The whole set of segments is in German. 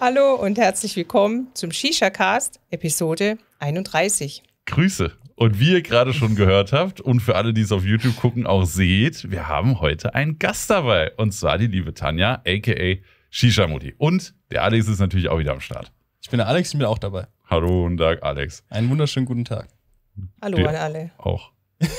Hallo und herzlich willkommen zum Shisha Cast Episode 31. Grüße. Und wie ihr gerade schon gehört habt und für alle, die es auf YouTube gucken, auch seht, wir haben heute einen Gast dabei. Und zwar die liebe Tanja, aka Shisha Mutti. Und der Alex ist natürlich auch wieder am Start. Ich bin der Alex, ich bin auch dabei. Hallo und Tag, Alex. Einen wunderschönen guten Tag. Hallo an alle. Auch.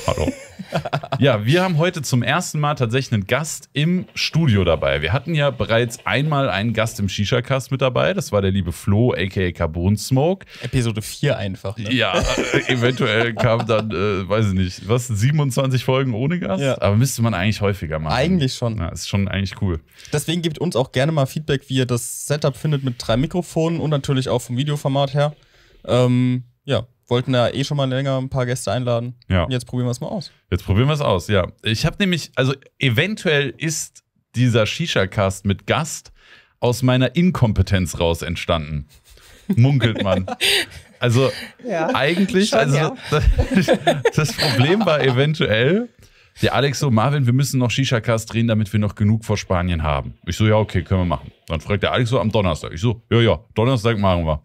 Hallo. Ja, wir haben heute zum ersten Mal tatsächlich einen Gast im Studio dabei. Wir hatten ja bereits einmal einen Gast im Shisha-Cast mit dabei. Das war der liebe Flo, a.k.a. Carbon Smoke. Episode 4 einfach. Ne? Ja, äh, eventuell kam dann, äh, weiß ich nicht, was, 27 Folgen ohne Gast? Ja. Aber müsste man eigentlich häufiger machen. Eigentlich schon. Ja, ist schon eigentlich cool. Deswegen gebt uns auch gerne mal Feedback, wie ihr das Setup findet mit drei Mikrofonen und natürlich auch vom Videoformat her. Ähm, ja, wollten da eh schon mal länger ein paar Gäste einladen. Ja. jetzt probieren wir es mal aus. Jetzt probieren wir es aus, ja. Ich habe nämlich, also eventuell ist dieser Shisha-Cast mit Gast aus meiner Inkompetenz raus entstanden. Munkelt man. Also ja, eigentlich, schon, also ja. das Problem war eventuell, der Alex so, Marvin, wir müssen noch Shisha-Cast drehen, damit wir noch genug vor Spanien haben. Ich so, ja, okay, können wir machen. Dann fragt der Alex so am Donnerstag. Ich so, ja, ja, Donnerstag machen wir.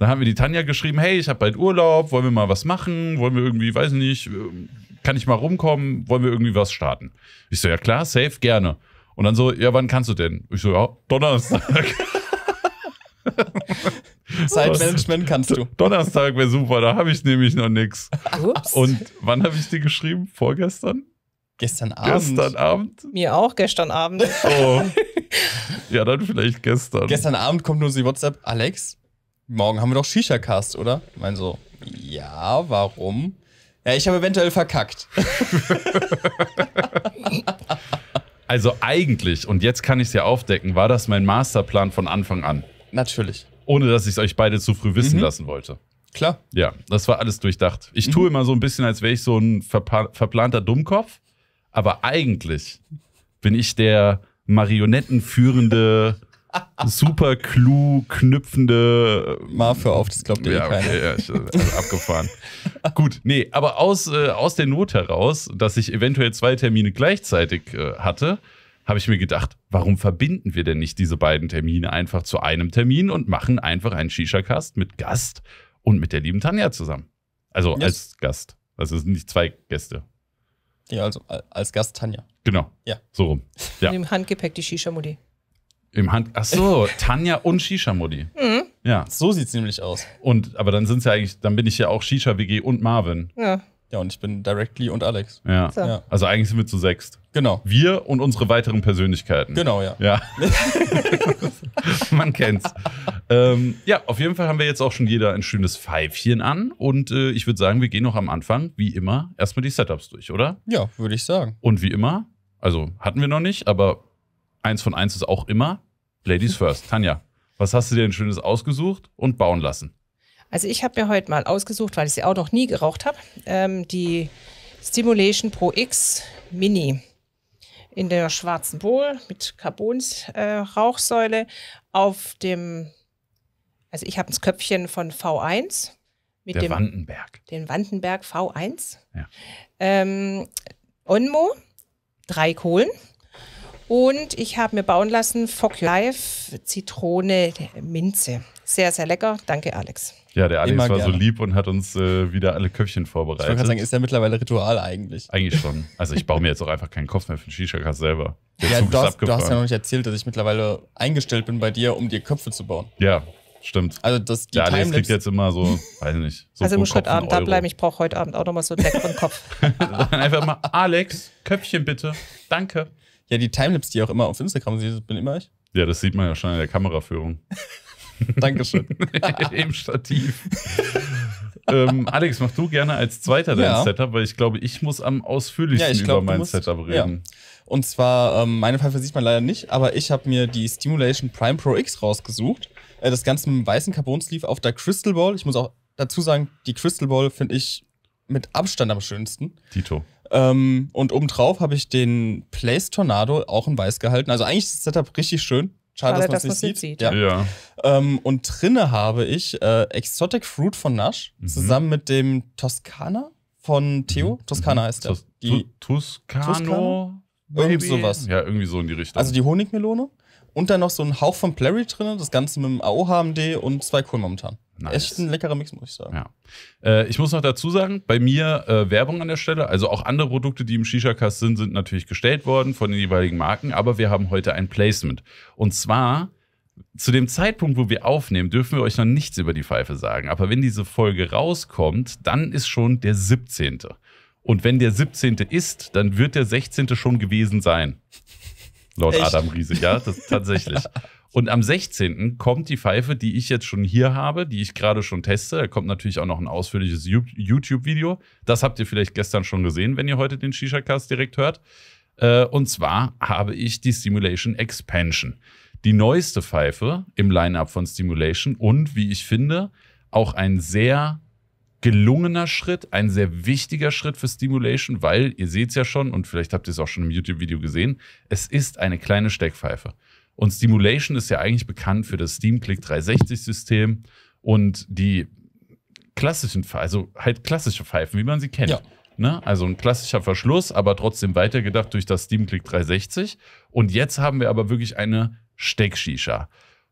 Dann haben wir die Tanja geschrieben, hey, ich habe bald Urlaub, wollen wir mal was machen? Wollen wir irgendwie, weiß nicht, äh, kann ich mal rumkommen? Wollen wir irgendwie was starten? Ich so, ja klar, safe, gerne. Und dann so, ja, wann kannst du denn? Ich so, ja, Donnerstag. Zeitmanagement kannst du. Donnerstag wäre super, da habe ich nämlich noch nichts. Und wann habe ich dir geschrieben? Vorgestern? Gestern Abend. Gestern Abend? Mir auch gestern Abend. Oh. Ja, dann vielleicht gestern. Gestern Abend kommt nur sie WhatsApp, Alex, morgen haben wir doch Shisha-Cast, oder? Ich meine so, ja, warum? Ja, ich habe eventuell verkackt. also eigentlich, und jetzt kann ich es ja aufdecken, war das mein Masterplan von Anfang an. Natürlich. Ohne dass ich es euch beide zu früh wissen mhm. lassen wollte. Klar. Ja, das war alles durchdacht. Ich mhm. tue immer so ein bisschen, als wäre ich so ein verplanter Dummkopf, aber eigentlich bin ich der marionettenführende super Clou knüpfende. Äh, Mafia auf, das glaubt ihr ja, keiner. Ja, ja, ich, äh, also abgefahren. Gut, nee, aber aus, äh, aus der Not heraus, dass ich eventuell zwei Termine gleichzeitig äh, hatte, habe ich mir gedacht, warum verbinden wir denn nicht diese beiden Termine einfach zu einem Termin und machen einfach einen Shisha-Cast mit Gast und mit der lieben Tanja zusammen? Also yes. als Gast. Also es sind nicht zwei Gäste. Ja, also als Gast Tanja. Genau. Ja. So rum. Ja. Mit dem Handgepäck die shisha modi im Hand. Ach so, Tanja und shisha Modi. Mhm. Ja. So sieht's nämlich aus. Und, aber dann sind's ja eigentlich, dann bin ich ja auch Shisha-WG und Marvin. Ja. Ja, und ich bin Directly und Alex. Ja. So. ja. Also eigentlich sind wir zu sechst. Genau. Wir und unsere weiteren Persönlichkeiten. Genau, ja. Ja. Man kennt's. ähm, ja, auf jeden Fall haben wir jetzt auch schon jeder ein schönes Pfeifchen an. Und äh, ich würde sagen, wir gehen noch am Anfang, wie immer, erstmal die Setups durch, oder? Ja, würde ich sagen. Und wie immer, also hatten wir noch nicht, aber Eins von eins ist auch immer Ladies First. Tanja, was hast du dir denn Schönes ausgesucht und bauen lassen? Also ich habe mir heute mal ausgesucht, weil ich sie auch noch nie geraucht habe, ähm, die Stimulation Pro X Mini in der schwarzen Bowl mit Carbon-Rauchsäule äh, auf dem, also ich habe das Köpfchen von V1 mit der dem Wandenberg. Den Wandenberg V1. Ja. Ähm, Onmo, drei Kohlen. Und ich habe mir bauen lassen Fock Live Zitrone Minze. Sehr, sehr lecker. Danke, Alex. Ja, der Alex Immer war gerne. so lieb und hat uns äh, wieder alle Köpfchen vorbereitet. Ich wollte sagen, ist ja mittlerweile Ritual eigentlich. Eigentlich schon. Also ich baue mir jetzt auch einfach keinen Kopf mehr für den shisha selber. Der ja, Zug du, hast, du hast ja noch nicht erzählt, dass ich mittlerweile eingestellt bin bei dir, um dir Köpfe zu bauen. Ja, Stimmt. Also das, die der Alex kriegt jetzt immer so, weiß nicht. So also muss heute Abend da bleiben. Ich brauche heute Abend auch nochmal so einen leckeren Kopf. Dann einfach mal, Alex, Köpfchen bitte. Danke. Ja, die Timelapse, die auch immer auf Instagram sind, bin immer ich. Ja, das sieht man ja schon in der Kameraführung. Dankeschön. Im Stativ. ähm, Alex, mach du gerne als zweiter dein ja. Setup, weil ich glaube, ich muss am ausführlichsten ja, glaub, über mein musst, Setup reden. Ja. Und zwar, ähm, meine Pfeife sieht man leider nicht, aber ich habe mir die Stimulation Prime Pro X rausgesucht. Äh, das Ganze mit weißen Carbon-Sleeve auf der Crystal Ball. Ich muss auch dazu sagen, die Crystal Ball finde ich mit Abstand am schönsten. Tito. Ähm, und obendrauf habe ich den Place Tornado auch in weiß gehalten. Also eigentlich ist das Setup richtig schön. Schade, Schade dass man es nicht sieht. sieht. Ja. ja. Ähm, und drinne habe ich äh, Exotic Fruit von Nash mhm. zusammen mit dem Toskana von Theo. Mhm. Toskana mhm. heißt der. Tos die Tuscano? Tuscano? Irgendwie sowas. Ja, irgendwie so in die Richtung. Also die Honigmelone. Und dann noch so ein Hauch von Plary drin, das Ganze mit einem AOHMD und zwei momentan nice. Echt ein leckerer Mix, muss ich sagen. Ja. Äh, ich muss noch dazu sagen, bei mir äh, Werbung an der Stelle, also auch andere Produkte, die im Shisha-Cast sind, sind natürlich gestellt worden von den jeweiligen Marken, aber wir haben heute ein Placement. Und zwar zu dem Zeitpunkt, wo wir aufnehmen, dürfen wir euch noch nichts über die Pfeife sagen. Aber wenn diese Folge rauskommt, dann ist schon der 17. Und wenn der 17. ist, dann wird der 16. schon gewesen sein laut Echt? Adam Riese. Ja, das, tatsächlich. Und am 16. kommt die Pfeife, die ich jetzt schon hier habe, die ich gerade schon teste. Da kommt natürlich auch noch ein ausführliches YouTube-Video. Das habt ihr vielleicht gestern schon gesehen, wenn ihr heute den Shisha-Cast direkt hört. Äh, und zwar habe ich die Stimulation Expansion. Die neueste Pfeife im Line-Up von Stimulation und, wie ich finde, auch ein sehr gelungener Schritt, ein sehr wichtiger Schritt für Stimulation, weil ihr seht es ja schon und vielleicht habt ihr es auch schon im YouTube-Video gesehen, es ist eine kleine Steckpfeife. Und Stimulation ist ja eigentlich bekannt für das Steam Click 360-System und die klassischen, also halt klassische Pfeifen, wie man sie kennt. Ja. Ne? Also ein klassischer Verschluss, aber trotzdem weitergedacht durch das Steam Click 360. Und jetzt haben wir aber wirklich eine Steckshisha.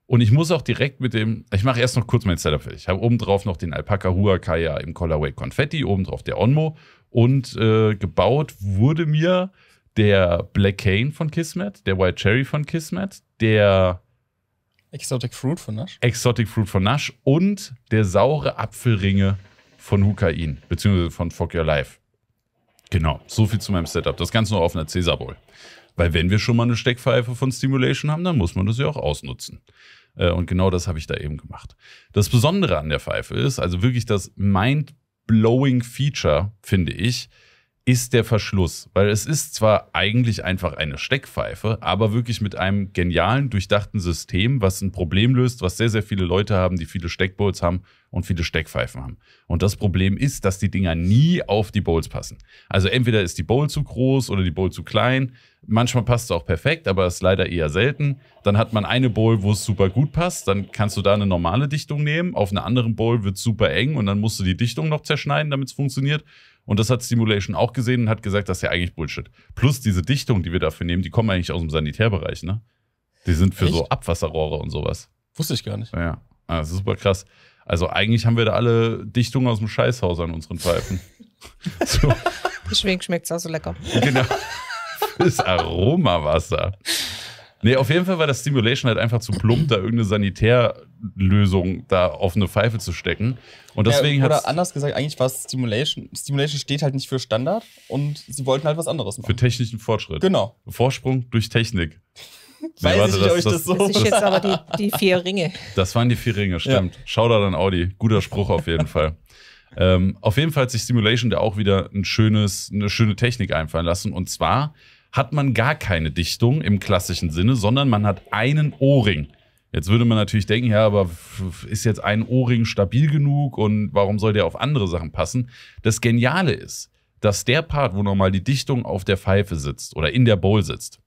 Und ich muss auch direkt mit dem, ich mache erst noch kurz mein Setup fertig. Ich habe obendrauf noch den Alpaca Huacaya im Colorway Confetti, obendrauf der Onmo. Und äh, gebaut wurde mir der Black Cane von Kismet, der White Cherry von Kismet, der Exotic Fruit von Nash. Exotic Fruit von Nash und der saure Apfelringe von Hukain, beziehungsweise von Fuck Your Life. Genau, so viel zu meinem Setup. Das Ganze nur auf einer Cesar Bowl. Weil wenn wir schon mal eine Steckpfeife von Stimulation haben, dann muss man das ja auch ausnutzen. Äh, und genau das habe ich da eben gemacht. Das Besondere an der Pfeife ist, also wirklich das mind-blowing Feature, finde ich, ist der Verschluss. Weil es ist zwar eigentlich einfach eine Steckpfeife, aber wirklich mit einem genialen, durchdachten System, was ein Problem löst, was sehr, sehr viele Leute haben, die viele Steckbowls haben und viele Steckpfeifen haben. Und das Problem ist, dass die Dinger nie auf die Bowls passen. Also entweder ist die Bowl zu groß oder die Bowl zu klein. Manchmal passt es auch perfekt, aber es ist leider eher selten. Dann hat man eine Bowl, wo es super gut passt. Dann kannst du da eine normale Dichtung nehmen. Auf einer anderen Bowl wird es super eng und dann musst du die Dichtung noch zerschneiden, damit es funktioniert. Und das hat Simulation auch gesehen und hat gesagt, das ist ja eigentlich Bullshit. Plus diese Dichtung, die wir dafür nehmen, die kommen eigentlich aus dem Sanitärbereich, ne? Die sind für Echt? so Abwasserrohre und sowas. Wusste ich gar nicht. Ja, ah, das ist super krass. Also eigentlich haben wir da alle Dichtungen aus dem Scheißhaus an unseren Pfeifen. so. Deswegen schmeckt es auch so lecker. Genau. Das Aromawasser. Nee, auf jeden Fall war das Simulation halt einfach zu plump, da irgendeine Sanitärlösung da auf eine Pfeife zu stecken. Und deswegen ja, oder anders gesagt, eigentlich war es Stimulation. Stimulation steht halt nicht für Standard und sie wollten halt was anderes machen. Für technischen Fortschritt. Genau. Vorsprung durch Technik. Weiß nee, warte, ich, das, euch das, das so. Das ist jetzt aber die, die, vier Ringe. Das waren die vier Ringe, stimmt. Ja. Schau da dann Audi. Guter Spruch auf jeden Fall. ähm, auf jeden Fall hat sich Stimulation da auch wieder ein schönes, eine schöne Technik einfallen lassen. Und zwar hat man gar keine Dichtung im klassischen Sinne, sondern man hat einen Ohrring. Jetzt würde man natürlich denken, ja, aber ist jetzt ein Ohrring stabil genug und warum soll der auf andere Sachen passen? Das Geniale ist, dass der Part, wo nochmal die Dichtung auf der Pfeife sitzt oder in der Bowl sitzt,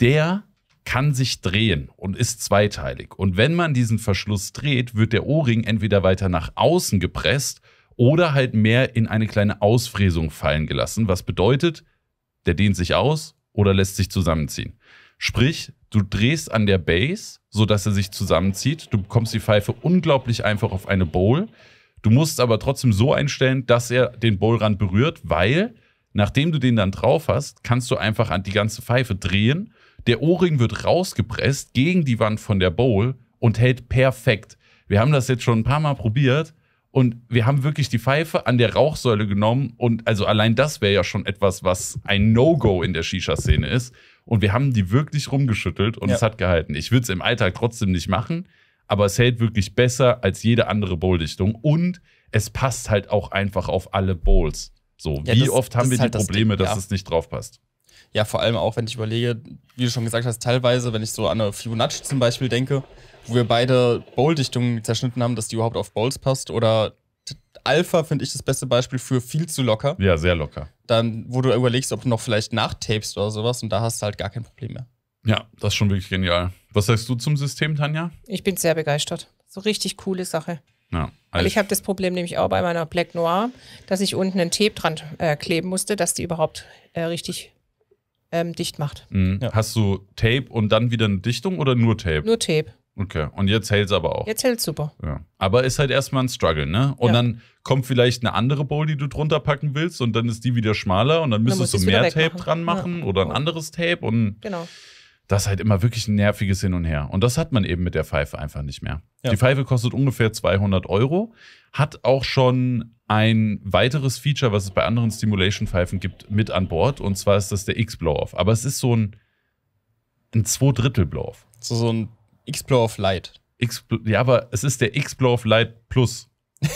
der kann sich drehen und ist zweiteilig. Und wenn man diesen Verschluss dreht, wird der Ohrring entweder weiter nach außen gepresst oder halt mehr in eine kleine Ausfräsung fallen gelassen, was bedeutet, der dehnt sich aus oder lässt sich zusammenziehen. Sprich, du drehst an der Base, sodass er sich zusammenzieht. Du bekommst die Pfeife unglaublich einfach auf eine Bowl. Du musst aber trotzdem so einstellen, dass er den Bowlrand berührt, weil nachdem du den dann drauf hast, kannst du einfach an die ganze Pfeife drehen. Der O-Ring wird rausgepresst gegen die Wand von der Bowl und hält perfekt. Wir haben das jetzt schon ein paar Mal probiert und wir haben wirklich die Pfeife an der Rauchsäule genommen. Und also allein das wäre ja schon etwas, was ein No-Go in der Shisha-Szene ist. Und wir haben die wirklich rumgeschüttelt und ja. es hat gehalten. Ich würde es im Alltag trotzdem nicht machen, aber es hält wirklich besser als jede andere Bowl-Dichtung. Und es passt halt auch einfach auf alle Bowls. So, ja, wie das, oft haben wir halt die Probleme, das Ding, ja. dass es nicht drauf passt? Ja, vor allem auch, wenn ich überlege, wie du schon gesagt hast, teilweise, wenn ich so an eine Fibonacci zum Beispiel denke, wo wir beide Bowl-Dichtungen zerschnitten haben, dass die überhaupt auf Bowls passt. Oder Alpha finde ich das beste Beispiel für viel zu locker. Ja, sehr locker. Dann, wo du überlegst, ob du noch vielleicht nachtapest oder sowas und da hast du halt gar kein Problem mehr. Ja, das ist schon wirklich genial. Was sagst du zum System, Tanja? Ich bin sehr begeistert. So richtig coole Sache. Ja, Weil ich habe das Problem nämlich auch bei meiner Black Noir, dass ich unten einen Tape dran äh, kleben musste, dass die überhaupt äh, richtig ähm, dicht macht. Mhm. Ja. Hast du Tape und dann wieder eine Dichtung oder nur Tape? Nur Tape. Okay, und jetzt hält's aber auch. Jetzt hält's super. Ja. Aber ist halt erstmal ein Struggle, ne? Und ja. dann kommt vielleicht eine andere Bowl, die du drunter packen willst, und dann ist die wieder schmaler und dann müsstest dann du mehr Tape dran machen ja. oder ein anderes Tape und genau. das ist halt immer wirklich ein nerviges Hin und Her. Und das hat man eben mit der Pfeife einfach nicht mehr. Die Pfeife kostet ungefähr 200 Euro, hat auch schon ein weiteres Feature, was es bei anderen Stimulation-Pfeifen gibt, mit an Bord. Und zwar ist das der X-Blow-Off. Aber es ist so ein, ein zweidrittel blow off So, so ein Explore of Light. X ja, aber es ist der Explore of Light Plus.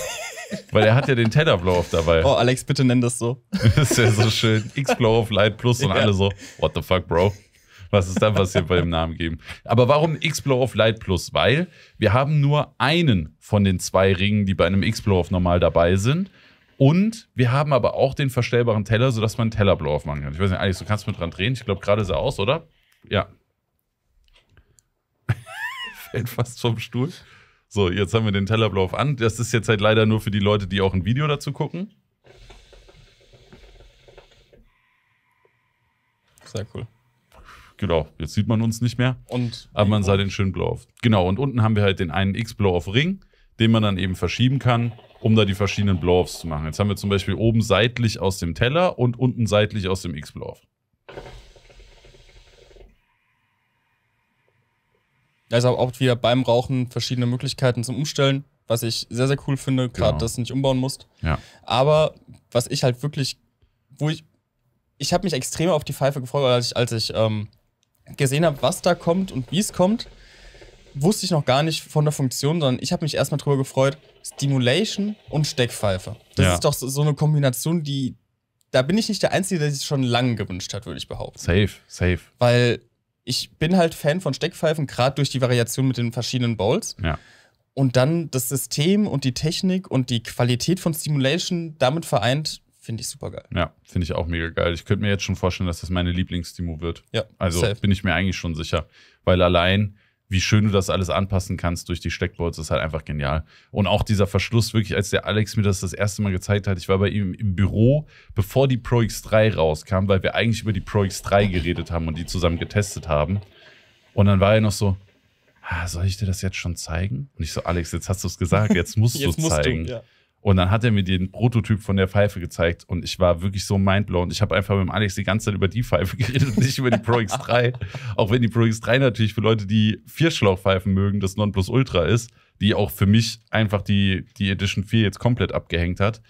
Weil er hat ja den Tether-Blow auf dabei. Oh, Alex, bitte nenn das so. das ist ja so schön. X-Blow of Light Plus und ja. alle so, what the fuck, Bro? Was ist da passiert bei dem Namen geben? Aber warum X-Blow of Light Plus? Weil wir haben nur einen von den zwei Ringen, die bei einem X-Blow of normal dabei sind. Und wir haben aber auch den verstellbaren Teller, sodass man einen Teller-Blow machen kann. Ich weiß nicht, Alex, du kannst mit dran drehen. Ich glaube, gerade ist er aus, oder? Ja, fällt fast vom Stuhl. So, jetzt haben wir den Tellerblauf an. Das ist jetzt halt leider nur für die Leute, die auch ein Video dazu gucken. Sehr cool. Genau, jetzt sieht man uns nicht mehr. Und aber man sah den schön Blow auf. Genau, und unten haben wir halt den einen X-Blow auf Ring, den man dann eben verschieben kann, um da die verschiedenen Blow-Offs zu machen. Jetzt haben wir zum Beispiel oben seitlich aus dem Teller und unten seitlich aus dem X-Blow. Also auch wieder beim Rauchen verschiedene Möglichkeiten zum Umstellen, was ich sehr, sehr cool finde, gerade genau. dass du nicht umbauen musst. Ja. Aber was ich halt wirklich, wo ich, ich habe mich extrem auf die Pfeife gefreut, als ich, als ich ähm, gesehen habe, was da kommt und wie es kommt, wusste ich noch gar nicht von der Funktion, sondern ich habe mich erstmal drüber gefreut, Stimulation und Steckpfeife. Das ja. ist doch so, so eine Kombination, die, da bin ich nicht der Einzige, der sich schon lange gewünscht hat, würde ich behaupten. Safe, safe. Weil ich bin halt Fan von Steckpfeifen, gerade durch die Variation mit den verschiedenen Bowls. Ja. Und dann das System und die Technik und die Qualität von Stimulation damit vereint, finde ich super geil. Ja, finde ich auch mega geil. Ich könnte mir jetzt schon vorstellen, dass das meine Lieblingsdemo wird. Ja, also safe. bin ich mir eigentlich schon sicher. Weil allein wie schön du das alles anpassen kannst durch die Steckbolz, ist halt einfach genial. Und auch dieser Verschluss, wirklich, als der Alex mir das das erste Mal gezeigt hat, ich war bei ihm im Büro, bevor die Pro X3 rauskam, weil wir eigentlich über die Pro X3 geredet haben und die zusammen getestet haben. Und dann war er noch so, ah, soll ich dir das jetzt schon zeigen? Und ich so, Alex, jetzt hast du es gesagt, jetzt musst, jetzt musst zeigen. du es zeigen. Und dann hat er mir den Prototyp von der Pfeife gezeigt und ich war wirklich so mindblown. Ich habe einfach mit dem Alex die ganze Zeit über die Pfeife geredet und nicht über die Pro X3. Auch wenn die Pro X3 natürlich für Leute, die Vierschlauchpfeifen mögen, das Nonplusultra ist, die auch für mich einfach die, die Edition 4 jetzt komplett abgehängt hat.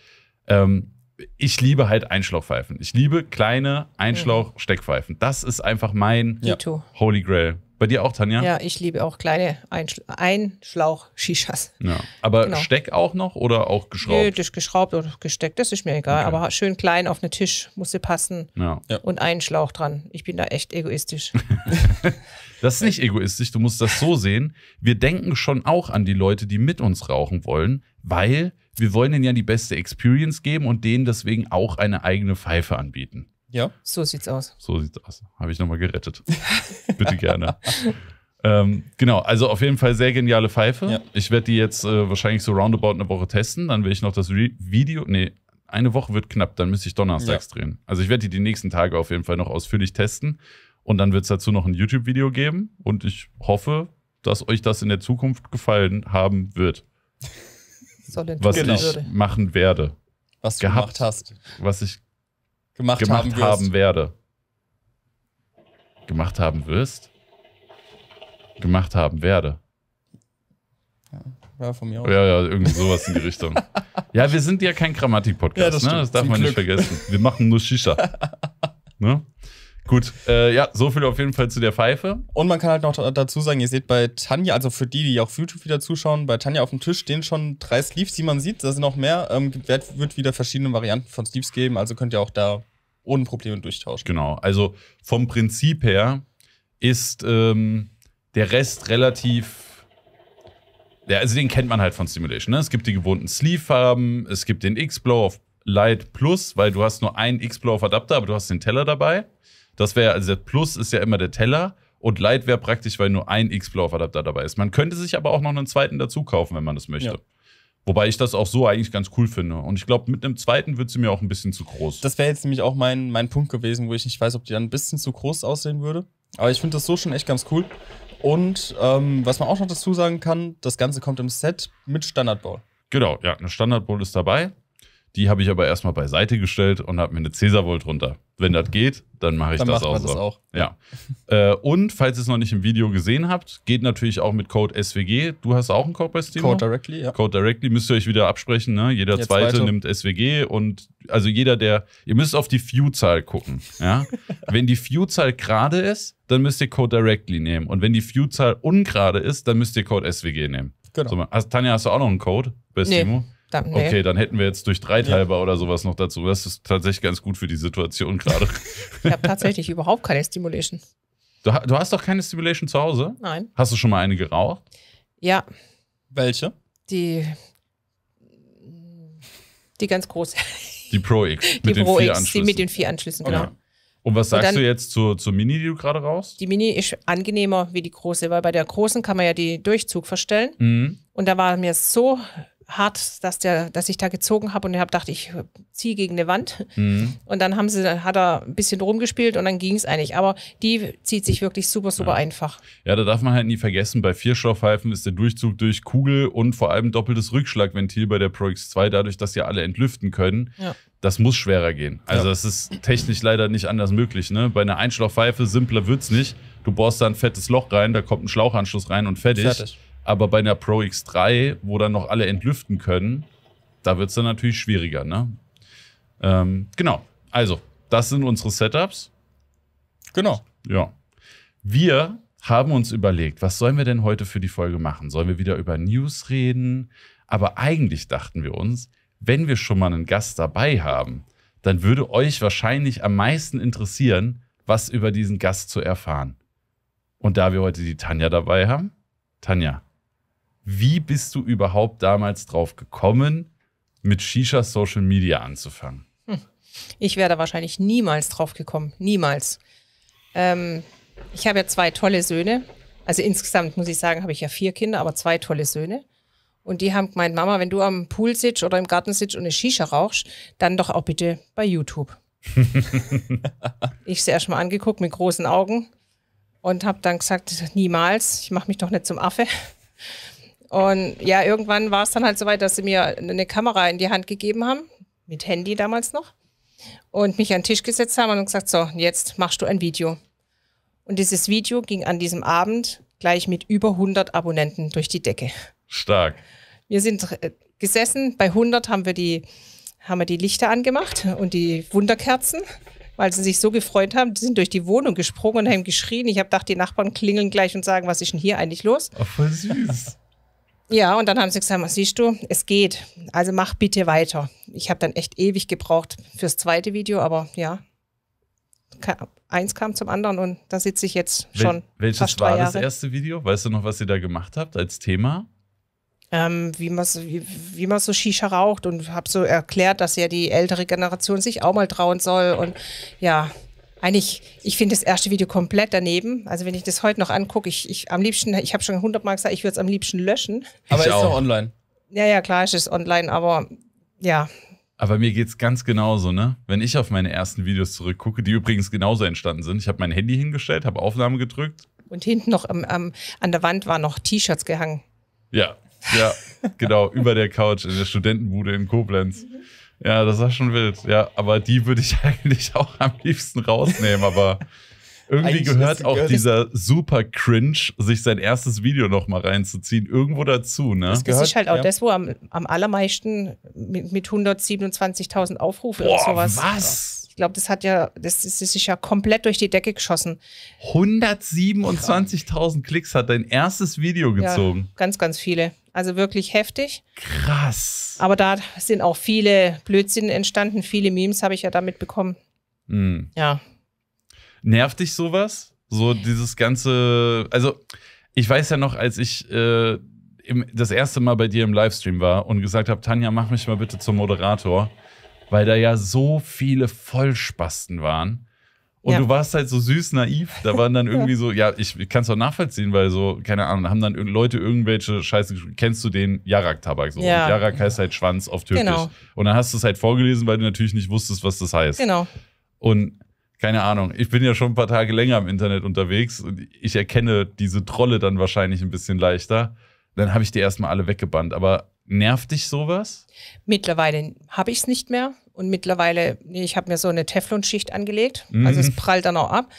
Ähm, ich liebe halt Einschlauchpfeifen. Ich liebe kleine mhm. Einschlauchsteckpfeifen. Das ist einfach mein ja. Holy Grail. Bei dir auch, Tanja? Ja, ich liebe auch kleine Einschlauch-Shishas. Ja. Aber genau. Steck auch noch oder auch geschraubt? Nee, durch geschraubt oder gesteckt, das ist mir egal. Okay. Aber schön klein auf den Tisch muss sie passen ja. und einen Schlauch dran. Ich bin da echt egoistisch. das ist nicht egoistisch, du musst das so sehen. Wir denken schon auch an die Leute, die mit uns rauchen wollen, weil wir wollen denen ja die beste Experience geben und denen deswegen auch eine eigene Pfeife anbieten. Ja. So sieht's aus. So sieht's aus. Habe ich nochmal gerettet. Bitte gerne. ähm, genau, also auf jeden Fall sehr geniale Pfeife. Ja. Ich werde die jetzt äh, wahrscheinlich so roundabout eine Woche testen. Dann will ich noch das Re Video. Nee, eine Woche wird knapp, dann müsste ich donnerstags ja. drehen. Also ich werde die die nächsten Tage auf jeden Fall noch ausführlich testen. Und dann wird es dazu noch ein YouTube-Video geben. Und ich hoffe, dass euch das in der Zukunft gefallen haben wird. was genau. ich machen werde. Was du Gehabt, gemacht hast. Was ich gemacht, gemacht haben, haben werde. Gemacht haben wirst? Gemacht haben werde. Ja, ja von mir aus. Ja, ja, irgendwie sowas in die Richtung. ja, wir sind ja kein Grammatik-Podcast, ja, das, ne? das darf Zum man Glück. nicht vergessen. Wir machen nur Shisha. ne? Gut, äh, ja, so viel auf jeden Fall zu der Pfeife. Und man kann halt noch dazu sagen, ihr seht bei Tanja, also für die, die auf YouTube wieder zuschauen, bei Tanja auf dem Tisch stehen schon drei Sleeves, die man sieht. Da sind noch mehr. Ähm, wird wieder verschiedene Varianten von Sleeves geben, also könnt ihr auch da ohne Probleme durchtauschen. Genau. Also vom Prinzip her ist ähm, der Rest relativ. Ja, also den kennt man halt von Simulation. Ne? Es gibt die gewohnten Sleeve-Farben, es gibt den X-Blow auf Light Plus, weil du hast nur einen X-Blow auf Adapter, aber du hast den Teller dabei. Das wäre, also der Plus ist ja immer der Teller und Light wäre praktisch, weil nur ein X-Blow auf Adapter dabei ist. Man könnte sich aber auch noch einen zweiten dazu kaufen, wenn man das möchte. Ja. Wobei ich das auch so eigentlich ganz cool finde. Und ich glaube, mit einem zweiten wird sie mir auch ein bisschen zu groß. Das wäre jetzt nämlich auch mein, mein Punkt gewesen, wo ich nicht weiß, ob die dann ein bisschen zu groß aussehen würde. Aber ich finde das so schon echt ganz cool. Und ähm, was man auch noch dazu sagen kann, das Ganze kommt im Set mit Standard Standardball. Genau, ja, eine Standard Standardball ist dabei. Die habe ich aber erstmal beiseite gestellt und habe mir eine Cäsarwoll runter. Wenn das geht, dann mache ich dann das, auch so. das auch Ja. äh, und falls ihr es noch nicht im Video gesehen habt, geht natürlich auch mit Code SWG. Du hast auch einen Code bei Steam? Code Directly, ja. Code Directly müsst ihr euch wieder absprechen. Ne? Jeder Jetzt zweite nimmt SWG und also jeder, der, ihr müsst auf die View-Zahl gucken. Ja? Wenn die View-Zahl gerade ist, dann müsst ihr Code Directly nehmen. Und wenn die View-Zahl ungerade ist, dann müsst ihr Code SWG nehmen. Genau. So, Tanja, hast du auch noch einen Code bei Steam? Nee. Dann, nee. Okay, dann hätten wir jetzt durch Dreiteiler ja. oder sowas noch dazu. Das ist tatsächlich ganz gut für die Situation gerade. ich habe tatsächlich überhaupt keine Stimulation. Du, du, hast doch keine Stimulation zu Hause? Nein. Hast du schon mal eine geraucht? Ja. Welche? Die. Die ganz große. Die Pro X. Mit die Pro X, die mit den vier Anschlüssen, genau. Okay. Und was sagst Und dann, du jetzt zur, zur Mini, die du gerade raus? Die Mini ist angenehmer wie die große, weil bei der großen kann man ja den Durchzug verstellen. Mhm. Und da war mir so hart, dass, der, dass ich da gezogen habe und ich habe gedacht, ich ziehe gegen eine Wand. Mhm. Und dann haben sie, hat er ein bisschen rumgespielt und dann ging es eigentlich. Aber die zieht sich wirklich super, super ja. einfach. Ja, da darf man halt nie vergessen, bei Vierstoffreifen ist der Durchzug durch Kugel und vor allem doppeltes Rückschlagventil bei der Pro X2, dadurch, dass sie alle entlüften können. Ja. Das muss schwerer gehen. Also, ja. das ist technisch leider nicht anders möglich. Ne? Bei einer Einschlauchpfeife simpler wird es nicht. Du bohrst da ein fettes Loch rein, da kommt ein Schlauchanschluss rein und fertig. fertig. Aber bei einer Pro X3, wo dann noch alle entlüften können, da wird es dann natürlich schwieriger. Ne? Ähm, genau. Also, das sind unsere Setups. Genau. Ja. Wir haben uns überlegt, was sollen wir denn heute für die Folge machen? Sollen wir wieder über News reden? Aber eigentlich dachten wir uns, wenn wir schon mal einen Gast dabei haben, dann würde euch wahrscheinlich am meisten interessieren, was über diesen Gast zu erfahren. Und da wir heute die Tanja dabei haben, Tanja, wie bist du überhaupt damals drauf gekommen, mit Shisha Social Media anzufangen? Hm. Ich wäre da wahrscheinlich niemals drauf gekommen. Niemals. Ähm, ich habe ja zwei tolle Söhne. Also insgesamt muss ich sagen, habe ich ja vier Kinder, aber zwei tolle Söhne. Und die haben gemeint, Mama, wenn du am Pool sitzt oder im Garten sitzt und eine Shisha rauchst, dann doch auch bitte bei YouTube. ich sie mal angeguckt mit großen Augen und habe dann gesagt, niemals, ich mache mich doch nicht zum Affe. Und ja, irgendwann war es dann halt so weit, dass sie mir eine Kamera in die Hand gegeben haben, mit Handy damals noch, und mich an den Tisch gesetzt haben und gesagt, so, jetzt machst du ein Video. Und dieses Video ging an diesem Abend gleich mit über 100 Abonnenten durch die Decke. Stark. Wir sind äh, gesessen, bei 100 haben wir die, haben wir die Lichter angemacht und die Wunderkerzen weil sie sich so gefreut haben, die sind durch die Wohnung gesprungen und haben geschrien. Ich habe gedacht, die Nachbarn klingeln gleich und sagen, was ist denn hier eigentlich los? Oh, voll süß. Ja, und dann haben sie gesagt, siehst du, es geht. Also mach bitte weiter. Ich habe dann echt ewig gebraucht fürs zweite Video, aber ja, eins kam zum anderen und da sitze ich jetzt schon. Wel welches fast war das erste Video? Weißt du noch, was ihr da gemacht habt als Thema? Ähm, wie man wie, wie man so Shisha raucht und habe so erklärt, dass ja die ältere Generation sich auch mal trauen soll und ja, eigentlich, ich finde das erste Video komplett daneben. Also wenn ich das heute noch angucke, ich, ich am liebsten, ich habe schon hundertmal gesagt, ich würde es am liebsten löschen. Aber ich ist auch. noch online. Ja, ja, klar, ist es online, aber ja. Aber mir geht es ganz genauso, ne? Wenn ich auf meine ersten Videos zurückgucke, die übrigens genauso entstanden sind. Ich habe mein Handy hingestellt, habe Aufnahme gedrückt. Und hinten noch am, am, an der Wand waren noch T-Shirts gehangen. Ja, ja, genau, über der Couch in der Studentenbude in Koblenz. Ja, das war schon wild. Ja, aber die würde ich eigentlich auch am liebsten rausnehmen, aber irgendwie gehört auch gehört dieser super cringe, sich sein erstes Video nochmal reinzuziehen, irgendwo dazu, ne? Das, gehört, das ist halt auch ja. das, wo am, am allermeisten mit, mit 127.000 Aufrufe Boah, oder sowas. Was? Ich glaube, das hat ja, das, das ist ja komplett durch die Decke geschossen. 127.000 Klicks hat dein erstes Video gezogen. Ja, ganz, ganz viele. Also wirklich heftig. Krass. Aber da sind auch viele Blödsinn entstanden, viele Memes habe ich ja damit bekommen. Mhm. Ja. Nervt dich sowas? So dieses ganze, also ich weiß ja noch, als ich äh, das erste Mal bei dir im Livestream war und gesagt habe, Tanja, mach mich mal bitte zum Moderator, weil da ja so viele Vollspasten waren und ja. du warst halt so süß naiv. Da waren dann irgendwie so, ja, ich, ich kann es auch nachvollziehen, weil so, keine Ahnung, haben dann Leute irgendwelche Scheiße Kennst du den Jarak-Tabak so? Ja. Und Jarak heißt halt Schwanz auf Türkisch. Genau. Und dann hast du es halt vorgelesen, weil du natürlich nicht wusstest, was das heißt. Genau. Und keine Ahnung, ich bin ja schon ein paar Tage länger im Internet unterwegs und ich erkenne diese Trolle dann wahrscheinlich ein bisschen leichter. Dann habe ich die erstmal alle weggebannt. Aber Nervt dich sowas? Mittlerweile habe ich es nicht mehr. Und mittlerweile, nee, ich habe mir so eine Teflonschicht angelegt. Mhm. Also es prallt dann auch ab.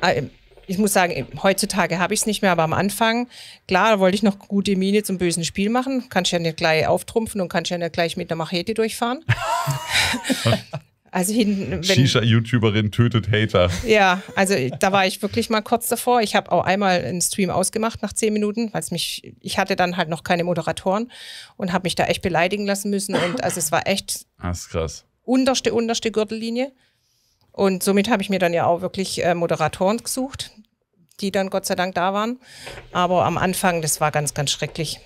Äh, ich muss sagen, heutzutage habe ich es nicht mehr, aber am Anfang, klar, wollte ich noch gute Miene zum bösen Spiel machen. Kannst ja nicht gleich auftrumpfen und kannst ja nicht gleich mit der Machete durchfahren. Also hinten. Shisha-YouTuberin tötet Hater. Ja, also da war ich wirklich mal kurz davor. Ich habe auch einmal einen Stream ausgemacht nach zehn Minuten, weil es mich, ich hatte dann halt noch keine Moderatoren und habe mich da echt beleidigen lassen müssen. Und also es war echt. Das ah, ist krass. Unterste, unterste Gürtellinie. Und somit habe ich mir dann ja auch wirklich äh, Moderatoren gesucht, die dann Gott sei Dank da waren. Aber am Anfang, das war ganz, ganz schrecklich.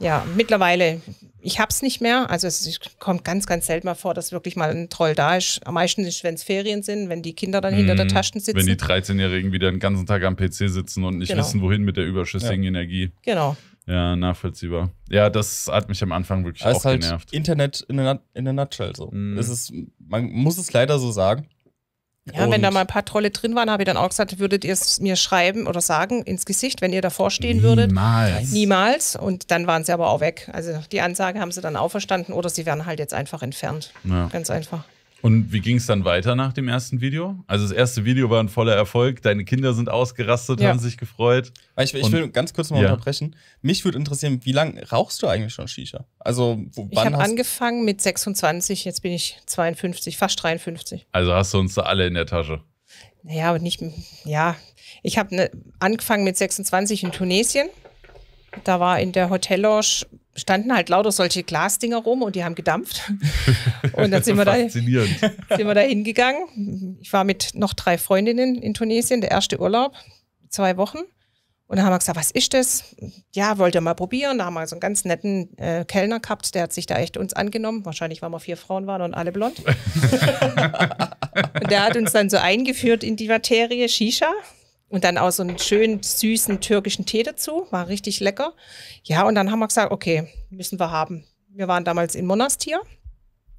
Ja, mittlerweile, ich habe es nicht mehr. Also es kommt ganz, ganz selten mal vor, dass wirklich mal ein Troll da ist. Am meisten ist, wenn es Ferien sind, wenn die Kinder dann mhm. hinter der mhm. Taschen sitzen. Wenn die 13-Jährigen wieder den ganzen Tag am PC sitzen und nicht genau. wissen, wohin mit der überschüssigen ja. Energie. Genau. Ja, nachvollziehbar. Ja, das hat mich am Anfang wirklich also auch halt genervt. Internet in a, in a nutshell so. Mhm. Es ist, man muss es leider so sagen. Ja, und wenn da mal ein paar Trolle drin waren, habe ich dann auch gesagt, würdet ihr es mir schreiben oder sagen ins Gesicht, wenn ihr davor stehen würdet? Niemals. Niemals. Und dann waren sie aber auch weg. Also die Ansage haben sie dann auch verstanden oder sie werden halt jetzt einfach entfernt. Ja. Ganz einfach. Und wie ging es dann weiter nach dem ersten Video? Also das erste Video war ein voller Erfolg, deine Kinder sind ausgerastet, ja. haben sich gefreut. Ich, ich will ganz kurz mal ja. unterbrechen. Mich würde interessieren, wie lange rauchst du eigentlich schon Shisha? Also wo, Ich habe angefangen mit 26, jetzt bin ich 52, fast 53. Also hast du uns da alle in der Tasche? Naja, aber nicht, ja. Ich habe ne, angefangen mit 26 in Tunesien. Da war in der Hotellounge standen halt lauter solche Glasdinger rum und die haben gedampft. Und dann sind wir, da, sind wir da hingegangen. Ich war mit noch drei Freundinnen in Tunesien, der erste Urlaub, zwei Wochen. Und dann haben wir gesagt, was ist das? Ja, wollt ihr mal probieren? Da haben wir so einen ganz netten äh, Kellner gehabt, der hat sich da echt uns angenommen. Wahrscheinlich, weil wir vier Frauen waren und alle blond. und der hat uns dann so eingeführt in die Materie Shisha. Und dann auch so einen schönen, süßen türkischen Tee dazu. War richtig lecker. Ja, und dann haben wir gesagt, okay, müssen wir haben. Wir waren damals in Monastir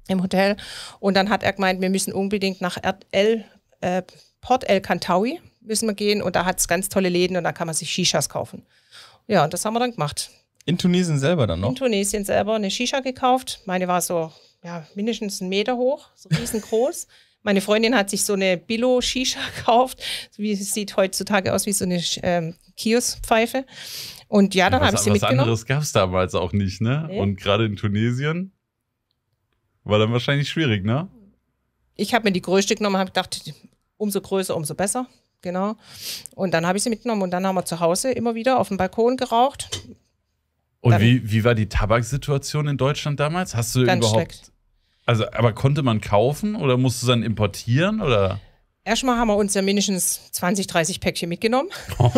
im Hotel. Und dann hat er gemeint, wir müssen unbedingt nach El, äh, Port El Kantawi müssen wir gehen. Und da hat es ganz tolle Läden und da kann man sich Shishas kaufen. Ja, und das haben wir dann gemacht. In Tunesien selber dann noch? In Tunesien selber eine Shisha gekauft. Meine war so ja, mindestens einen Meter hoch, so riesengroß. Meine Freundin hat sich so eine Billo-Shisha gekauft. Wie sieht heutzutage aus wie so eine ähm, Kiosk-Pfeife. Und ja, dann habe ich sie was mitgenommen. Was anderes gab es damals auch nicht, ne? Nee. Und gerade in Tunesien war dann wahrscheinlich schwierig, ne? Ich habe mir die größte genommen, habe gedacht, umso größer, umso besser. Genau. Und dann habe ich sie mitgenommen und dann haben wir zu Hause immer wieder auf dem Balkon geraucht. Und wie, wie war die Tabaksituation in Deutschland damals? Hast du überhaupt schlecht. Also, aber konnte man kaufen oder musste dann importieren oder? Erstmal haben wir uns ja mindestens 20, 30 Päckchen mitgenommen. aber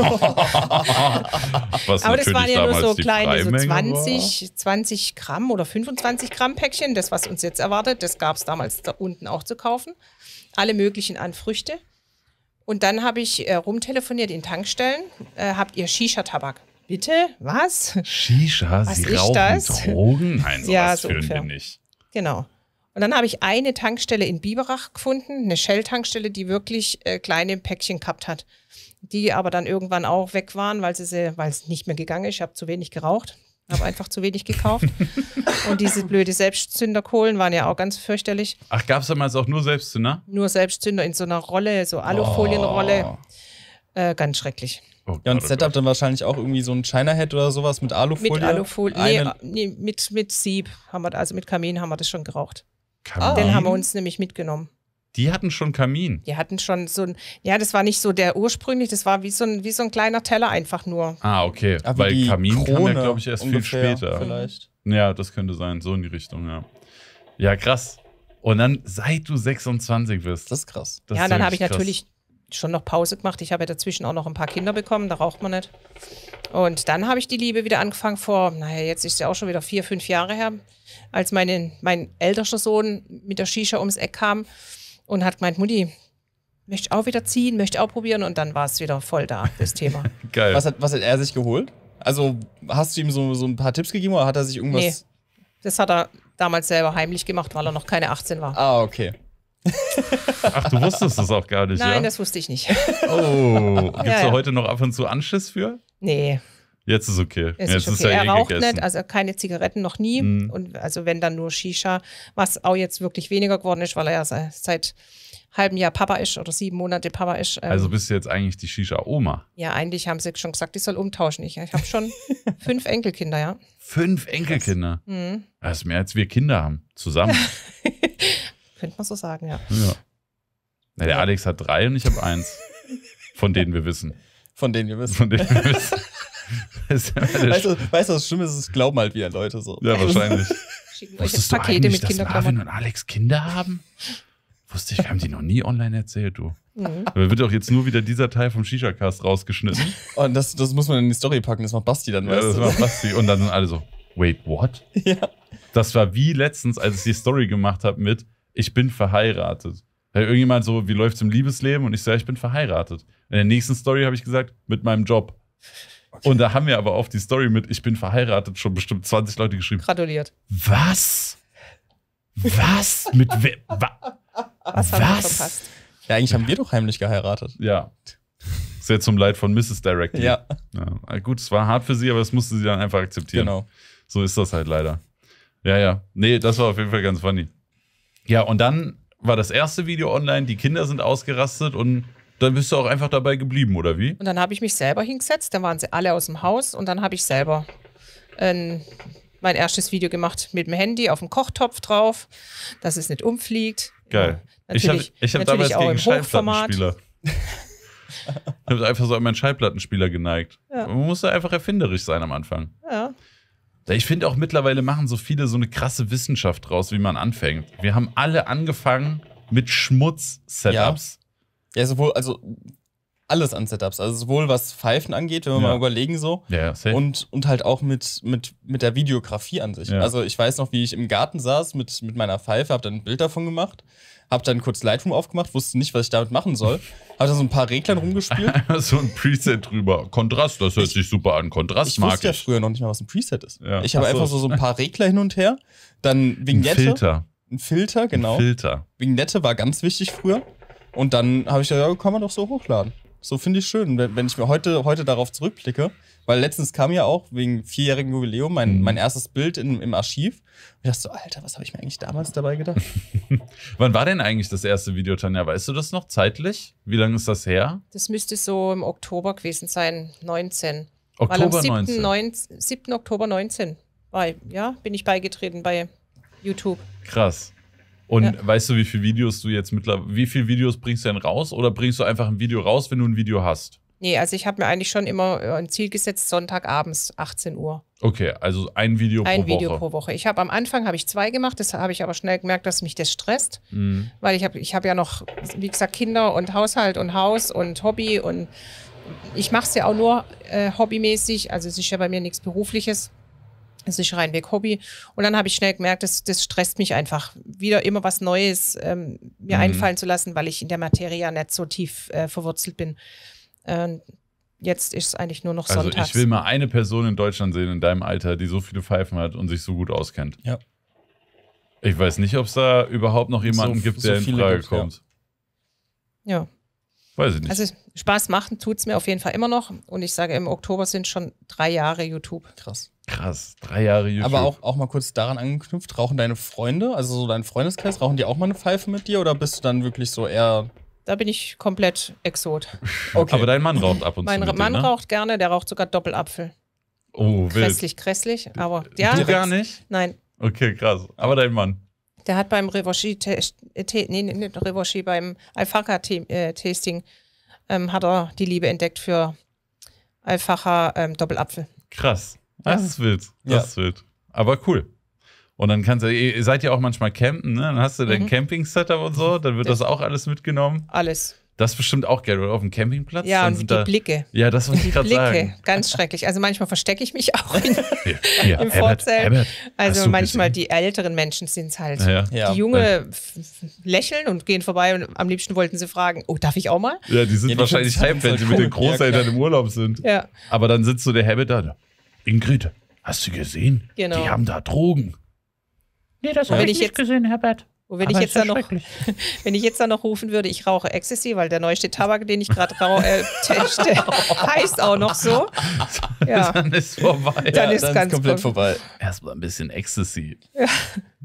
das waren ja nur so kleine, so 20, 20 Gramm oder 25 Gramm Päckchen. Das, was uns jetzt erwartet, das gab es damals da unten auch zu kaufen. Alle möglichen an Früchte. Und dann habe ich äh, rumtelefoniert in Tankstellen. Äh, habt ihr Shisha-Tabak? Bitte? Was? Shisha? Was Sie rauchen das? Drogen? Nein, sowas ja, so führen ungefähr. wir nicht. Genau. Und dann habe ich eine Tankstelle in Biberach gefunden, eine Shell-Tankstelle, die wirklich äh, kleine Päckchen gehabt hat, die aber dann irgendwann auch weg waren, weil sie, weil es nicht mehr gegangen ist. Ich habe zu wenig geraucht, habe einfach zu wenig gekauft. Und diese blöde Selbstzünderkohlen waren ja auch ganz fürchterlich. Ach, gab es damals auch nur Selbstzünder? Nur Selbstzünder in so einer Rolle, so Alufolienrolle. Oh. Äh, ganz schrecklich. Oh, ja, und oh Setup dann wahrscheinlich auch irgendwie so ein China-Head oder sowas mit Alufolie? Mit Alufolie, nee, äh, nee, mit, mit Sieb haben wir, also mit Kamin haben wir das schon geraucht. Kamin? Oh. Den haben wir uns nämlich mitgenommen. Die hatten schon Kamin. Die hatten schon so ein, ja, das war nicht so der ursprünglich, das war wie so ein, wie so ein kleiner Teller einfach nur. Ah, okay. Aber Weil Kamin Krone kam ja, glaube ich, erst viel später. Vielleicht. Ja, das könnte sein, so in die Richtung, ja. Ja, krass. Und dann, seit du 26 bist. Das ist krass. Das ja, ist dann habe ich krass. natürlich schon noch Pause gemacht. Ich habe ja dazwischen auch noch ein paar Kinder bekommen, da raucht man nicht. Und dann habe ich die Liebe wieder angefangen vor, naja, jetzt ist ja auch schon wieder vier, fünf Jahre her, als meine, mein ältester Sohn mit der Shisha ums Eck kam und hat gemeint, Mutti, möchte auch wieder ziehen, möchte auch probieren und dann war es wieder voll da, das Thema. Geil. Was hat, was hat er sich geholt? Also hast du ihm so, so ein paar Tipps gegeben oder hat er sich irgendwas... Nee, das hat er damals selber heimlich gemacht, weil er noch keine 18 war. Ah, okay. Ach, du wusstest das auch gar nicht, Nein, ja? das wusste ich nicht. Oh, gibt es ja, da ja. heute noch ab und zu Anschiss für? Nee. Jetzt ist okay. Jetzt Jetzt ist okay. Ist eh ja er raucht gegessen. nicht, also keine Zigaretten noch nie. Mhm. Und also wenn dann nur Shisha, was auch jetzt wirklich weniger geworden ist, weil er ja seit halben Jahr Papa ist oder sieben Monate Papa ist. Ähm, also bist du jetzt eigentlich die Shisha-Oma? Ja, eigentlich haben sie schon gesagt, ich soll umtauschen. Ich, ich habe schon fünf Enkelkinder, ja. Fünf Enkelkinder? Mhm. Das ist mehr als wir Kinder haben, zusammen. Könnte man so sagen, ja. ja. Na, der Alex hat drei und ich habe eins. Von denen wir wissen. Von denen wir wissen. Von denen wir wissen. ja weißt, du, weißt du, was schlimm ist? Es glauben halt wieder Leute so. Ja, wahrscheinlich. Schicken euch jetzt Pakete mit dass Marvin und Alex Kinder haben? Wusste ich, wir haben die noch nie online erzählt, du. Mhm. Aber wird auch jetzt nur wieder dieser Teil vom Shisha-Cast rausgeschnitten. Oh, und das, das muss man in die Story packen, das macht Basti dann, weißt ja, das du? macht Basti. Und dann sind alle so, wait, what? Ja. Das war wie letztens, als ich die Story gemacht habe mit, ich bin verheiratet. Da irgendjemand so, wie läuft es im Liebesleben? Und ich sage, ich bin verheiratet. In der nächsten Story habe ich gesagt, mit meinem Job. Okay. Und da haben wir aber auf die Story mit, ich bin verheiratet, schon bestimmt 20 Leute geschrieben. Gratuliert. Was? Was? mit wem? Wa was? was? Ja, eigentlich haben wir doch heimlich geheiratet. Ja. Sehr zum Leid von Mrs. Directly. Ja. ja. Ah, gut, es war hart für sie, aber das musste sie dann einfach akzeptieren. Genau. So ist das halt leider. Ja, ja. Nee, das war auf jeden Fall ganz funny. Ja, und dann war das erste Video online, die Kinder sind ausgerastet und dann bist du auch einfach dabei geblieben, oder wie? Und dann habe ich mich selber hingesetzt, dann waren sie alle aus dem Haus und dann habe ich selber ein, ähm, mein erstes Video gemacht mit dem Handy auf dem Kochtopf drauf, dass es nicht umfliegt. Geil. Ja, ich habe ich hab damals gegen Schallplattenspieler. ich habe einfach so an meinen Schallplattenspieler geneigt. Ja. Man da einfach erfinderisch sein am Anfang. Ja. Ich finde auch mittlerweile machen so viele so eine krasse Wissenschaft draus, wie man anfängt. Wir haben alle angefangen mit Schmutz-Setups. Ja. ja, sowohl, also alles an Setups. Also sowohl was Pfeifen angeht, wenn wir ja. mal überlegen so. Ja, safe. Und, und halt auch mit, mit, mit der Videografie an sich. Ja. Also ich weiß noch, wie ich im Garten saß mit, mit meiner Pfeife, habe dann ein Bild davon gemacht. Hab dann kurz Lightroom aufgemacht, wusste nicht, was ich damit machen soll. Hab dann so ein paar Reglern rumgespielt. so ein Preset drüber. Kontrast, das hört ich, sich super an. Kontrast ich mag wusste ich. wusste ja früher noch nicht mal, was ein Preset ist. Ja. Ich habe so. einfach so, so ein paar Regler hin und her. Dann Vignette. Ein Filter. Ein Filter, genau. Ein Filter. Vignette war ganz wichtig früher. Und dann habe ich gesagt, ja, kann man doch so hochladen. So finde ich schön. Wenn ich mir heute, heute darauf zurückblicke, weil letztens kam ja auch wegen vierjährigen Jubiläum mein, mhm. mein erstes Bild in, im Archiv. Und ich dachte so, Alter, was habe ich mir eigentlich damals dabei gedacht? Wann war denn eigentlich das erste Video, Tanja? Weißt du das noch zeitlich? Wie lange ist das her? Das müsste so im Oktober gewesen sein, 19. Oktober 7. 19. 9, 7. Oktober 19 war, ja, bin ich beigetreten bei YouTube. Krass. Und ja. weißt du, wie viele Videos du jetzt mittlerweile, wie viele Videos bringst du denn raus? Oder bringst du einfach ein Video raus, wenn du ein Video hast? Nee, also ich habe mir eigentlich schon immer äh, ein Ziel gesetzt, Sonntagabends 18 Uhr. Okay, also ein Video ein pro Woche. Ein Video pro Woche. Ich habe am Anfang habe ich zwei gemacht, das habe ich aber schnell gemerkt, dass mich das stresst, mhm. weil ich habe ich habe ja noch wie gesagt Kinder und Haushalt und Haus und Hobby und ich mache es ja auch nur äh, hobbymäßig, also es ist ja bei mir nichts berufliches. Es ist reinweg Hobby. Und dann habe ich schnell gemerkt, das, das stresst mich einfach, wieder immer was Neues ähm, mir mhm. einfallen zu lassen, weil ich in der Materie ja nicht so tief äh, verwurzelt bin. Äh, jetzt ist es eigentlich nur noch also sonntags. Also ich will mal eine Person in Deutschland sehen in deinem Alter, die so viele Pfeifen hat und sich so gut auskennt. Ja. Ich weiß nicht, ob es da überhaupt noch jemanden so, gibt, der so in Frage kommt. Ja. ja. Weiß ich nicht. Also Spaß machen tut es mir auf jeden Fall immer noch. Und ich sage, im Oktober sind schon drei Jahre YouTube. Krass. Krass, drei Jahre YouTube. Aber auch, auch mal kurz daran angeknüpft, rauchen deine Freunde, also so dein Freundeskreis, rauchen die auch mal eine Pfeife mit dir oder bist du dann wirklich so eher da bin ich komplett exot. Okay. Aber dein Mann raucht ab und mein zu. Mein Mann dir, ne? raucht gerne, der raucht sogar Doppelapfel. Oh, wild. Grässlich, grässlich, aber ja. Du gar nicht? Nein. Okay, krass. Aber dein Mann. Der hat beim Revoshi, äh, nee, nicht Revoshi, beim Alfaka-Tasting äh, ähm, hat er die Liebe entdeckt für Alfaka ähm, Doppelapfel. Krass. Das ja. ist wild. Das ja. ist wild. Aber cool. Und dann kannst du, ihr seid ja auch manchmal campen, ne? Dann hast du mhm. dein Camping-Setup und so, dann wird das auch alles mitgenommen. Alles. Das ist bestimmt auch geil, oder? Auf dem Campingplatz? Ja, und die da, Blicke. Ja, das wollte ich gerade sagen. Die Blicke, ganz schrecklich. Also manchmal verstecke ich mich auch in, ja, im Vorzelt. Also manchmal gesehen? die älteren Menschen sind es halt. Ja, ja. Die Junge lächeln und gehen vorbei und am liebsten wollten sie fragen, oh, darf ich auch mal? Ja, die sind die wahrscheinlich hype, wenn sie mit halt den Großeltern im Urlaub sind. Ja. Aber dann sitzt so der Habit da, Ingrid, hast du gesehen? Genau. Die haben da Drogen. Nee, das habe ich nicht jetzt, gesehen, Herbert. Und wenn ich, jetzt dann noch, wenn ich jetzt dann noch rufen würde, ich rauche Ecstasy, weil der neueste Tabak, den ich gerade äh, teste, heißt auch noch so. Ja. dann ist vorbei. Dann ja, dann ganz ist komplett vorbei. Erstmal ein bisschen Ecstasy. Ja.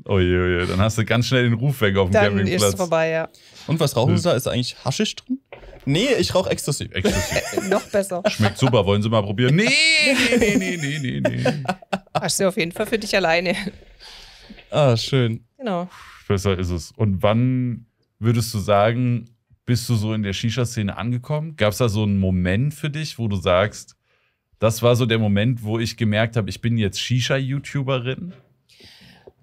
Uiuiui, dann hast du ganz schnell den Ruf weg auf dem dann Campingplatz. Dann ist vorbei, ja. Und was rauchen hm. Sie da? Ist eigentlich Haschisch drin? Nee, ich rauche Ecstasy. Ecstasy. Äh, noch besser. Schmeckt super, wollen Sie mal probieren? Nee, nee, nee, nee, nee, nee. Hast du auf jeden Fall für dich alleine. Ah, schön. Genau. Besser ist es. Und wann würdest du sagen, bist du so in der Shisha-Szene angekommen? Gab es da so einen Moment für dich, wo du sagst, das war so der Moment, wo ich gemerkt habe, ich bin jetzt Shisha-YouTuberin?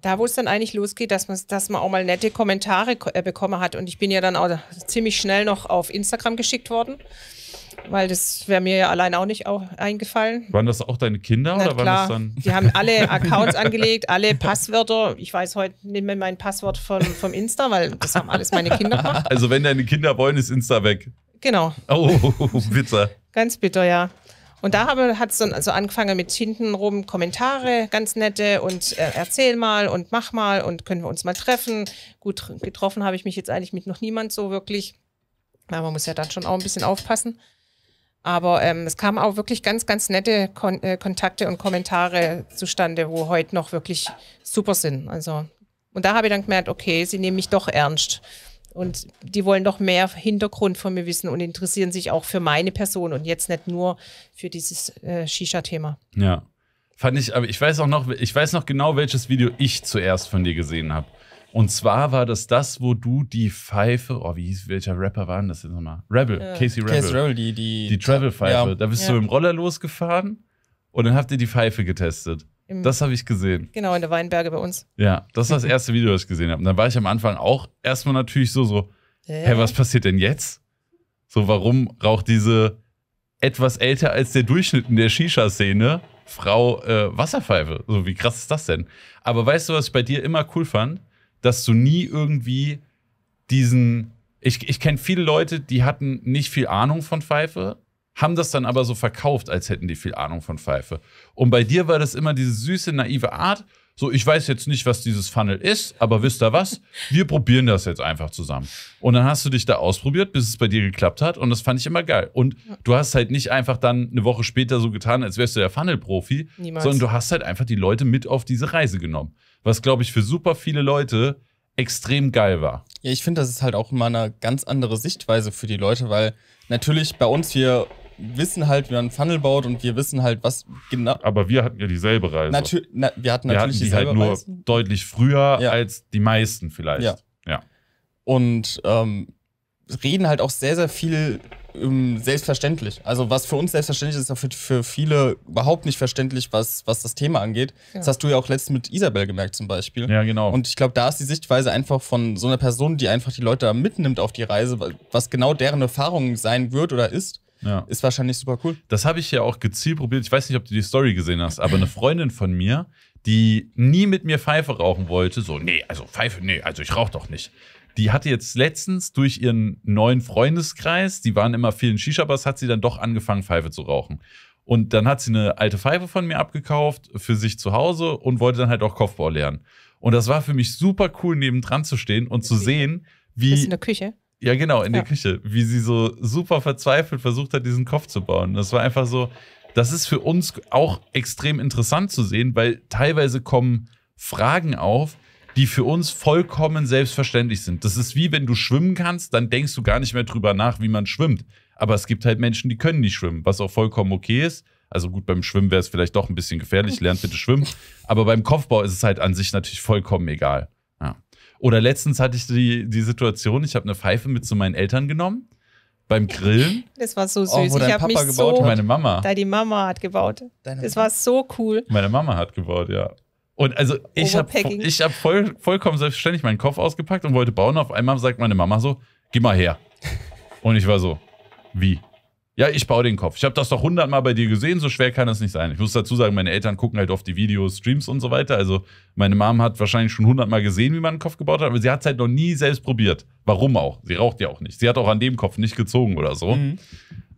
da wo es dann eigentlich losgeht, dass man, dass man auch mal nette Kommentare äh, bekommen hat. Und ich bin ja dann auch ziemlich schnell noch auf Instagram geschickt worden weil das wäre mir ja allein auch nicht auch eingefallen. Waren das auch deine Kinder Na, oder klar. waren das dann? Die haben alle Accounts angelegt, alle Passwörter. Ich weiß heute nicht mehr mein Passwort von, vom Insta, weil das haben alles meine Kinder gemacht. Also wenn deine Kinder wollen, ist Insta weg. Genau. Oh, bitter. Ganz bitter, ja. Und da hat es dann also angefangen mit hintenrum Kommentare, ganz nette und äh, erzähl mal und mach mal und können wir uns mal treffen. Gut, getroffen habe ich mich jetzt eigentlich mit noch niemand so wirklich. Aber man muss ja dann schon auch ein bisschen aufpassen. Aber ähm, es kamen auch wirklich ganz, ganz nette Kon äh, Kontakte und Kommentare zustande, wo heute noch wirklich super sind. Also, und da habe ich dann gemerkt, okay, sie nehmen mich doch ernst. Und die wollen doch mehr Hintergrund von mir wissen und interessieren sich auch für meine Person und jetzt nicht nur für dieses äh, Shisha-Thema. Ja. Fand ich, aber ich weiß auch noch, ich weiß noch genau, welches Video ich zuerst von dir gesehen habe. Und zwar war das das, wo du die Pfeife, oh, wie hieß, welcher Rapper war denn das jetzt nochmal? Rebel, ja. Äh, Casey Rebel. Casey Rebel, die, die, die Travel-Pfeife. Ja. Da bist ja. du im Roller losgefahren und dann habt ihr die Pfeife getestet. Im, das habe ich gesehen. Genau, in der Weinberge bei uns. Ja, das war das erste Video, das ich gesehen habe. Und dann war ich am Anfang auch erstmal natürlich so, so, ja, hey, was passiert denn jetzt? So, warum raucht diese etwas älter als der Durchschnitt in der Shisha-Szene Frau äh, Wasserpfeife? So, wie krass ist das denn? Aber weißt du, was ich bei dir immer cool fand? dass du nie irgendwie diesen. Ich, ich kenne viele Leute, die hatten nicht viel Ahnung von Pfeife, haben das dann aber so verkauft, als hätten die viel Ahnung von Pfeife. Und bei dir war das immer diese süße, naive Art so, ich weiß jetzt nicht, was dieses Funnel ist, aber wisst ihr was? Wir probieren das jetzt einfach zusammen. Und dann hast du dich da ausprobiert, bis es bei dir geklappt hat. Und das fand ich immer geil. Und du hast halt nicht einfach dann eine Woche später so getan, als wärst du der Funnel-Profi, sondern du hast halt einfach die Leute mit auf diese Reise genommen. Was, glaube ich, für super viele Leute extrem geil war. Ja, ich finde, das ist halt auch immer eine ganz andere Sichtweise für die Leute, weil natürlich bei uns, wir wissen halt, wie man einen Funnel baut und wir wissen halt, was genau. Aber wir hatten ja dieselbe Reise. Natu na, wir hatten natürlich wir hatten die dieselbe halt nur Reise. deutlich früher ja. als die meisten vielleicht. Ja. ja. Und ähm, reden halt auch sehr, sehr viel ähm, selbstverständlich. Also was für uns selbstverständlich ist, ist für, für viele überhaupt nicht verständlich, was, was das Thema angeht. Ja. Das hast du ja auch letztens mit Isabel gemerkt zum Beispiel. Ja, genau. Und ich glaube, da ist die Sichtweise einfach von so einer Person, die einfach die Leute da mitnimmt auf die Reise, was genau deren Erfahrung sein wird oder ist ja. Ist wahrscheinlich super cool. Das habe ich ja auch gezielt probiert. Ich weiß nicht, ob du die Story gesehen hast, aber eine Freundin von mir, die nie mit mir Pfeife rauchen wollte, so, nee, also Pfeife, nee, also ich rauche doch nicht. Die hatte jetzt letztens durch ihren neuen Freundeskreis, die waren immer vielen Shisha-Bars, hat sie dann doch angefangen, Pfeife zu rauchen. Und dann hat sie eine alte Pfeife von mir abgekauft für sich zu Hause und wollte dann halt auch Kopfbau lernen. Und das war für mich super cool, nebendran zu stehen und zu sehen, wie. Ist in der Küche? Ja, genau, in ja. der Küche. Wie sie so super verzweifelt versucht hat, diesen Kopf zu bauen. Das war einfach so, das ist für uns auch extrem interessant zu sehen, weil teilweise kommen Fragen auf, die für uns vollkommen selbstverständlich sind. Das ist wie wenn du schwimmen kannst, dann denkst du gar nicht mehr drüber nach, wie man schwimmt. Aber es gibt halt Menschen, die können nicht schwimmen, was auch vollkommen okay ist. Also gut, beim Schwimmen wäre es vielleicht doch ein bisschen gefährlich, lernt bitte schwimmen. Aber beim Kopfbau ist es halt an sich natürlich vollkommen egal. Oder letztens hatte ich die, die Situation, ich habe eine Pfeife mit zu meinen Eltern genommen beim Grillen. Das war so oh, süß. Oh, ich habe mich so, hat. meine Mama. Da die Mama hat gebaut. Deine das Mama. war so cool. Meine Mama hat gebaut, ja. Und also ich habe ich hab voll, vollkommen selbstständig meinen Kopf ausgepackt und wollte bauen. Auf einmal sagt meine Mama so, geh mal her. Und ich war so, wie? Ja, ich baue den Kopf. Ich habe das doch hundertmal bei dir gesehen, so schwer kann das nicht sein. Ich muss dazu sagen, meine Eltern gucken halt oft die Videos, Streams und so weiter. Also meine Mom hat wahrscheinlich schon hundertmal gesehen, wie man einen Kopf gebaut hat, aber sie hat es halt noch nie selbst probiert. Warum auch? Sie raucht ja auch nicht. Sie hat auch an dem Kopf nicht gezogen oder so. Mhm.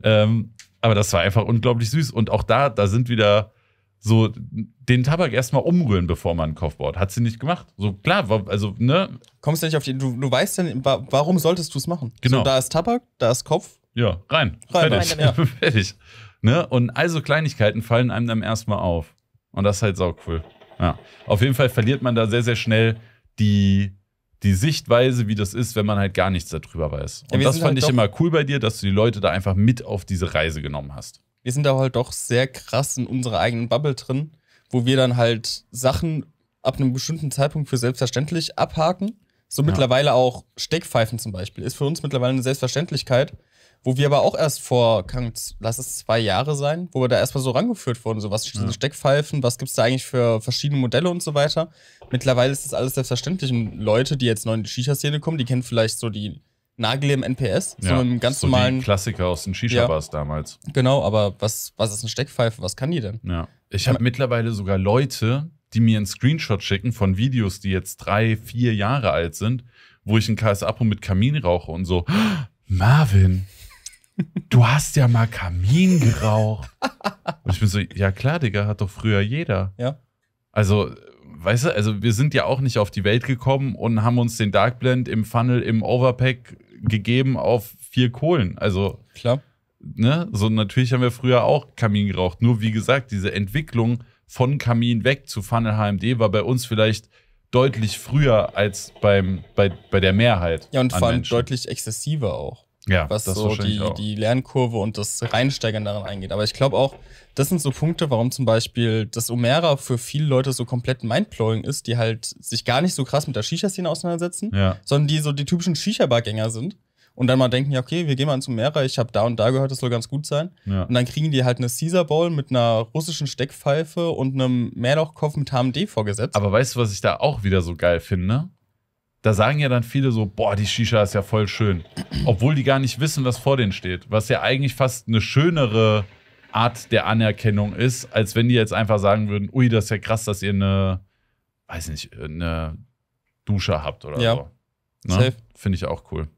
Ähm, aber das war einfach unglaublich süß. Und auch da, da sind wieder so den Tabak erstmal umrühren, bevor man einen Kopf baut. Hat sie nicht gemacht. So klar, also ne. Kommst du nicht auf die, du, du weißt ja, warum solltest du es machen? Genau. So, da ist Tabak, da ist Kopf, ja, rein. rein fertig. Rein ja. fertig. Ne? Und also Kleinigkeiten fallen einem dann erstmal auf. Und das ist halt saucool. Ja. Auf jeden Fall verliert man da sehr, sehr schnell die, die Sichtweise, wie das ist, wenn man halt gar nichts darüber weiß. Und ja, das fand halt ich immer cool bei dir, dass du die Leute da einfach mit auf diese Reise genommen hast. Wir sind da halt doch sehr krass in unserer eigenen Bubble drin, wo wir dann halt Sachen ab einem bestimmten Zeitpunkt für selbstverständlich abhaken. So ja. mittlerweile auch Steckpfeifen zum Beispiel ist für uns mittlerweile eine Selbstverständlichkeit wo wir aber auch erst vor, kann, lass es zwei Jahre sein, wo wir da erstmal so rangeführt wurden, so was sind ja. Steckpfeifen, was gibt es da eigentlich für verschiedene Modelle und so weiter. Mittlerweile ist das alles selbstverständlich und Leute, die jetzt neu in die Shisha-Szene kommen, die kennen vielleicht so die Nagel im NPS, ja, so einem ganz so normalen. Klassiker aus den Shisha-Bars ja. damals. Genau, aber was, was ist eine Steckpfeife, was kann die denn? Ja. Ich habe mittlerweile sogar Leute, die mir einen Screenshot schicken von Videos, die jetzt drei, vier Jahre alt sind, wo ich ein KS Apo mit Kamin rauche und so, ah, Marvin, du hast ja mal Kamin geraucht. Und ich bin so, ja klar, Digga, hat doch früher jeder. Ja. Also, weißt du, also wir sind ja auch nicht auf die Welt gekommen und haben uns den Dark Blend im Funnel, im Overpack gegeben auf vier Kohlen. Also, klar. Ne, so natürlich haben wir früher auch Kamin geraucht. Nur wie gesagt, diese Entwicklung von Kamin weg zu Funnel HMD war bei uns vielleicht deutlich früher als beim, bei, bei der Mehrheit. Ja, und vor allem deutlich exzessiver auch. Ja, was so die, die, Lernkurve und das Reinsteigern daran eingeht. Aber ich glaube auch, das sind so Punkte, warum zum Beispiel das Omera für viele Leute so komplett mindblowing ist, die halt sich gar nicht so krass mit der Shisha-Szene auseinandersetzen, ja. sondern die so die typischen Shisha-Bargänger sind und dann mal denken, ja, okay, wir gehen mal ins Omera, ich habe da und da gehört, das soll ganz gut sein. Ja. Und dann kriegen die halt eine Caesar Bowl mit einer russischen Steckpfeife und einem Meerlochkopf mit HMD vorgesetzt. Aber weißt du, was ich da auch wieder so geil finde? da sagen ja dann viele so, boah, die Shisha ist ja voll schön. Obwohl die gar nicht wissen, was vor denen steht. Was ja eigentlich fast eine schönere Art der Anerkennung ist, als wenn die jetzt einfach sagen würden, ui, das ist ja krass, dass ihr eine, weiß nicht, eine Dusche habt oder ja. so. Ne? Safe. Finde ich auch cool.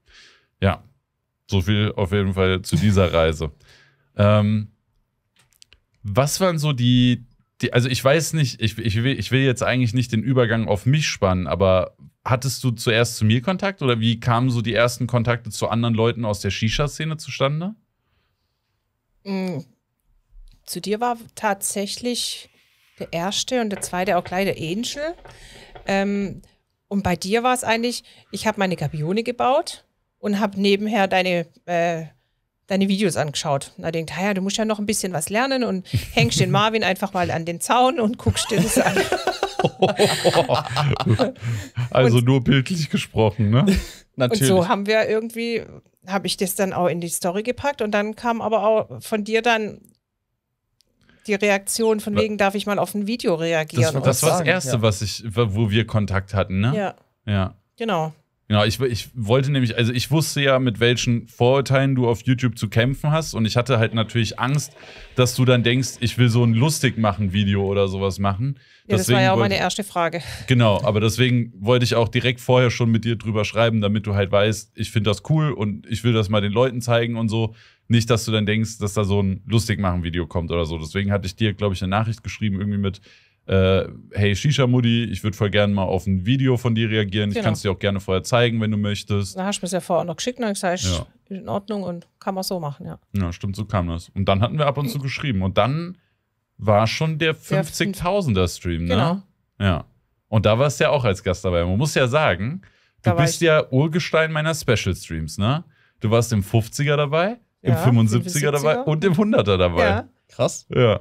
Ja. So viel auf jeden Fall zu dieser Reise. ähm, was waren so die, die, also ich weiß nicht, ich, ich, will, ich will jetzt eigentlich nicht den Übergang auf mich spannen, aber hattest du zuerst zu mir Kontakt oder wie kamen so die ersten Kontakte zu anderen Leuten aus der Shisha-Szene zustande? Mhm. Zu dir war tatsächlich der erste und der zweite auch gleich der Angel. Ähm, und bei dir war es eigentlich, ich habe meine Gabione gebaut und habe nebenher deine, äh, deine Videos angeschaut. Und da denkt, ah ja, du musst ja noch ein bisschen was lernen und hängst den Marvin einfach mal an den Zaun und guckst dir das an. also und, nur bildlich gesprochen, ne? Natürlich. Und so haben wir irgendwie, habe ich das dann auch in die Story gepackt und dann kam aber auch von dir dann die Reaktion von wegen, darf ich mal auf ein Video reagieren? Das, das war das Erste, ja. was ich, wo wir Kontakt hatten, ne? Ja. Ja. Genau. Genau, ich, ich wollte nämlich, also ich wusste ja, mit welchen Vorurteilen du auf YouTube zu kämpfen hast und ich hatte halt natürlich Angst, dass du dann denkst, ich will so ein lustig machen Video oder sowas machen. Ja, das deswegen war ja auch meine erste Frage. Genau, aber deswegen wollte ich auch direkt vorher schon mit dir drüber schreiben, damit du halt weißt, ich finde das cool und ich will das mal den Leuten zeigen und so. Nicht, dass du dann denkst, dass da so ein lustig machen Video kommt oder so. Deswegen hatte ich dir, glaube ich, eine Nachricht geschrieben, irgendwie mit, äh, hey shisha Mudi, ich würde voll gerne mal auf ein Video von dir reagieren. Genau. Ich kann es dir auch gerne vorher zeigen, wenn du möchtest. Na, hast du mir es ja vorher noch geschickt und ne? ich sage, ja. in Ordnung und kann man so machen, ja. Ja, stimmt, so kam das. Und dann hatten wir ab und zu geschrieben. Und dann war schon der 50.000er-Stream, ne? Genau. Ja. Und da warst du ja auch als Gast dabei. Man muss ja sagen, du bist ja Urgestein meiner Special-Streams, ne? Du warst im 50er dabei, ja, im 75er, 75er dabei und im 100er dabei. Ja. Krass. Ja.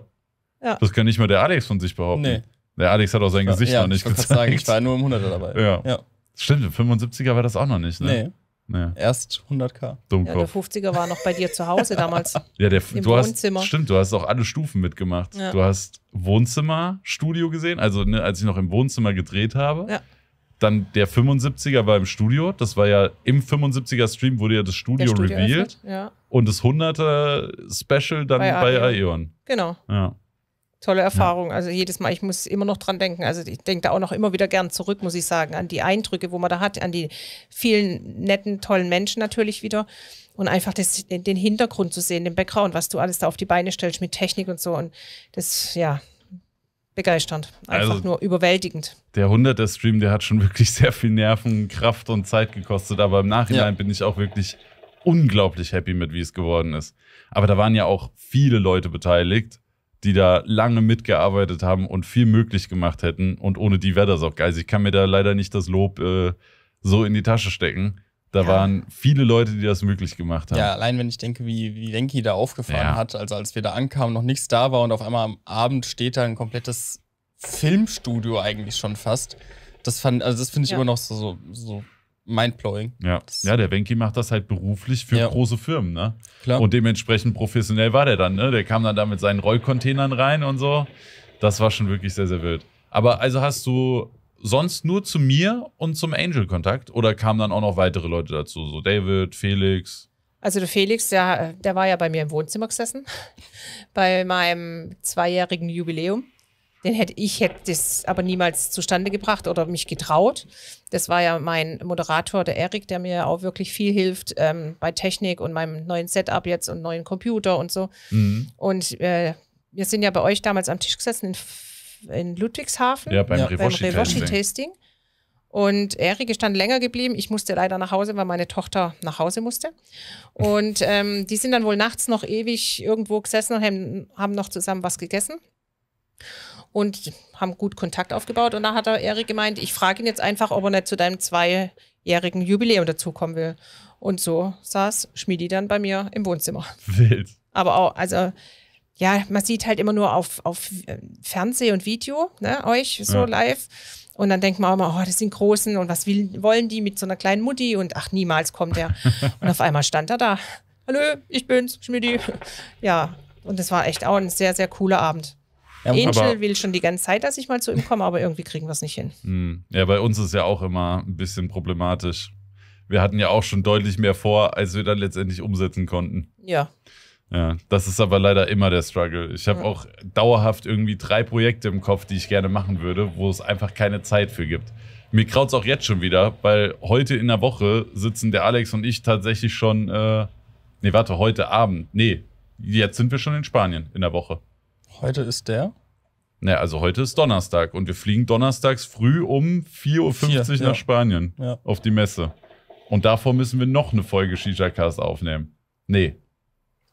Ja. Das kann nicht mal der Alex von sich behaupten. Nee. Der Alex hat auch sein Gesicht ja, noch nicht ich gezeigt. Sagen, ich war nur im 100er dabei. Ja. ja. Stimmt, im 75er war das auch noch nicht, ne? Nee. nee. Erst 100k. Dummkopf. Ja, der 50er war noch bei dir zu Hause damals. ja, der im du Wohnzimmer. Hast, stimmt, du hast auch alle Stufen mitgemacht. Du hast Wohnzimmer, Studio gesehen, also ne, als ich noch im Wohnzimmer gedreht habe. Ja. Dann der 75er war im Studio. Das war ja im 75er Stream wurde ja das Studio, Studio revealed. Ja. Und das 100er Special dann bei, bei Aeon. E genau. Ja tolle Erfahrung. Ja. Also jedes Mal, ich muss immer noch dran denken. Also ich denke da auch noch immer wieder gern zurück, muss ich sagen, an die Eindrücke, wo man da hat, an die vielen netten, tollen Menschen natürlich wieder. Und einfach das, den Hintergrund zu sehen, den Background, was du alles da auf die Beine stellst mit Technik und so. Und das, ja, begeisternd. Einfach also, nur überwältigend. Der 100er-Stream, der hat schon wirklich sehr viel Nerven, Kraft und Zeit gekostet. Aber im Nachhinein ja. bin ich auch wirklich unglaublich happy mit, wie es geworden ist. Aber da waren ja auch viele Leute beteiligt die da lange mitgearbeitet haben und viel möglich gemacht hätten. Und ohne die wäre das auch geil. Also ich kann mir da leider nicht das Lob äh, so in die Tasche stecken. Da ja. waren viele Leute, die das möglich gemacht haben. Ja, allein wenn ich denke, wie, wie Lenki da aufgefahren ja. hat, also als wir da ankamen, noch nichts da war und auf einmal am Abend steht da ein komplettes Filmstudio eigentlich schon fast. Das fand, also das finde ich ja. immer noch so, so, so mindblowing. Ja. ja, der Wenki macht das halt beruflich für ja. große Firmen, ne? Klar. Und dementsprechend professionell war der dann, ne? Der kam dann da mit seinen Rollcontainern rein und so. Das war schon wirklich sehr, sehr wild. Aber also hast du sonst nur zu mir und zum Angel Kontakt oder kamen dann auch noch weitere Leute dazu? So David, Felix? Also der Felix, der, der war ja bei mir im Wohnzimmer gesessen, bei meinem zweijährigen Jubiläum. Den hätte ich hätte das aber niemals zustande gebracht oder mich getraut. Das war ja mein Moderator, der Erik, der mir auch wirklich viel hilft ähm, bei Technik und meinem neuen Setup jetzt und neuen Computer und so. Mhm. Und äh, wir sind ja bei euch damals am Tisch gesessen in, in Ludwigshafen. Ja, beim ja. Revoshi-Tasting. Und Erik ist dann länger geblieben. Ich musste leider nach Hause, weil meine Tochter nach Hause musste. Und ähm, die sind dann wohl nachts noch ewig irgendwo gesessen und haben noch zusammen was gegessen und haben gut Kontakt aufgebaut. Und da hat er Erik gemeint, ich frage ihn jetzt einfach, ob er nicht zu deinem zweijährigen Jubiläum dazukommen will. Und so saß Schmiedi dann bei mir im Wohnzimmer. Wild. Aber auch, also, ja, man sieht halt immer nur auf, auf äh, Fernseh und Video, ne, euch so ja. live. Und dann denkt man auch immer, oh, das sind Großen und was will, wollen die mit so einer kleinen Mutti und ach, niemals kommt er. und auf einmal stand er da. Hallo, ich bin's, Schmidi. Ja, und das war echt auch ein sehr, sehr cooler Abend. Ja, Angel will schon die ganze Zeit, dass ich mal zu ihm komme, aber irgendwie kriegen wir es nicht hin. Hm. Ja, bei uns ist ja auch immer ein bisschen problematisch. Wir hatten ja auch schon deutlich mehr vor, als wir dann letztendlich umsetzen konnten. Ja. Ja, das ist aber leider immer der Struggle. Ich habe mhm. auch dauerhaft irgendwie drei Projekte im Kopf, die ich gerne machen würde, wo es einfach keine Zeit für gibt. Mir kraut es auch jetzt schon wieder, weil heute in der Woche sitzen der Alex und ich tatsächlich schon. Äh, nee, warte, heute Abend. Nee, jetzt sind wir schon in Spanien in der Woche. Heute ist der? Naja, also heute ist Donnerstag und wir fliegen donnerstags früh um 4.50 Uhr nach ja. Spanien ja. auf die Messe. Und davor müssen wir noch eine Folge Shisha-Cast aufnehmen. Nee.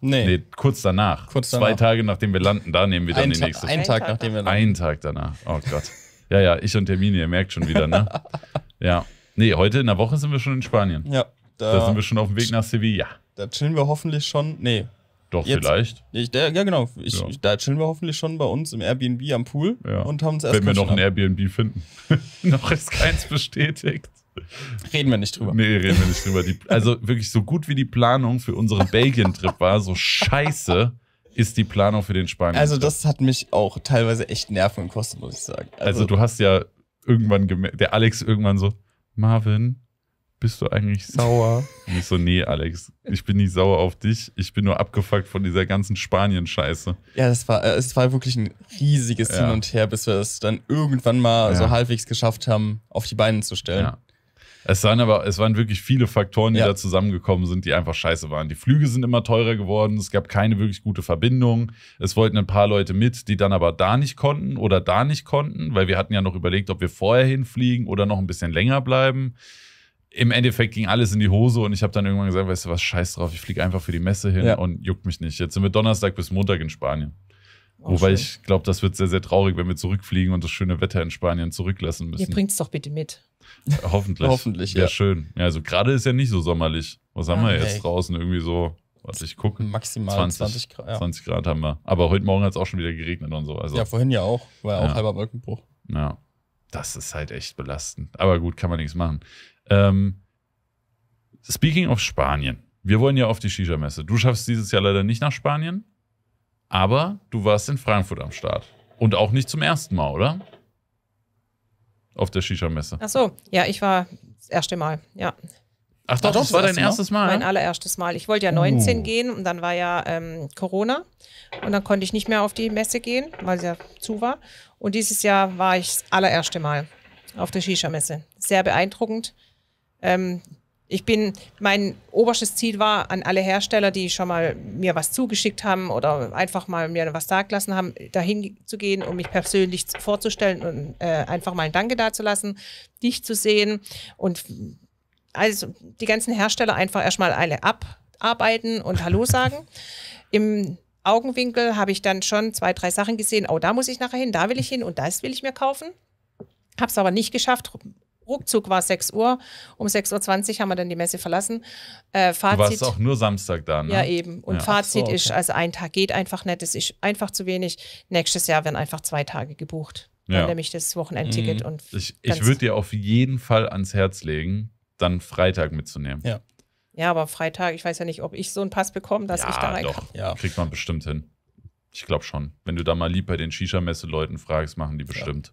nee. Nee. kurz danach. Kurz danach. Zwei Tage nachdem wir landen, da nehmen wir dann ein die Ta nächste Einen Tag, Tag nachdem wir landen. Einen Tag danach. Oh Gott. Ja, ja, ich und Termine, ihr merkt schon wieder, ne? ja. Nee, heute in der Woche sind wir schon in Spanien. Ja. Da, da sind wir schon auf dem Weg nach Sevilla. Da chillen wir hoffentlich schon. Nee, doch, Jetzt, vielleicht. Ich, der, ja, genau. Ich, ja. Da chillen wir hoffentlich schon bei uns im Airbnb am Pool ja. und haben es erst Wenn wir noch ein ab. Airbnb finden. noch ist keins bestätigt. Reden wir nicht drüber. Nee, reden wir nicht drüber. Die, also wirklich so gut wie die Planung für unseren Belgien-Trip war, so scheiße ist die Planung für den Spanien. Also das hat mich auch teilweise echt Nerven gekostet, muss ich sagen. Also, also du hast ja irgendwann gemerkt, der Alex irgendwann so, Marvin, bist du eigentlich sauer? Und ich so, nee, Alex, ich bin nicht sauer auf dich. Ich bin nur abgefuckt von dieser ganzen Spanien-Scheiße. Ja, das war, äh, es war wirklich ein riesiges ja. Hin und Her, bis wir es dann irgendwann mal ja. so halbwegs geschafft haben, auf die Beine zu stellen. Ja. Es waren aber, es waren wirklich viele Faktoren, die da zusammengekommen sind, die einfach scheiße waren. Die Flüge sind immer teurer geworden, es gab keine wirklich gute Verbindung. Es wollten ein paar Leute mit, die dann aber da nicht konnten oder da nicht konnten, weil wir hatten ja noch überlegt, ob wir vorher hinfliegen oder noch ein bisschen länger bleiben im Endeffekt ging alles in die Hose und ich habe dann irgendwann gesagt, weißt du was, scheiß drauf, ich fliege einfach für die Messe hin ja. und juckt mich nicht. Jetzt sind wir Donnerstag bis Montag in Spanien. Oh, Wobei schön. ich glaube, das wird sehr, sehr traurig, wenn wir zurückfliegen und das schöne Wetter in Spanien zurücklassen müssen. Ihr bringt es doch bitte mit. Hoffentlich. Hoffentlich, ja. ja. schön. Ja, also gerade ist ja nicht so sommerlich. Was haben ah, wir jetzt ey. draußen? Irgendwie so, was ich gucke. Maximal 20, 20 Grad. Ja. 20 Grad haben wir. Aber heute Morgen hat es auch schon wieder geregnet und so. Also, ja, vorhin ja auch. War ja auch halber Wolkenbruch. Ja. Das ist halt echt belastend. Aber gut, kann man nichts machen. Ähm, speaking of Spanien. Wir wollen ja auf die Shisha-Messe. Du schaffst dieses Jahr leider nicht nach Spanien, aber du warst in Frankfurt am Start. Und auch nicht zum ersten Mal, oder? Auf der Shisha-Messe. Ach so, ja, ich war das erste Mal, ja. Ach doch, war doch das war dein erstes Mal? Mein allererstes Mal. Ich wollte ja 19 uh. gehen und dann war ja ähm, Corona und dann konnte ich nicht mehr auf die Messe gehen, weil es ja zu war. Und dieses Jahr war ich das allererste Mal auf der Shisha-Messe. Sehr beeindruckend. Ähm, ich bin, mein oberstes Ziel war an alle Hersteller, die schon mal mir was zugeschickt haben oder einfach mal mir was da haben, dahin zu gehen, um mich persönlich vorzustellen und äh, einfach mal ein Danke dazulassen, dich zu sehen und also die ganzen Hersteller einfach erstmal alle abarbeiten und Hallo sagen. Im Augenwinkel habe ich dann schon zwei, drei Sachen gesehen. Oh, da muss ich nachher hin, da will ich hin und das will ich mir kaufen. Habe es aber nicht geschafft, ruckzuck war 6 Uhr. Um 6.20 Uhr haben wir dann die Messe verlassen. Äh, Fazit, du warst auch nur Samstag da, ne? Ja, eben. Und ja. Fazit so, okay. ist, also ein Tag geht einfach nicht, es ist einfach zu wenig. Nächstes Jahr werden einfach zwei Tage gebucht. Ja. Dann nämlich das Wochenendticket. Mhm. Und ich ich würde dir auf jeden Fall ans Herz legen, dann Freitag mitzunehmen. Ja. Ja, aber Freitag, ich weiß ja nicht, ob ich so einen Pass bekomme, dass ja, ich da rein doch. Ja. Kriegt man bestimmt hin. Ich glaube schon. Wenn du da mal lieb bei den Shisha-Messe-Leuten fragst, machen die bestimmt.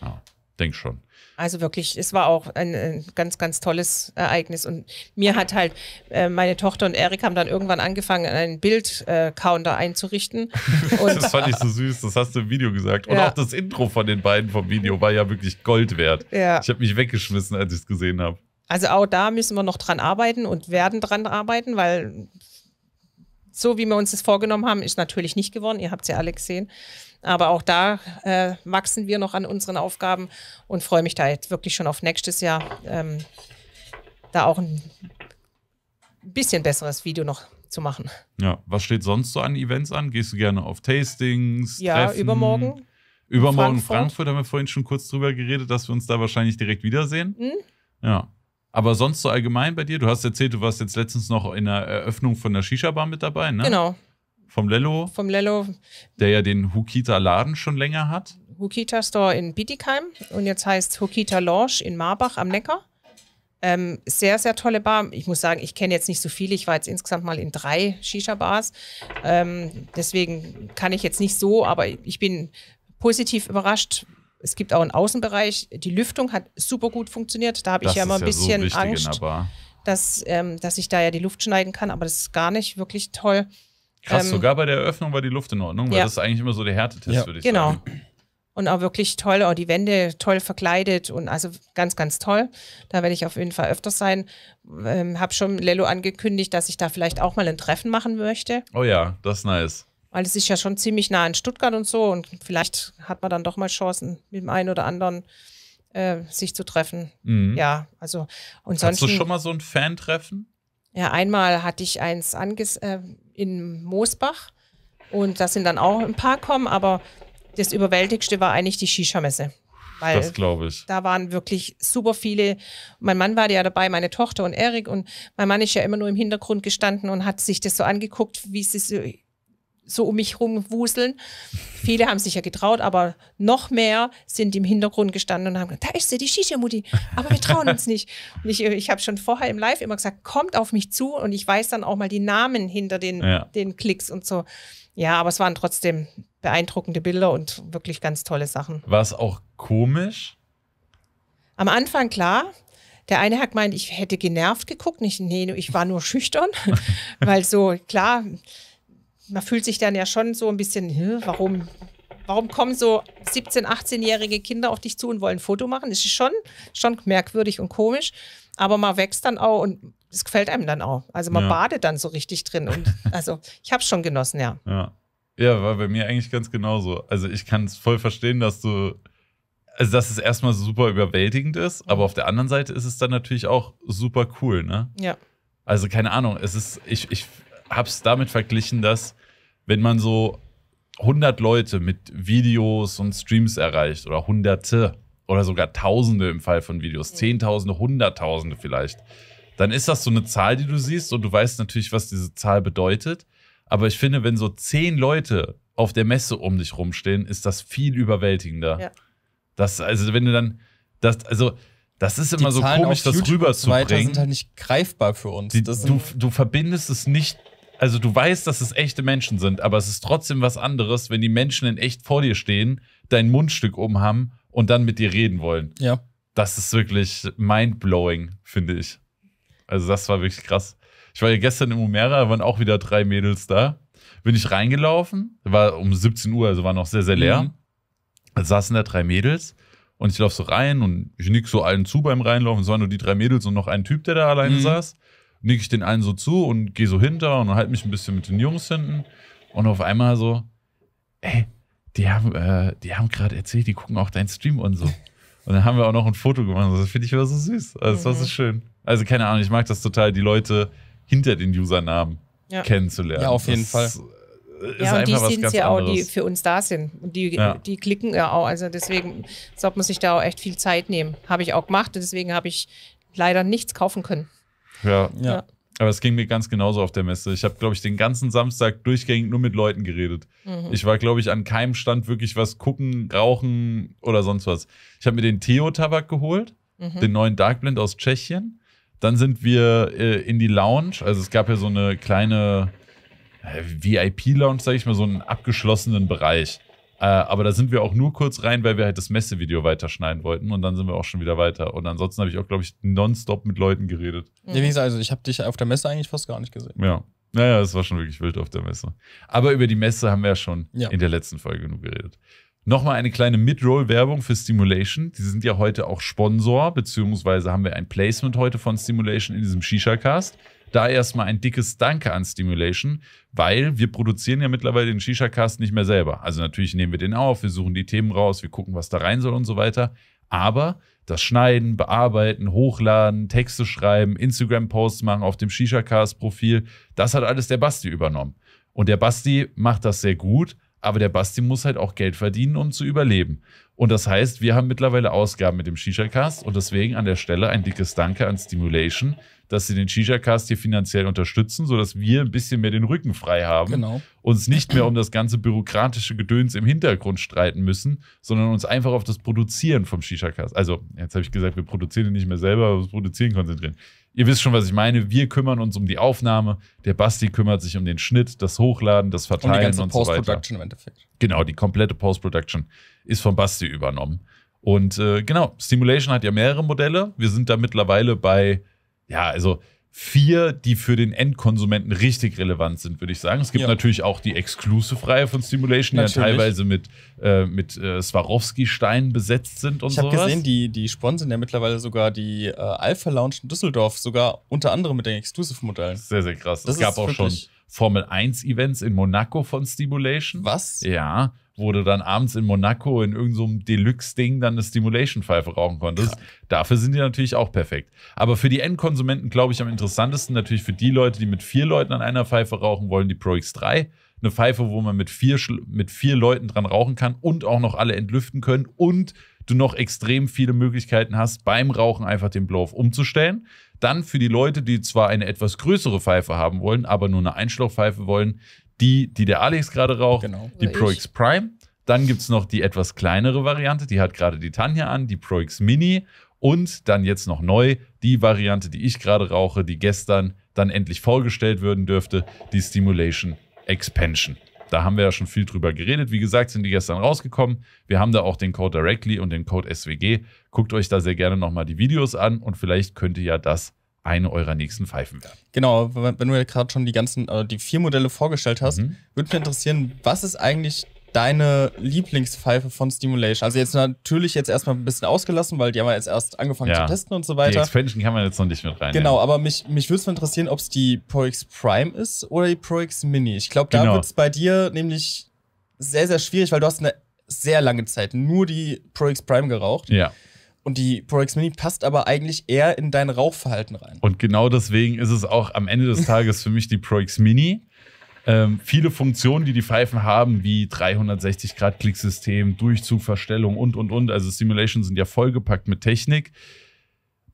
Ja. Denk schon. Also wirklich, es war auch ein, ein, ganz, ganz tolles Ereignis. Und mir hat halt, äh, meine Tochter und Erik haben dann irgendwann angefangen, einen Bild-Counter äh, einzurichten. das fand ich so süß, das hast du im Video gesagt. Und ja. auch das Intro von den beiden vom Video war ja wirklich Gold wert. Ja. Ich habe mich weggeschmissen, als ich es gesehen habe. Also auch da müssen wir noch dran arbeiten und werden dran arbeiten, weil so wie wir uns das vorgenommen haben, ist natürlich nicht geworden. Ihr habt es ja alle gesehen. Aber auch da äh, wachsen wir noch an unseren Aufgaben und freue mich da jetzt wirklich schon auf nächstes Jahr, ähm, da auch ein bisschen besseres Video noch zu machen. Ja, was steht sonst so an Events an? Gehst du gerne auf Tastings? Ja, Treffen? übermorgen. Übermorgen Frankfurt. Frankfurt haben wir vorhin schon kurz drüber geredet, dass wir uns da wahrscheinlich direkt wiedersehen. Mhm. Ja. Aber sonst so allgemein bei dir, du hast erzählt, du warst jetzt letztens noch in der Eröffnung von der Shisha-Bar mit dabei, ne? Genau, vom Lello. Vom Lello. Der ja den Hukita Laden schon länger hat. Hukita Store in Bietigheim und jetzt heißt Hukita Lounge in Marbach am Neckar. Ähm, sehr, sehr tolle Bar. Ich muss sagen, ich kenne jetzt nicht so viele. Ich war jetzt insgesamt mal in drei Shisha-Bars. Ähm, deswegen kann ich jetzt nicht so, aber ich bin positiv überrascht. Es gibt auch einen Außenbereich. Die Lüftung hat super gut funktioniert. Da habe ich ja immer ein ja bisschen so Angst, dass, ähm, dass ich da ja die Luft schneiden kann, aber das ist gar nicht wirklich toll. Krass, ähm, sogar bei der Eröffnung war die Luft in Ordnung, weil ja. das ist eigentlich immer so der Härtetest, ja. würde ich genau. sagen. Genau. Und auch wirklich toll, auch die Wände toll verkleidet und also ganz, ganz toll. Da werde ich auf jeden Fall öfter sein. Ähm, Habe schon Lello angekündigt, dass ich da vielleicht auch mal ein Treffen machen möchte. Oh ja, das ist nice. Weil es ist ja schon ziemlich nah in Stuttgart und so und vielleicht hat man dann doch mal Chancen mit dem einen oder anderen äh, sich zu treffen. Mhm. Ja, also und sonst. Hast du schon mal so ein Fan-Treffen? Ja, einmal hatte ich eins anges äh, in Moosbach und da sind dann auch ein paar kommen, aber das Überwältigste war eigentlich die Shisha-Messe. das glaube ich. Da waren wirklich super viele. Mein Mann war ja dabei, meine Tochter und Erik. Und mein Mann ist ja immer nur im Hintergrund gestanden und hat sich das so angeguckt, wie sie so so um mich rumwuseln. Viele haben sich ja getraut, aber noch mehr sind im Hintergrund gestanden und haben gesagt, da ist sie, die Shisha-Mutti, aber wir trauen uns nicht. Und ich, ich habe schon vorher im Live immer gesagt, kommt auf mich zu und ich weiß dann auch mal die Namen hinter den, ja. den Klicks und so. Ja, aber es waren trotzdem beeindruckende Bilder und wirklich ganz tolle Sachen. War es auch komisch? Am Anfang klar, der eine hat gemeint, ich hätte genervt geguckt. Nicht, nee, ich war nur schüchtern, weil so, klar, man fühlt sich dann ja schon so ein bisschen, warum, warum kommen so 17-, 18-jährige Kinder auf dich zu und wollen ein Foto machen? Das ist schon, schon merkwürdig und komisch. Aber man wächst dann auch und es gefällt einem dann auch. Also man ja. badet dann so richtig drin. Und also ich habe es schon genossen, ja. ja. Ja, war bei mir eigentlich ganz genauso. Also ich kann es voll verstehen, dass du also dass es erstmal super überwältigend ist, aber mhm. auf der anderen Seite ist es dann natürlich auch super cool, ne? Ja. Also keine Ahnung, es ist, ich, ich, habe es damit verglichen, dass wenn man so 100 Leute mit Videos und Streams erreicht oder Hunderte oder sogar Tausende im Fall von Videos, Zehntausende, Hunderttausende vielleicht, dann ist das so eine Zahl, die du siehst und du weißt natürlich, was diese Zahl bedeutet. Aber ich finde, wenn so zehn Leute auf der Messe um dich rumstehen, ist das viel überwältigender. Ja. Das, also wenn du dann, das, also das ist immer die so Zahlen komisch, das rüberzubringen. Die sind halt nicht greifbar für uns. Die, du, du verbindest es nicht also du weißt, dass es echte Menschen sind, aber es ist trotzdem was anderes, wenn die Menschen in echt vor dir stehen, dein Mundstück oben haben und dann mit dir reden wollen. Ja. Das ist wirklich mind-blowing, finde ich. Also das war wirklich krass. Ich war ja gestern im Umera, da waren auch wieder drei Mädels da. Bin ich reingelaufen, war um 17 Uhr, also war noch sehr, sehr leer. Mhm. Da saßen da drei Mädels und ich laufe so rein und ich nick so allen zu beim Reinlaufen. Es waren nur die drei Mädels und noch ein Typ, der da alleine mhm. saß nicke ich den einen so zu und gehe so hinter und halte mich ein bisschen mit den Jungs hinten. Und auf einmal so, ey, die haben, äh, haben gerade erzählt, die gucken auch deinen Stream und so. Und dann haben wir auch noch ein Foto gemacht. Das finde ich immer so süß. Also, das war so mhm. schön. Also, keine Ahnung, ich mag das total, die Leute hinter den Usernamen ja. kennenzulernen. Ja, auf jeden das Fall. ja, und die sind ja auch, die für uns da sind. Und die, ja. die klicken ja auch. Also deswegen sollte man sich da auch echt viel Zeit nehmen. Habe ich auch gemacht und deswegen habe ich leider nichts kaufen können. Ja. ja. Aber es ging mir ganz genauso auf der Messe. Ich habe, glaube ich, den ganzen Samstag durchgängig nur mit Leuten geredet. Mhm. Ich war, glaube ich, an keinem Stand wirklich was gucken, rauchen oder sonst was. Ich habe mir den Theo-Tabak geholt, mhm. den neuen Darkblend aus Tschechien. Dann sind wir äh, in die Lounge. Also es gab ja so eine kleine äh, VIP-Lounge, sage ich mal, so einen abgeschlossenen Bereich. Äh, aber da sind wir auch nur kurz rein, weil wir halt das Messevideo weiterschneiden wollten und dann sind wir auch schon wieder weiter. Und ansonsten habe ich auch, glaube ich, nonstop mit Leuten geredet. Ja, wie gesagt, also ich habe dich auf der Messe eigentlich fast gar nicht gesehen. Ja. Naja, es war schon wirklich wild auf der Messe. Aber über die Messe haben wir ja schon ja. in der letzten Folge genug geredet. Nochmal eine kleine Mid-Roll-Werbung für Stimulation. Die sind ja heute auch Sponsor, beziehungsweise haben wir ein Placement heute von Stimulation in diesem Shisha-Cast. Da erstmal ein dickes Danke an Stimulation, weil wir produzieren ja mittlerweile den Shisha-Cast nicht mehr selber. Also natürlich nehmen wir den auf, wir suchen die Themen raus, wir gucken, was da rein soll und so weiter. Aber das Schneiden, Bearbeiten, Hochladen, Texte schreiben, Instagram-Posts machen auf dem Shisha-Cast-Profil, das hat alles der Basti übernommen. Und der Basti macht das sehr gut, aber der Basti muss halt auch Geld verdienen, um zu überleben. Und das heißt, wir haben mittlerweile Ausgaben mit dem Shisha-Cast und deswegen an der Stelle ein dickes Danke an Stimulation, dass sie den Shisha-Cast hier finanziell unterstützen, sodass wir ein bisschen mehr den Rücken frei haben. Genau. Uns nicht mehr um das ganze bürokratische Gedöns im Hintergrund streiten müssen, sondern uns einfach auf das Produzieren vom Shisha-Cast. Also, jetzt habe ich gesagt, wir produzieren nicht mehr selber, aber das Produzieren konzentrieren. Ihr wisst schon, was ich meine. Wir kümmern uns um die Aufnahme. Der Basti kümmert sich um den Schnitt, das Hochladen, das Verteilen und, die ganze und so weiter. Post-Production im Endeffekt. Genau, die komplette Post-Production ist von Basti übernommen. Und äh, genau, Stimulation hat ja mehrere Modelle. Wir sind da mittlerweile bei, ja, also vier, die für den Endkonsumenten richtig relevant sind, würde ich sagen. Es gibt ja. natürlich auch die Exclusive-Reihe von Stimulation, natürlich. die ja teilweise mit, äh, mit äh, Swarovski-Steinen besetzt sind und so. Ich habe gesehen, die, die sponsern ja mittlerweile sogar die äh, Alpha Lounge in Düsseldorf, sogar unter anderem mit den Exclusive-Modellen. Sehr, sehr krass. Das es gab auch schon Formel 1-Events in Monaco von Stimulation. Was? Ja wo du dann abends in Monaco in irgendeinem so Deluxe-Ding dann eine Stimulation-Pfeife rauchen konntest. Ja. Dafür sind die natürlich auch perfekt. Aber für die Endkonsumenten, glaube ich, am interessantesten natürlich für die Leute, die mit vier Leuten an einer Pfeife rauchen wollen, die Pro X3. Eine Pfeife, wo man mit vier, mit vier Leuten dran rauchen kann und auch noch alle entlüften können und du noch extrem viele Möglichkeiten hast, beim Rauchen einfach den Blow-Off umzustellen. Dann für die Leute, die zwar eine etwas größere Pfeife haben wollen, aber nur eine Einschlauchpfeife wollen, die, die der Alex gerade raucht, genau. die Pro X Prime. Dann gibt es noch die etwas kleinere Variante, die hat gerade die Tanja an, die Pro X Mini. Und dann jetzt noch neu die Variante, die ich gerade rauche, die gestern dann endlich vorgestellt werden dürfte, die Stimulation Expansion. Da haben wir ja schon viel drüber geredet. Wie gesagt, sind die gestern rausgekommen. Wir haben da auch den Code Directly und den Code SWG. Guckt euch da sehr gerne nochmal die Videos an und vielleicht könnt ihr ja das eine eurer nächsten Pfeifen werden. Genau, wenn du ja gerade schon die ganzen, also die vier Modelle vorgestellt hast, mhm. würde mich interessieren, was ist eigentlich deine Lieblingspfeife von Stimulation? Also jetzt natürlich jetzt erstmal ein bisschen ausgelassen, weil die haben wir jetzt erst angefangen ja. zu testen und so weiter. Die Expansion kann man jetzt noch nicht mit rein. Genau, aber mich, mich würde es interessieren, ob es die Pro X Prime ist oder die Pro X Mini. Ich glaube, da genau. wird es bei dir nämlich sehr, sehr schwierig, weil du hast eine sehr lange Zeit nur die Pro X Prime geraucht. Ja. Und die Pro X Mini passt aber eigentlich eher in dein Rauchverhalten rein. Und genau deswegen ist es auch am Ende des Tages für mich die Pro X Mini. Ähm, viele Funktionen, die die Pfeifen haben, wie 360-Grad-Klicksystem, Durchzug, Verstellung und, und, und. Also Simulations sind ja vollgepackt mit Technik.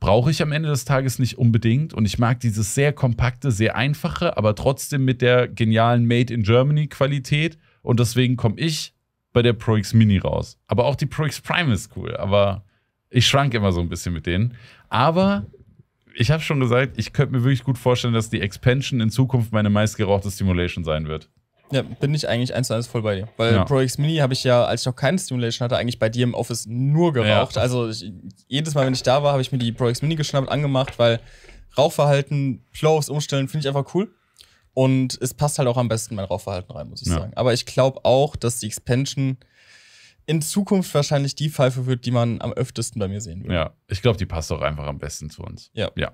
Brauche ich am Ende des Tages nicht unbedingt. Und ich mag dieses sehr kompakte, sehr einfache, aber trotzdem mit der genialen Made in Germany-Qualität. Und deswegen komme ich bei der Pro X Mini raus. Aber auch die Pro X Prime ist cool. Aber ich schwank immer so ein bisschen mit denen. Aber ich habe schon gesagt, ich könnte mir wirklich gut vorstellen, dass die Expansion in Zukunft meine meistgerauchte Stimulation sein wird. Ja, bin ich eigentlich eins zu eins voll bei dir. Weil ja. Pro X Mini habe ich ja, als ich noch keine Stimulation hatte, eigentlich bei dir im Office nur geraucht. Ja. Also ich, jedes Mal, wenn ich da war, habe ich mir die Pro X Mini geschnappt, angemacht, weil Rauchverhalten, Flows umstellen, finde ich einfach cool. Und es passt halt auch am besten mein Rauchverhalten rein, muss ich ja. sagen. Aber ich glaube auch, dass die Expansion in Zukunft wahrscheinlich die Pfeife wird, die man am öftesten bei mir sehen wird. Ja, ich glaube, die passt auch einfach am besten zu uns. Ja. ja.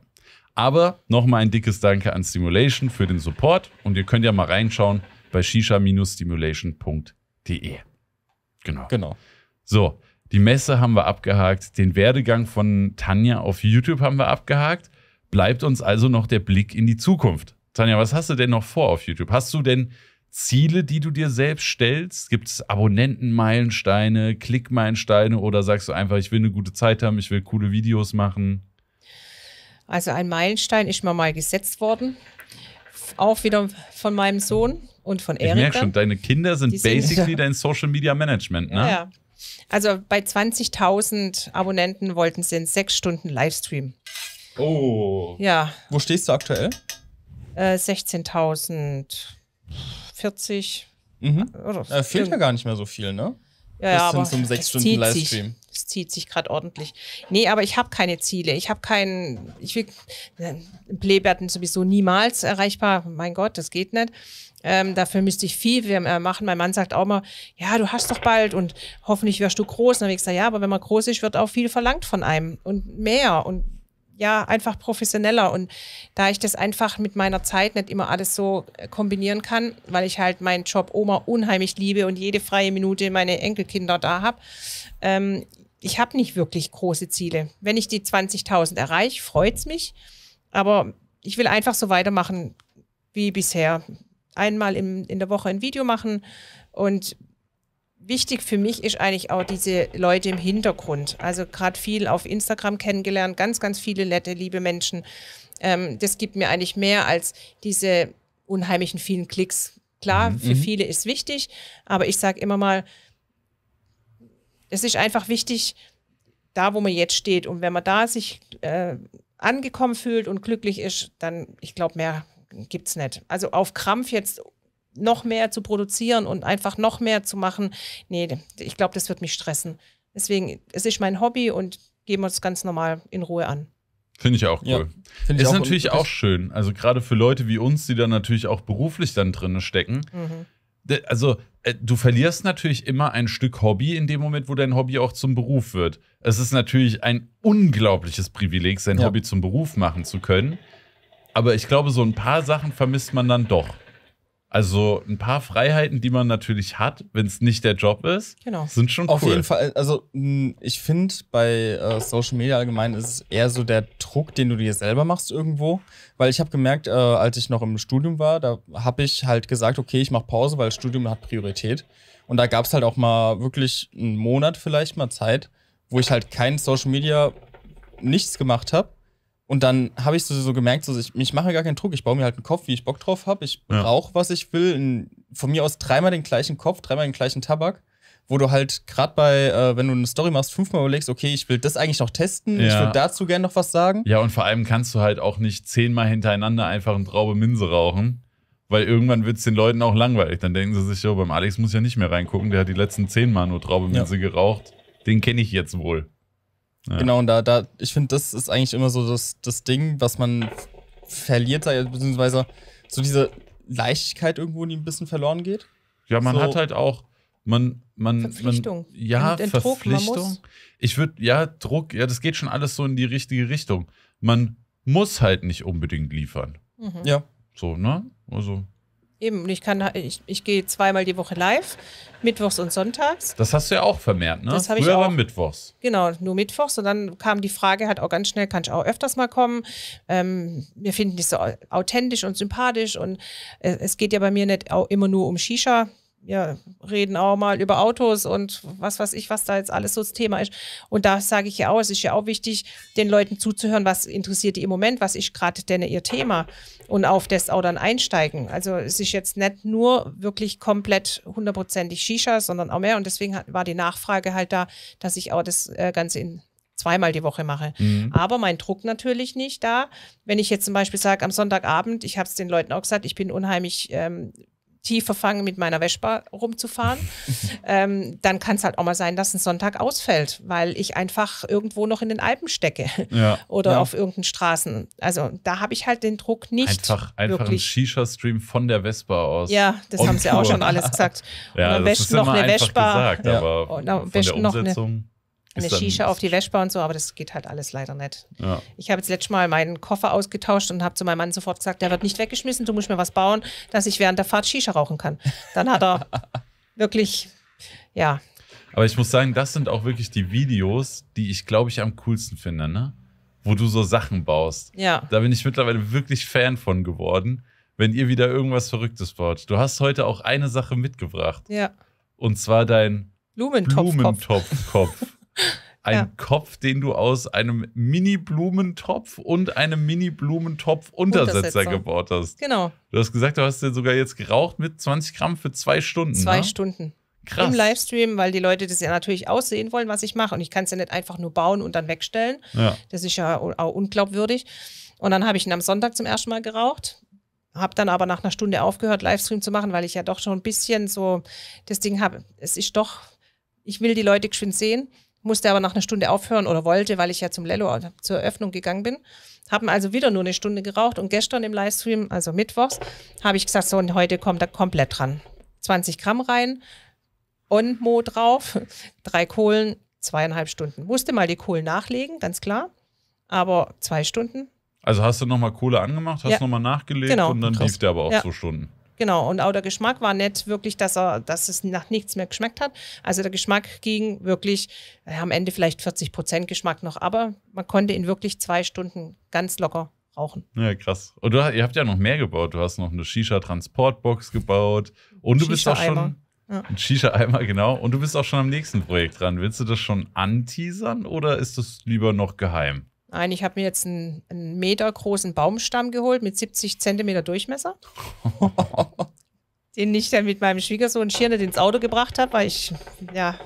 Aber nochmal ein dickes Danke an Stimulation für den Support und ihr könnt ja mal reinschauen bei shisha-stimulation.de. Genau. Genau. So, die Messe haben wir abgehakt, den Werdegang von Tanja auf YouTube haben wir abgehakt. Bleibt uns also noch der Blick in die Zukunft. Tanja, was hast du denn noch vor auf YouTube? Hast du denn Ziele, die du dir selbst stellst? Gibt es Abonnentenmeilensteine, Klickmeilensteine oder sagst du einfach, ich will eine gute Zeit haben, ich will coole Videos machen? Also ein Meilenstein ist mir mal gesetzt worden, auch wieder von meinem Sohn und von Erika. Ich merke schon, deine Kinder sind, sind basically dein Social Media Management, ne? Ja, Also bei 20.000 Abonnenten wollten sie in sechs Stunden Livestream. Oh. Ja. Wo stehst du aktuell? 16.000. Äh, 40. Mhm. äh, fehlt ja gar nicht mehr so viel, ne? Ja, ja Bis hin zum 6-Stunden-Livestream. Es zieht sich gerade ordentlich. Nee, aber ich habe keine Ziele. Ich habe keinen. Ich will. Äh, Pleberten sowieso niemals erreichbar. Mein Gott, das geht nicht. Ähm, dafür müsste ich viel äh, machen. Mein Mann sagt auch mal, ja, du hast doch bald und hoffentlich wirst du groß. Und dann habe ich gesagt, ja, aber wenn man groß ist, wird auch viel verlangt von einem und mehr. Und ja, einfach professioneller. Und da ich das einfach mit meiner Zeit nicht immer alles so äh, kombinieren kann, weil ich halt meinen Job Oma unheimlich liebe und jede freie Minute meine Enkelkinder da habe, ähm, ich habe nicht wirklich große Ziele. Wenn ich die 20.000 erreiche, freut es mich. Aber ich will einfach so weitermachen wie bisher. Einmal im, in der Woche ein Video machen und wichtig für mich ist eigentlich auch diese Leute im Hintergrund. Also gerade viel auf Instagram kennengelernt, ganz, ganz viele nette, liebe Menschen. Ähm, das gibt mir eigentlich mehr als diese unheimlichen vielen Klicks. Klar, mhm. für mhm. viele ist wichtig, aber ich sage immer mal, es ist einfach wichtig, da wo man jetzt steht. Und wenn man da sich äh, angekommen fühlt und glücklich ist, dann, ich glaube, mehr gibt es nicht. Also auf Krampf jetzt noch mehr zu produzieren und einfach noch mehr zu machen, nee, ich glaube, das wird mich stressen. Deswegen, es ist mein Hobby und gehen wir es ganz normal in Ruhe an. Finde ich auch cool. Ja, ist, ist auch natürlich auch schön. Also gerade für Leute wie uns, die dann natürlich auch beruflich dann drin stecken. Mhm. Also äh, du verlierst natürlich immer ein Stück Hobby in dem Moment, wo dein Hobby auch zum Beruf wird. Es ist natürlich ein unglaubliches Privileg, sein ja. Hobby zum Beruf machen zu können. Aber ich glaube, so ein paar Sachen vermisst man dann doch. Also ein paar Freiheiten, die man natürlich hat, wenn es nicht der Job ist, genau. sind schon cool. Auf jeden Fall, also hm, ich finde bei äh, Social Media allgemein ist es eher so der Druck, den du dir selber machst irgendwo, weil ich habe gemerkt, äh, als ich noch im Studium war, da habe ich halt gesagt, okay, ich mache Pause, weil Studium hat Priorität. Und da gab es halt auch mal wirklich einen Monat vielleicht mal Zeit, wo ich halt kein Social Media, nichts gemacht habe und dann habe ich so, so gemerkt, so, ich, ich mache mir gar keinen Druck, ich baue mir halt einen Kopf, wie ich Bock drauf habe. Ich ja. brauche, was ich will. In, von mir aus dreimal den gleichen Kopf, dreimal den gleichen Tabak, wo du halt gerade bei, äh, wenn du eine Story machst, fünfmal überlegst, okay, ich will das eigentlich noch testen, ja. ich würde dazu gerne noch was sagen. Ja, und vor allem kannst du halt auch nicht zehnmal hintereinander einfach eine Traube Minze rauchen, weil irgendwann wird es den Leuten auch langweilig. Dann denken sie sich, jo, oh, beim Alex muss ich ja nicht mehr reingucken, der hat die letzten zehnmal nur Traube Minze ja. geraucht. Den kenne ich jetzt wohl. Ja. Genau, und da, da, ich finde, das ist eigentlich immer so das, das Ding, was man verliert, beziehungsweise so diese Leichtigkeit irgendwo, die ein bisschen verloren geht. Ja, man so. hat halt auch, man, man, Verpflichtung. Man, ja, den, Verpflichtung. Druck, ich würde, ja, Druck, ja, das geht schon alles so in die richtige Richtung. Man muss halt nicht unbedingt liefern. Mhm. Ja. So, ne? Also, Eben, ich kann, ich, ich gehe zweimal die Woche live, mittwochs und sonntags. Das hast du ja auch vermehrt, ne? Das habe ich auch. war mittwochs. Genau, nur mittwochs. Und dann kam die Frage halt auch ganz schnell, kann ich auch öfters mal kommen. Ähm, wir finden dich so authentisch und sympathisch und äh, es geht ja bei mir nicht auch immer nur um Shisha ja, reden auch mal über Autos und was weiß ich, was da jetzt alles so das Thema ist. Und da sage ich ja auch, es ist ja auch wichtig, den Leuten zuzuhören, was interessiert die im Moment, was ist gerade denn ihr Thema und auf das auch dann einsteigen. Also es ist jetzt nicht nur wirklich komplett hundertprozentig Shisha, sondern auch mehr. Und deswegen war die Nachfrage halt da, dass ich auch das äh, Ganze in zweimal die Woche mache. Mhm. Aber mein Druck natürlich nicht da. Wenn ich jetzt zum Beispiel sage, am Sonntagabend, ich habe es den Leuten auch gesagt, ich bin unheimlich ähm, tief verfangen, mit meiner Vespa rumzufahren, ähm, dann kann es halt auch mal sein, dass ein Sonntag ausfällt, weil ich einfach irgendwo noch in den Alpen stecke ja. oder ja. auf irgendeinen Straßen. Also da habe ich halt den Druck nicht. Einfach, einfach ein Shisha-Stream von der Vespa aus. Ja, das haben sie auch schon alles gesagt. ja, und am besten noch eine Vespa. Gesagt, aber und am besten noch eine eine Shisha auf die Wäschbar und so, aber das geht halt alles leider nicht. Ja. Ich habe jetzt letztes Mal meinen Koffer ausgetauscht und habe zu meinem Mann sofort gesagt, der wird nicht weggeschmissen, du musst mir was bauen, dass ich während der Fahrt Shisha rauchen kann. Dann hat er wirklich, ja. Aber ich muss sagen, das sind auch wirklich die Videos, die ich, glaube ich, am coolsten finde, ne? Wo du so Sachen baust. Ja. Da bin ich mittlerweile wirklich Fan von geworden, wenn ihr wieder irgendwas Verrücktes baut. Du hast heute auch eine Sache mitgebracht. Ja. Und zwar dein Blumentopfkopf. Blumentopfkopf. Ein ja. Kopf, den du aus einem Mini-Blumentopf und einem Mini-Blumentopf-Untersetzer gebaut hast. Genau. Du hast gesagt, du hast den sogar jetzt geraucht mit 20 Gramm für zwei Stunden. Ne? Zwei ne? Stunden. Krass. Im Livestream, weil die Leute das ja natürlich aussehen wollen, was ich mache. Und ich kann es ja nicht einfach nur bauen und dann wegstellen. Ja. Das ist ja auch unglaubwürdig. Und dann habe ich ihn am Sonntag zum ersten Mal geraucht. Habe dann aber nach einer Stunde aufgehört, Livestream zu machen, weil ich ja doch schon ein bisschen so das Ding habe. Es ist doch, ich will die Leute geschwind sehen musste aber nach einer Stunde aufhören oder wollte, weil ich ja zum Lello äh, zur Öffnung gegangen bin. Haben also wieder nur eine Stunde geraucht und gestern im Livestream, also mittwochs, habe ich gesagt, so und heute kommt er komplett dran. 20 Gramm rein, Mo drauf, drei Kohlen, zweieinhalb Stunden. Musste mal die Kohlen nachlegen, ganz klar, aber zwei Stunden. Also hast du nochmal Kohle angemacht, hast ja. nochmal nachgelegt genau. und dann Krass. lief der aber auch ja. zwei Stunden. Genau, und auch der Geschmack war nicht wirklich, dass er, dass es nach nichts mehr geschmeckt hat. Also der Geschmack ging wirklich äh, am Ende vielleicht 40 Prozent Geschmack noch, aber man konnte ihn wirklich zwei Stunden ganz locker rauchen. Ja, krass. Und du, ihr habt ja noch mehr gebaut. Du hast noch eine Shisha-Transportbox gebaut und du bist auch schon. Ja. Ein Shisha-Eimer, genau. Und du bist auch schon am nächsten Projekt dran. Willst du das schon anteasern oder ist das lieber noch geheim? Nein, ich habe mir jetzt einen, einen Meter großen Baumstamm geholt mit 70 Zentimeter Durchmesser. den ich dann mit meinem Schwiegersohn schier ins Auto gebracht habe, weil ich, ja,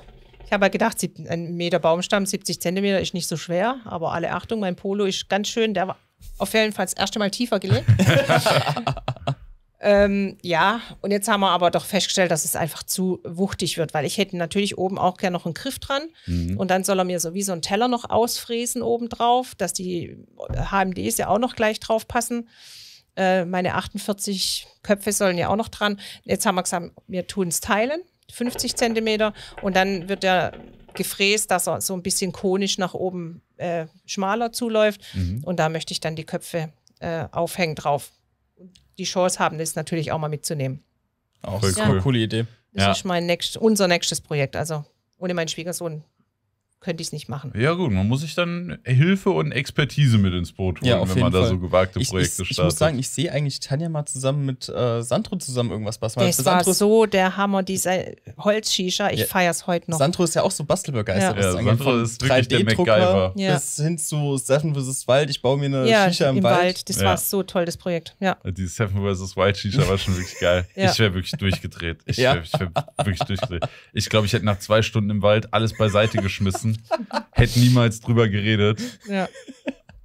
ich habe halt gedacht, ein Meter Baumstamm, 70 Zentimeter ist nicht so schwer, aber alle Achtung, mein Polo ist ganz schön, der war auf jeden Fall das erste Mal tiefer gelegt. Ähm, ja, und jetzt haben wir aber doch festgestellt, dass es einfach zu wuchtig wird, weil ich hätte natürlich oben auch gerne noch einen Griff dran. Mhm. Und dann soll er mir so wie so einen Teller noch ausfräsen obendrauf, dass die HMDs ja auch noch gleich drauf passen. Äh, meine 48 Köpfe sollen ja auch noch dran. Jetzt haben wir gesagt, wir tun es teilen, 50 Zentimeter. Und dann wird der gefräst, dass er so ein bisschen konisch nach oben äh, schmaler zuläuft. Mhm. Und da möchte ich dann die Köpfe äh, aufhängen drauf die Chance haben, das natürlich auch mal mitzunehmen. Auch cool. cool. coole Idee. Das ja. ist mein nächst, unser nächstes Projekt. Also ohne meinen Schwiegersohn könnte ich es nicht machen. Ja, gut, man muss sich dann Hilfe und Expertise mit ins Boot holen, ja, wenn man Fall. da so gewagte ich, Projekte ich, startet. Ich muss sagen, ich sehe eigentlich Tanja mal zusammen mit äh, Sandro zusammen irgendwas basteln. Das war so der Hammer, dieser Holzshisha, ich ja. feiere es heute noch. Sandro ist ja auch so bastelbegeistert. Ja, ja Sandro ist wirklich der MacGyver. Ja. Bis hin zu Seven vs. Wild, ich baue mir eine ja, Shisha im, im Wald. Wald. Das ja. war so toll, das Projekt. Ja. Die Seven vs. Wild Shisha war schon wirklich geil. Ich wäre wirklich durchgedreht. Ich wäre wirklich durchgedreht. Ich glaube, ich hätte nach zwei Stunden im Wald alles beiseite geschmissen lassen. hätte niemals drüber geredet. Ja.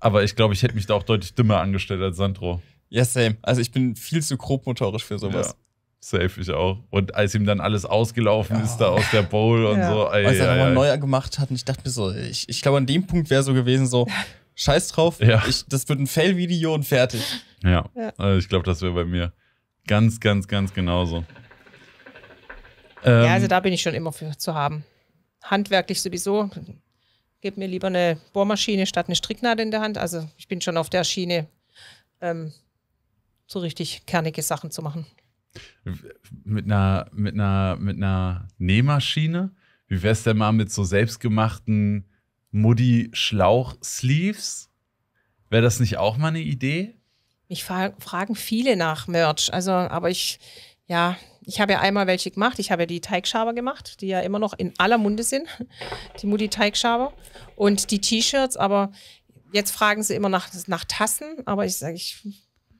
Aber ich glaube, ich hätte mich da auch deutlich dümmer angestellt als Sandro. Ja, same. Also ich bin viel zu grobmotorisch für sowas. Ja. Safe, ich auch. Und als ihm dann alles ausgelaufen ja. ist, da aus der Bowl ja. und so. Ey, als er nochmal neu gemacht hat und ich dachte mir so, ich, ich glaube, an dem Punkt wäre so gewesen, so, scheiß drauf, ich, das wird ein Fail-Video und fertig. Ja, also ich glaube, das wäre bei mir ganz, ganz, ganz genauso. ja, ähm, also da bin ich schon immer für zu haben handwerklich sowieso, gebe mir lieber eine Bohrmaschine statt eine Stricknadel in der Hand. Also ich bin schon auf der Schiene, ähm, so richtig kernige Sachen zu machen. Mit einer, mit einer, mit einer Nähmaschine? Wie wär's denn mal mit so selbstgemachten Muddy-Schlauch-Sleeves? Wäre das nicht auch mal eine Idee? Mich fragen viele nach Merch. Also, aber ich, ja, ich habe ja einmal welche gemacht. Ich habe ja die Teigschaber gemacht, die ja immer noch in aller Munde sind. Die Mutti Teigschaber. Und die T-Shirts, aber jetzt fragen sie immer nach, nach Tassen, aber ich sage, ich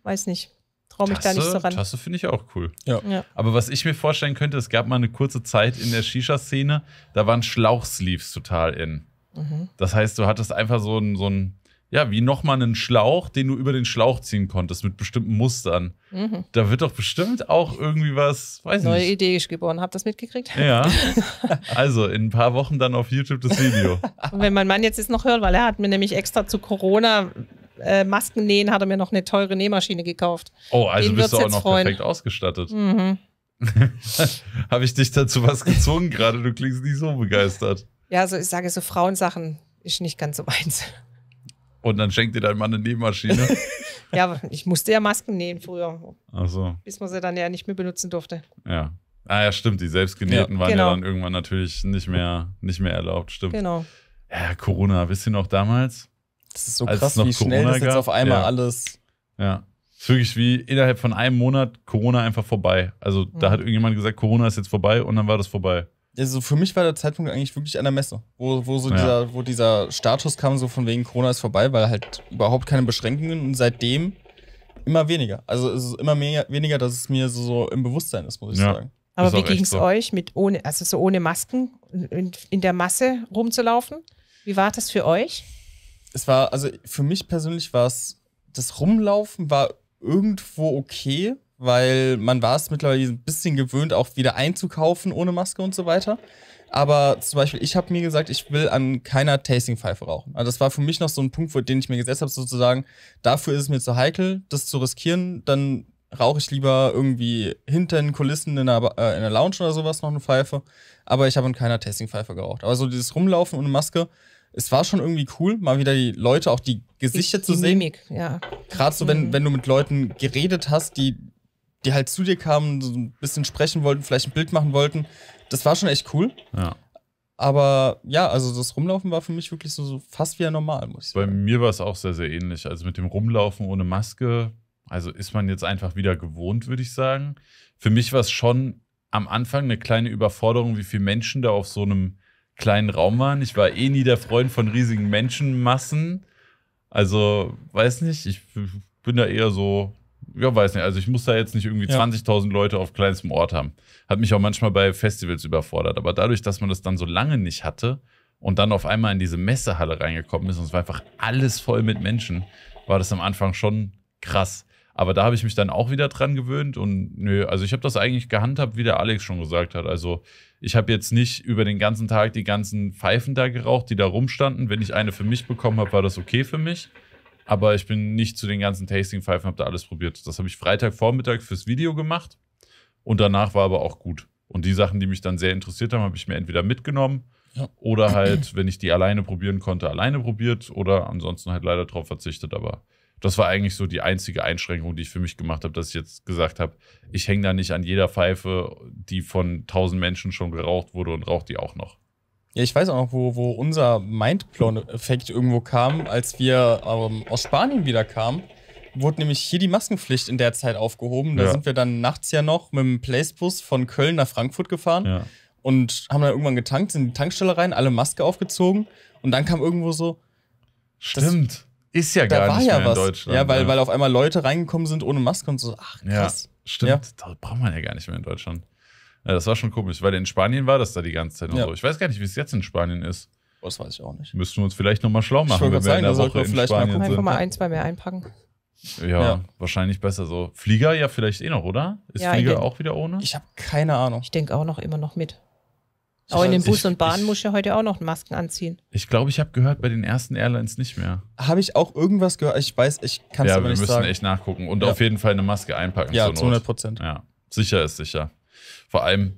weiß nicht. Traue mich Tasse, da nicht so ran. Tasse finde ich auch cool. Ja. ja. Aber was ich mir vorstellen könnte, es gab mal eine kurze Zeit in der Shisha-Szene, da waren Schlauchsleeves total in. Mhm. Das heißt, du hattest einfach so ein, so ein ja, wie nochmal einen Schlauch, den du über den Schlauch ziehen konntest mit bestimmten Mustern. Mhm. Da wird doch bestimmt auch irgendwie was, weiß Neue nicht. Neue Idee ich geboren, habt das mitgekriegt? Ja. also in ein paar Wochen dann auf YouTube das Video. Und wenn mein Mann jetzt ist noch hört, weil er hat mir nämlich extra zu Corona äh, Masken nähen, hat er mir noch eine teure Nähmaschine gekauft. Oh, also den bist du auch noch freuen. perfekt ausgestattet. Mhm. Habe ich dich dazu was gezwungen gerade? Du klingst nicht so begeistert. Ja, so ich sage so Frauensachen ist nicht ganz so meins. Und dann schenkt dir dein Mann eine Nähmaschine. ja, ich musste ja Masken nähen früher. Ach so. Bis man sie dann ja nicht mehr benutzen durfte. Ja. Ah ja, stimmt. Die selbstgenähten ja, waren genau. ja dann irgendwann natürlich nicht mehr, nicht mehr erlaubt. Stimmt. Genau. Ja, Corona, wisst ihr noch damals? Das ist so krass, wie schnell Corona das jetzt auf einmal ja. alles. Ja. Es ist wirklich wie innerhalb von einem Monat Corona einfach vorbei. Also mhm. da hm. hat irgendjemand gesagt, Corona ist jetzt vorbei und dann war das vorbei also für mich war der Zeitpunkt eigentlich wirklich an der Messe, wo, wo so ja. dieser, wo dieser Status kam, so von wegen Corona ist vorbei, weil halt überhaupt keine Beschränkungen und seitdem immer weniger. Also es ist immer mehr, weniger, dass es mir so, so im Bewusstsein ist, muss ich ja. sagen. Aber wie ging es so. euch mit ohne, also so ohne Masken in, in der Masse rumzulaufen? Wie war das für euch? Es war, also für mich persönlich war es, das Rumlaufen war irgendwo okay, weil man war es mittlerweile ein bisschen gewöhnt, auch wieder einzukaufen ohne Maske und so weiter. Aber zum Beispiel, ich habe mir gesagt, ich will an keiner Tasting-Pfeife rauchen. Also das war für mich noch so ein Punkt, wo, den ich mir gesetzt habe, sozusagen, dafür ist es mir zu heikel, das zu riskieren, dann rauche ich lieber irgendwie hinter den Kulissen in einer, äh, in einer Lounge oder sowas noch eine Pfeife. Aber ich habe an keiner Tasting-Pfeife geraucht. Aber so dieses Rumlaufen ohne Maske, es war schon irgendwie cool, mal wieder die Leute, auch die Gesichter die, zu die sehen. Mimik, ja. Gerade so, wenn, mhm. wenn du mit Leuten geredet hast, die die halt zu dir kamen, so ein bisschen sprechen wollten, vielleicht ein Bild machen wollten. Das war schon echt cool. Ja. Aber ja, also das Rumlaufen war für mich wirklich so, so fast wie normal, muss ich sagen. Bei mir war es auch sehr, sehr ähnlich. Also mit dem Rumlaufen ohne Maske, also ist man jetzt einfach wieder gewohnt, würde ich sagen. Für mich war es schon am Anfang eine kleine Überforderung, wie viele Menschen da auf so einem kleinen Raum waren. Ich war eh nie der Freund von riesigen Menschenmassen. Also, weiß nicht, ich bin da eher so ja, weiß nicht. Also ich muss da jetzt nicht irgendwie ja. 20.000 Leute auf kleinstem Ort haben. Hat mich auch manchmal bei Festivals überfordert. Aber dadurch, dass man das dann so lange nicht hatte und dann auf einmal in diese Messehalle reingekommen ist und es war einfach alles voll mit Menschen, war das am Anfang schon krass. Aber da habe ich mich dann auch wieder dran gewöhnt und nö, also ich habe das eigentlich gehandhabt, wie der Alex schon gesagt hat. Also ich habe jetzt nicht über den ganzen Tag die ganzen Pfeifen da geraucht, die da rumstanden. Wenn ich eine für mich bekommen habe, war das okay für mich. Aber ich bin nicht zu den ganzen Tasting-Pfeifen, habe da alles probiert. Das habe ich Freitagvormittag fürs Video gemacht und danach war aber auch gut. Und die Sachen, die mich dann sehr interessiert haben, habe ich mir entweder mitgenommen ja. oder halt, wenn ich die alleine probieren konnte, alleine probiert oder ansonsten halt leider drauf verzichtet. Aber das war eigentlich so die einzige Einschränkung, die ich für mich gemacht habe, dass ich jetzt gesagt habe, ich hänge da nicht an jeder Pfeife, die von tausend Menschen schon geraucht wurde und rauche die auch noch. Ja, ich weiß auch noch, wo, wo unser mindplone effekt irgendwo kam, als wir ähm, aus Spanien wieder kamen. Wurde nämlich hier die Maskenpflicht in der Zeit aufgehoben. Da ja. sind wir dann nachts ja noch mit dem Placebus von Köln nach Frankfurt gefahren ja. und haben dann irgendwann getankt, sind in die Tankstelle rein, alle Maske aufgezogen und dann kam irgendwo so. Stimmt. Ist ja gar war nicht ja mehr was. in Deutschland. Ja, weil, ja. weil auf einmal Leute reingekommen sind ohne Maske und so. Ach, krass. Ja, stimmt. Ja. Das braucht man ja gar nicht mehr in Deutschland. Ja, das war schon komisch, weil in Spanien war das da die ganze Zeit noch ja. so. Ich weiß gar nicht, wie es jetzt in Spanien ist. das weiß ich auch nicht. Müssen wir uns vielleicht nochmal schlau machen, wenn wir sagen, in der Woche in vielleicht Spanien mal sind. Einfach mal ein, zwei mehr einpacken. Ja, ja, wahrscheinlich besser so. Flieger ja vielleicht eh noch, oder? Ist ja, Flieger auch wieder ohne? Ich habe keine Ahnung. Ich denke auch noch immer noch mit. Aber in den Bus ich, und Bahnen muss ich ja heute auch noch Masken anziehen. Ich glaube, ich habe gehört, bei den ersten Airlines nicht mehr. Habe ich auch irgendwas gehört? Ich weiß, ich kann es ja, aber nicht sagen. Ja, wir müssen echt nachgucken und auf jeden Fall eine Maske einpacken. Ja, zu 100 Prozent. Ja, sicher ist sicher. Vor allem,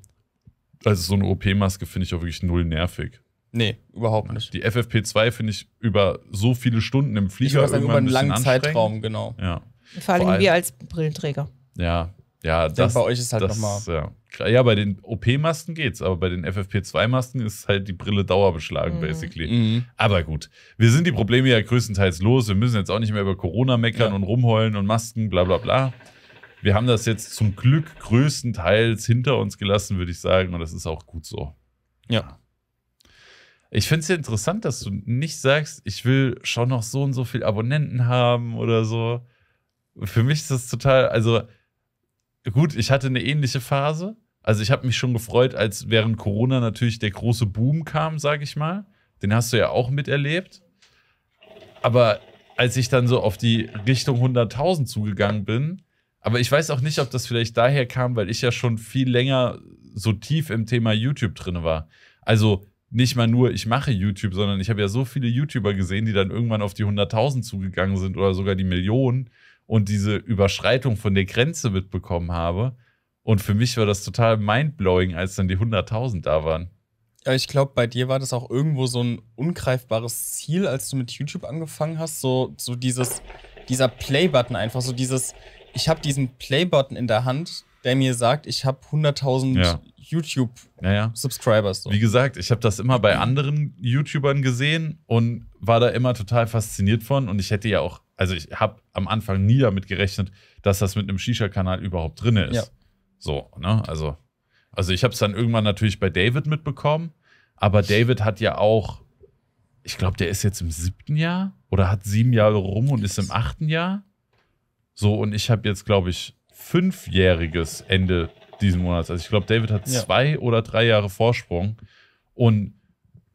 also so eine OP-Maske finde ich auch wirklich null nervig. Nee, überhaupt nicht. Die FFP2 finde ich über so viele Stunden im Flieger ich über einen langen Zeitraum, genau. Ja. Vor allem, wir als Brillenträger. Ja, ja, das, bei euch ist halt nochmal. Ja. ja, bei den OP-Masken geht's, aber bei den FFP2-Masken ist halt die Brille dauerbeschlagen, mhm. basically. Mhm. Aber gut, wir sind die Probleme ja größtenteils los. Wir müssen jetzt auch nicht mehr über Corona meckern ja. und rumheulen und Masken, bla bla bla wir haben das jetzt zum Glück größtenteils hinter uns gelassen, würde ich sagen. Und das ist auch gut so. Ja. Ich finde es ja interessant, dass du nicht sagst, ich will schon noch so und so viele Abonnenten haben oder so. Für mich ist das total, also gut, ich hatte eine ähnliche Phase. Also ich habe mich schon gefreut, als während Corona natürlich der große Boom kam, sage ich mal. Den hast du ja auch miterlebt. Aber als ich dann so auf die Richtung 100.000 zugegangen bin, aber ich weiß auch nicht, ob das vielleicht daher kam, weil ich ja schon viel länger so tief im Thema YouTube drin war. Also nicht mal nur, ich mache YouTube, sondern ich habe ja so viele YouTuber gesehen, die dann irgendwann auf die 100.000 zugegangen sind oder sogar die Millionen und diese Überschreitung von der Grenze mitbekommen habe. Und für mich war das total mindblowing, als dann die 100.000 da waren. Ja, ich glaube, bei dir war das auch irgendwo so ein ungreifbares Ziel, als du mit YouTube angefangen hast. So, so dieses, dieser Play-Button einfach, so dieses, ich habe diesen Playbutton in der Hand, der mir sagt, ich habe 100.000 ja. YouTube-Subscribers. So. Wie gesagt, ich habe das immer bei anderen YouTubern gesehen und war da immer total fasziniert von. Und ich hätte ja auch, also ich habe am Anfang nie damit gerechnet, dass das mit einem Shisha-Kanal überhaupt drin ist. Ja. So, ne? Also, also ich habe es dann irgendwann natürlich bei David mitbekommen, aber David hat ja auch, ich glaube, der ist jetzt im siebten Jahr oder hat sieben Jahre rum und ist im achten Jahr. So, und ich habe jetzt, glaube ich, fünfjähriges Ende diesen Monats. Also ich glaube, David hat ja. zwei oder drei Jahre Vorsprung. Und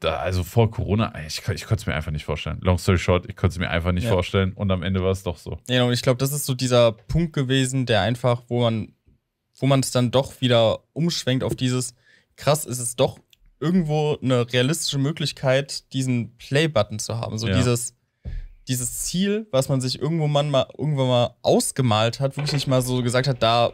da, also vor Corona, ich, ich konnte es mir einfach nicht vorstellen. Long story short, ich konnte es mir einfach nicht ja. vorstellen. Und am Ende war es doch so. Genau, und ich glaube, das ist so dieser Punkt gewesen, der einfach, wo man, wo man es dann doch wieder umschwenkt auf dieses, krass, ist es doch irgendwo eine realistische Möglichkeit, diesen Play-Button zu haben. So ja. dieses, dieses Ziel, was man sich irgendwo mal, mal, irgendwann mal ausgemalt hat, wirklich nicht mal so gesagt hat, da,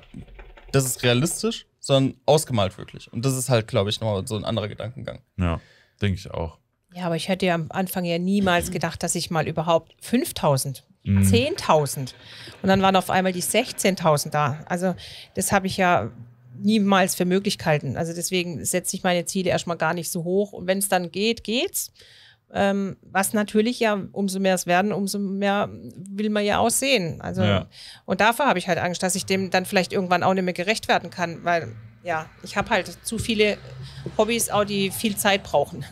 das ist realistisch, sondern ausgemalt wirklich. Und das ist halt, glaube ich, nochmal so ein anderer Gedankengang. Ja, denke ich auch. Ja, aber ich hätte ja am Anfang ja niemals mhm. gedacht, dass ich mal überhaupt 5000 Mhm. 10.000. Und dann waren auf einmal die 16.000 da. Also das habe ich ja niemals für Möglichkeiten. Also deswegen setze ich meine Ziele erstmal gar nicht so hoch. Und wenn es dann geht, geht's. Ähm, was natürlich ja, umso mehr es werden, umso mehr will man ja aussehen. Also, ja. und davor habe ich halt Angst, dass ich dem dann vielleicht irgendwann auch nicht mehr gerecht werden kann, weil ja, ich habe halt zu viele Hobbys, auch die viel Zeit brauchen.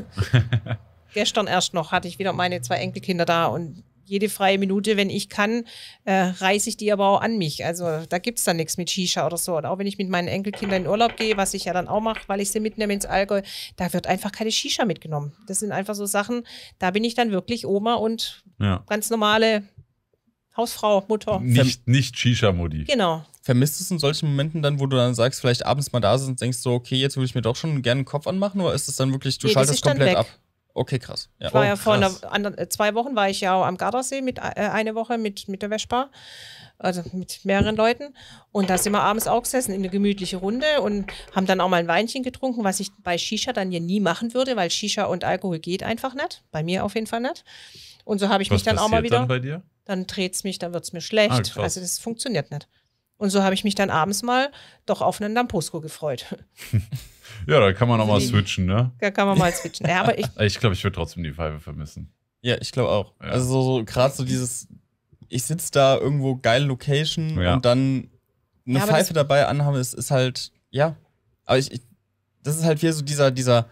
Gestern erst noch hatte ich wieder meine zwei Enkelkinder da und jede freie Minute, wenn ich kann, äh, reiße ich die aber auch an mich. Also da gibt es dann nichts mit Shisha oder so. Und auch wenn ich mit meinen Enkelkindern in Urlaub gehe, was ich ja dann auch mache, weil ich sie mitnehme ins Allgäu, da wird einfach keine Shisha mitgenommen. Das sind einfach so Sachen, da bin ich dann wirklich Oma und ja. ganz normale Hausfrau, Mutter. Nicht, nicht Shisha-Modi. Genau. Vermisst du es in solchen Momenten dann, wo du dann sagst, vielleicht abends mal da sind und denkst so, okay, jetzt würde ich mir doch schon gerne einen Kopf anmachen, oder ist es dann wirklich, du nee, schaltest komplett ab? Okay, krass. Ja. Ich war oh, ja vor einer, äh, zwei Wochen war ich ja auch am Gardasee mit äh, äh, eine Woche mit, mit der Vespa, also mit mehreren Leuten. Und da sind wir abends auch gesessen in eine gemütliche Runde und haben dann auch mal ein Weinchen getrunken, was ich bei Shisha dann ja nie machen würde, weil Shisha und Alkohol geht einfach nicht. Bei mir auf jeden Fall nicht. Und so habe ich was mich dann auch mal wieder. Dann, bei dir? dann dreht es mich, dann wird es mir schlecht. Ah, also das funktioniert nicht. Und so habe ich mich dann abends mal doch auf einen Lamposco gefreut. Ja, da kann man auch mal switchen, ne? Da kann man mal switchen. Ja, aber ich ich glaube, ich würde trotzdem die Pfeife vermissen. Ja, ich glaube auch. Ja. Also so, gerade so dieses, ich sitze da irgendwo, geile Location Ja. und dann eine Ja, Pfeife dabei anhaben, ist, ist halt, ja. Aber ich, ich, das ist halt hier so dieser, dieser,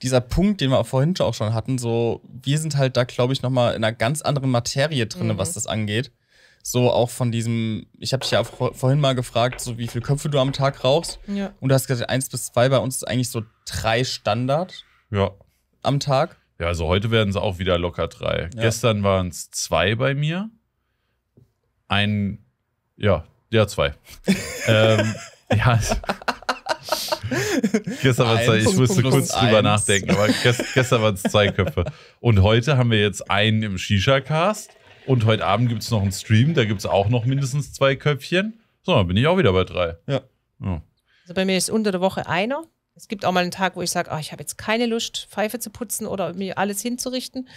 dieser Punkt, den wir auch vorhin schon- auch schon hatten. So, wir sind halt da, glaube ich, nochmal in einer ganz anderen Materie drin, Mhm. was das angeht so auch von diesem, ich habe dich ja vorhin mal gefragt, so wie viele Köpfe du am Tag rauchst. Ja. Und du hast gesagt, eins bis zwei, bei uns ist eigentlich so drei Standard ja. am Tag. Ja, also heute werden es auch wieder locker drei. Ja. Gestern waren es zwei bei mir. Ein, ja, ja, zwei. ähm, ja. gestern waren es, ich musste kurz drüber nachdenken, aber gest, gestern waren es zwei Köpfe. Und heute haben wir jetzt einen im Shisha-Cast und heute Abend gibt es noch einen Stream, da gibt es auch noch mindestens zwei Köpfchen. So, dann bin ich auch wieder bei drei. Ja. ja. Also bei mir ist unter der Woche einer. Es gibt auch mal einen Tag, wo ich sage, oh, ich habe jetzt keine Lust, Pfeife zu putzen oder mir alles hinzurichten.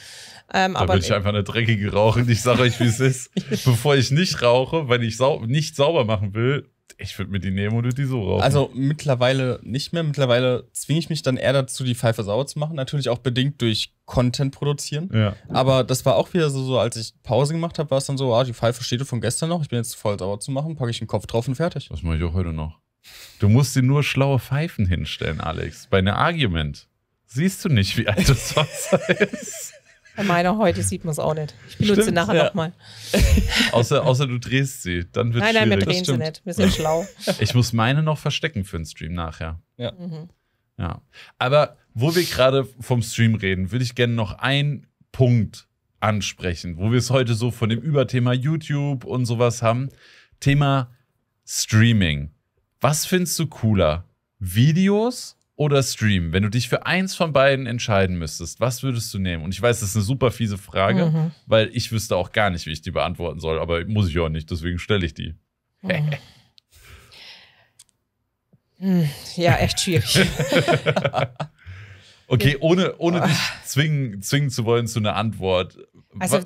Ähm, da würde ich einfach eine dreckige rauchen. Ich sage euch, wie es ist. Bevor ich nicht rauche, weil ich sau nicht sauber machen will, ich würde mir die nehmen oder die so rauchen. Also mittlerweile nicht mehr. Mittlerweile zwinge ich mich dann eher dazu, die Pfeife sauer zu machen. Natürlich auch bedingt durch Content produzieren. Ja. Aber das war auch wieder so, so als ich Pause gemacht habe, war es dann so, ah, die Pfeife steht von gestern noch. Ich bin jetzt voll sauer zu machen, packe ich den Kopf drauf und fertig. Das mache ich auch heute noch. Du musst dir nur schlaue Pfeifen hinstellen, Alex. Bei einer Argument. Siehst du nicht, wie alt das Wasser ist? Bei meiner heute sieht man es auch nicht. Ich benutze stimmt, nachher ja. nochmal. außer, außer du drehst sie, dann wird Nein, nein, wir drehen sie nicht. Wir sind schlau. Ich muss meine noch verstecken für den Stream nachher. Ja. Mhm. ja. Aber wo wir gerade vom Stream reden, würde ich gerne noch einen Punkt ansprechen, wo wir es heute so von dem Überthema YouTube und sowas haben. Thema Streaming. Was findest du cooler? Videos oder Stream? Wenn du dich für eins von beiden entscheiden müsstest, was würdest du nehmen? Und ich weiß, das ist eine super fiese Frage, mhm. weil ich wüsste auch gar nicht, wie ich die beantworten soll, aber muss ich auch nicht, deswegen stelle ich die. Mhm. Hm, ja, echt schwierig. okay, ohne, ohne ah. dich zwingen, zwingen zu wollen zu einer Antwort. Also,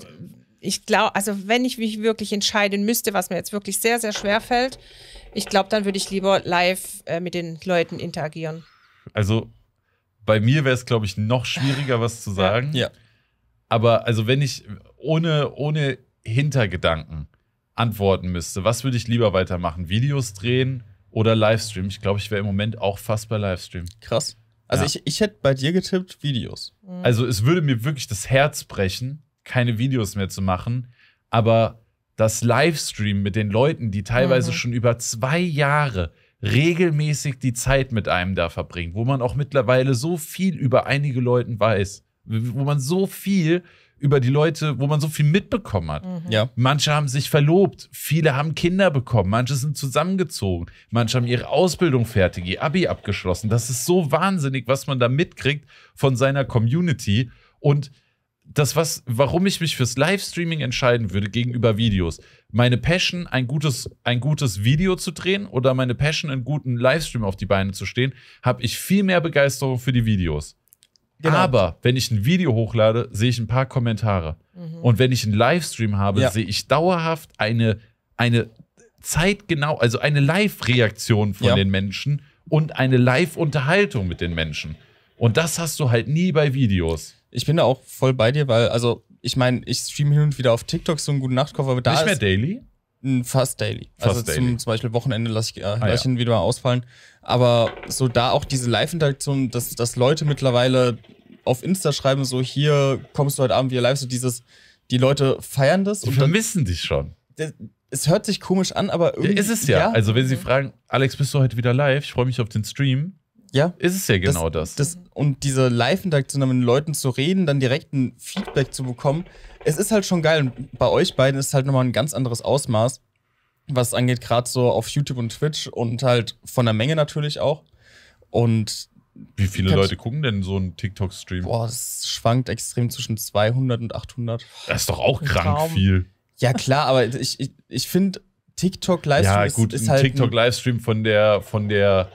ich glaube, also wenn ich mich wirklich entscheiden müsste, was mir jetzt wirklich sehr, sehr schwer fällt, ich glaube, dann würde ich lieber live äh, mit den Leuten interagieren. Also bei mir wäre es, glaube ich, noch schwieriger, was zu sagen. Ja. Aber also wenn ich ohne, ohne Hintergedanken antworten müsste, was würde ich lieber weitermachen? Videos drehen oder Livestream? Ich glaube, ich wäre im Moment auch fast bei Livestream. Krass. Also ja. ich, ich hätte bei dir getippt Videos. Mhm. Also es würde mir wirklich das Herz brechen, keine Videos mehr zu machen. Aber das Livestream mit den Leuten, die teilweise mhm. schon über zwei Jahre regelmäßig die Zeit mit einem da verbringt, wo man auch mittlerweile so viel über einige Leute weiß, wo man so viel über die Leute, wo man so viel mitbekommen hat. Mhm. Ja. Manche haben sich verlobt, viele haben Kinder bekommen, manche sind zusammengezogen, manche haben ihre Ausbildung fertig, ihr Abi abgeschlossen. Das ist so wahnsinnig, was man da mitkriegt von seiner Community und das, was, warum ich mich fürs Livestreaming entscheiden würde gegenüber Videos. Meine Passion, ein gutes, ein gutes Video zu drehen oder meine Passion, einen guten Livestream auf die Beine zu stehen, habe ich viel mehr Begeisterung für die Videos. Genau. Aber wenn ich ein Video hochlade, sehe ich ein paar Kommentare. Mhm. Und wenn ich einen Livestream habe, ja. sehe ich dauerhaft eine, eine zeitgenau, also eine Live-Reaktion von ja. den Menschen und eine Live-Unterhaltung mit den Menschen. Und das hast du halt nie bei Videos. Ich bin da auch voll bei dir, weil, also, ich meine, ich streame hin und wieder auf TikTok so einen guten Nachtkoffer, Nicht mehr daily? Fast daily. Fast also daily. Zum, zum Beispiel Wochenende lasse ich, äh, ah, lass ich ja. wieder mal ausfallen. Aber so da auch diese Live-Interaktion, dass, dass Leute mittlerweile auf Insta schreiben, so hier kommst du heute Abend wieder live, so dieses, die Leute feiern das. Die und vermissen dann, dich schon. Das, es hört sich komisch an, aber irgendwie. ist es ja. ja. Also, wenn sie fragen, Alex, bist du heute wieder live? Ich freue mich auf den Stream. Ja. Ist es ja genau das. das. das und diese Live-Interaktion mit den Leuten zu reden, dann direkt ein Feedback zu bekommen, es ist halt schon geil. Und bei euch beiden ist es halt nochmal ein ganz anderes Ausmaß, was angeht, gerade so auf YouTube und Twitch und halt von der Menge natürlich auch. Und wie viele Leute gucken denn so einen TikTok-Stream? Boah, es schwankt extrem zwischen 200 und 800. Das ist doch auch krank Traum. viel. Ja, klar, aber ich, ich, ich finde, TikTok-Livestream ja, ist, gut, ist ein halt TikTok-Livestream von der, von der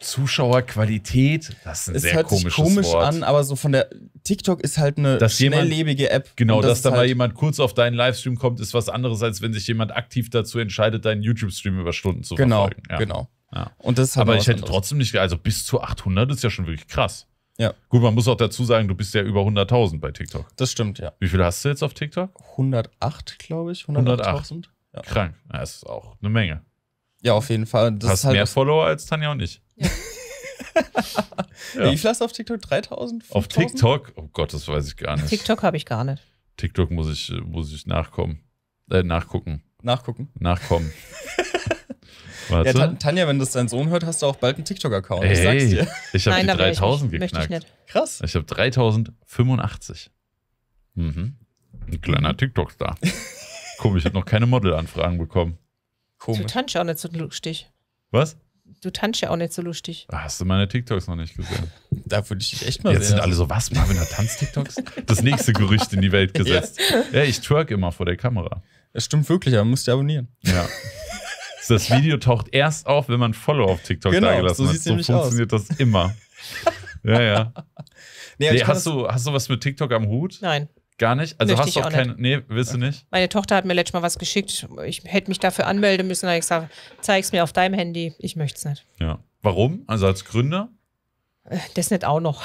Zuschauerqualität, das ist ein es sehr hört komisches sich komisch Wort. an, aber so von der TikTok ist halt eine dass schnelllebige jemand, App. Genau, dass da mal halt jemand kurz auf deinen Livestream kommt, ist was anderes, als wenn sich jemand aktiv dazu entscheidet, deinen YouTube-Stream über Stunden zu genau, verfolgen. Ja. Genau, ja. Und das halt aber ich hätte anderes. trotzdem nicht, also bis zu 800 ist ja schon wirklich krass. Ja. Gut, man muss auch dazu sagen, du bist ja über 100.000 bei TikTok. Das stimmt, ja. Wie viel hast du jetzt auf TikTok? 108, glaube ich. 108.000. 108. Ja. Krank. Ja, das ist auch eine Menge. Ja, auf jeden Fall. Das Hast halt mehr Follower als Tanja und ich. Wie viel hast du auf TikTok? 3000? 5000? Auf TikTok? Oh Gott, das weiß ich gar nicht. TikTok habe ich gar nicht. TikTok muss ich, muss ich nachkommen. Äh, nachgucken. Nachgucken? Nachkommen. Warte. Ja, Tanja, wenn das dein Sohn hört, hast du auch bald einen TikTok-Account. Ich sag's dir. Ich habe die 3000 ich, geknackt. Ich Krass. Ich habe 3085. Mhm. Ein kleiner TikTok-Star. Komisch, ich habe noch keine Model-Anfragen bekommen. Komisch. Du tanzt ja auch nicht so lustig. Was? Du tanzt ja auch nicht so lustig. Ach, hast du meine TikToks noch nicht gesehen? da würde ich echt mal Jetzt sehen. sind alle so, was, Marvin hat Tanz-TikToks? das nächste Gerücht in die Welt gesetzt. ja. ja, ich twerk immer vor der Kamera. Das stimmt wirklich, aber musst du abonnieren. Ja. Das Video taucht erst auf, wenn man Follow auf TikTok genau, dagelassen so hat. So funktioniert aus. das immer. ja, ja. Nee, nee, hast, du, hast du was mit TikTok am Hut? Nein. Gar nicht? Also Möchte hast du auch, auch keine. Nee, willst du nicht? Meine Tochter hat mir letztes Mal was geschickt. Ich hätte mich dafür anmelden müssen. Da habe ich gesagt, zeig es mir auf deinem Handy. Ich möchte es nicht. Ja. Warum? Also als Gründer? Äh, das nicht auch noch.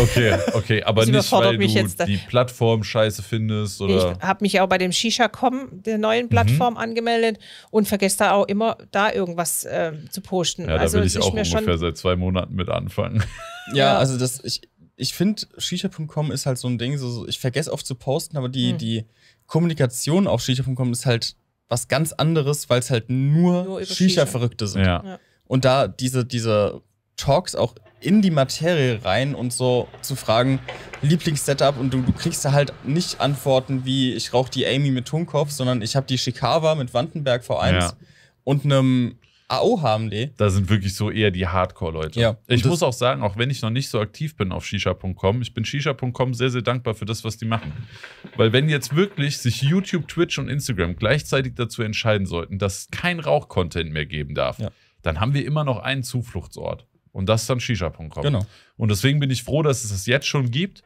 Okay, okay, aber nicht, weil du jetzt. die Plattform scheiße findest oder. Ich habe mich auch bei dem Shisha.com, der neuen mhm. Plattform, mhm. angemeldet und vergesse da auch immer, da irgendwas äh, zu posten. Ja, also, da will ich auch ungefähr schon... seit zwei Monaten mit anfangen. Ja, ja. also das, ich, ich finde, shisha.com ist halt so ein Ding, so, ich vergesse oft zu posten, aber die, hm. die Kommunikation auf shisha.com ist halt was ganz anderes, weil es halt nur, nur Shisha-Verrückte sind. Ja. Ja. Und da diese, diese Talks auch in die Materie rein und so zu fragen, Lieblingssetup und du, du kriegst da halt nicht Antworten wie ich rauche die Amy mit Tunkoff, sondern ich habe die Shikawa mit Wandenberg V1 ja. und einem Au haben die. Da sind wirklich so eher die Hardcore-Leute. Ja, ich muss auch sagen, auch wenn ich noch nicht so aktiv bin auf shisha.com, ich bin shisha.com sehr, sehr dankbar für das, was die machen. Weil wenn jetzt wirklich sich YouTube, Twitch und Instagram gleichzeitig dazu entscheiden sollten, dass es kein Rauch-Content mehr geben darf, ja. dann haben wir immer noch einen Zufluchtsort. Und das ist dann shisha.com. Genau. Und deswegen bin ich froh, dass es es das jetzt schon gibt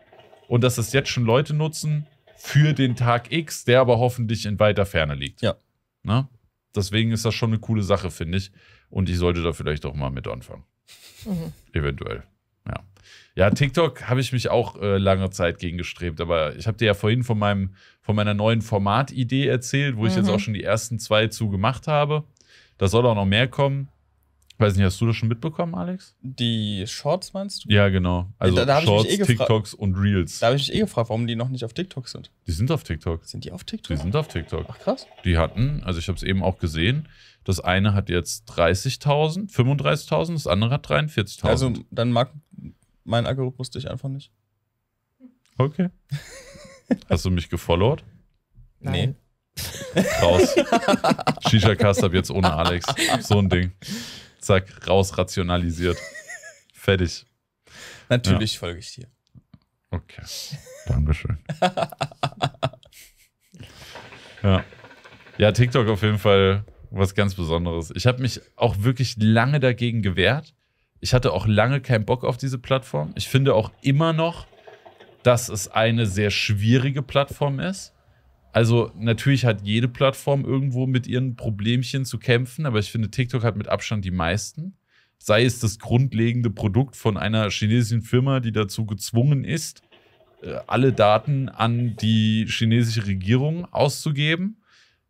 und dass es das jetzt schon Leute nutzen für den Tag X, der aber hoffentlich in weiter Ferne liegt. Ja. Na? Ne? deswegen ist das schon eine coole Sache, finde ich. Und ich sollte da vielleicht auch mal mit anfangen. Mhm. Eventuell. Ja. Ja, TikTok habe ich mich auch äh, lange Zeit gegen gestrebt, aber ich habe dir ja vorhin von meinem von meiner neuen Formatidee erzählt, wo mhm. ich jetzt mhm. auch schon die ersten zwei zu gemacht habe. Da soll auch noch mehr kommen. Ich weiß nicht, hast du das schon mitbekommen, Alex? Die Shorts meinst du? Ja, genau. Also da, da Shorts, eh TikToks und Reels. Da habe ich mich eh gefragt, warum die noch nicht auf TikTok sind. Die sind auf TikTok. Sind die auf TikTok? Die sind auf TikTok. Ach krass. Die hatten, also ich habe es eben auch gesehen, das eine hat jetzt 30.000, 35.000, das andere hat 43.000. Also dann mag mein Algorithmus dich einfach nicht. Okay. hast du mich gefollowt? Nee. Raus. Shisha Cast ab jetzt ohne Alex. So ein Ding zack, raus rationalisiert. Fertig. Natürlich ja. folge ich dir. Okay. Dankeschön. ja. Ja, TikTok auf jeden Fall was ganz Besonderes. Ich habe mich auch wirklich lange dagegen gewehrt. Ich hatte auch lange keinen Bock auf diese Plattform. Ich finde auch immer noch, dass es eine sehr schwierige Plattform ist. Also natürlich hat jede Plattform irgendwo mit ihren Problemchen zu kämpfen, aber ich finde, TikTok hat mit Abstand die meisten. Sei es das grundlegende Produkt von einer chinesischen Firma, die dazu gezwungen ist, äh, alle Daten an die chinesische Regierung auszugeben.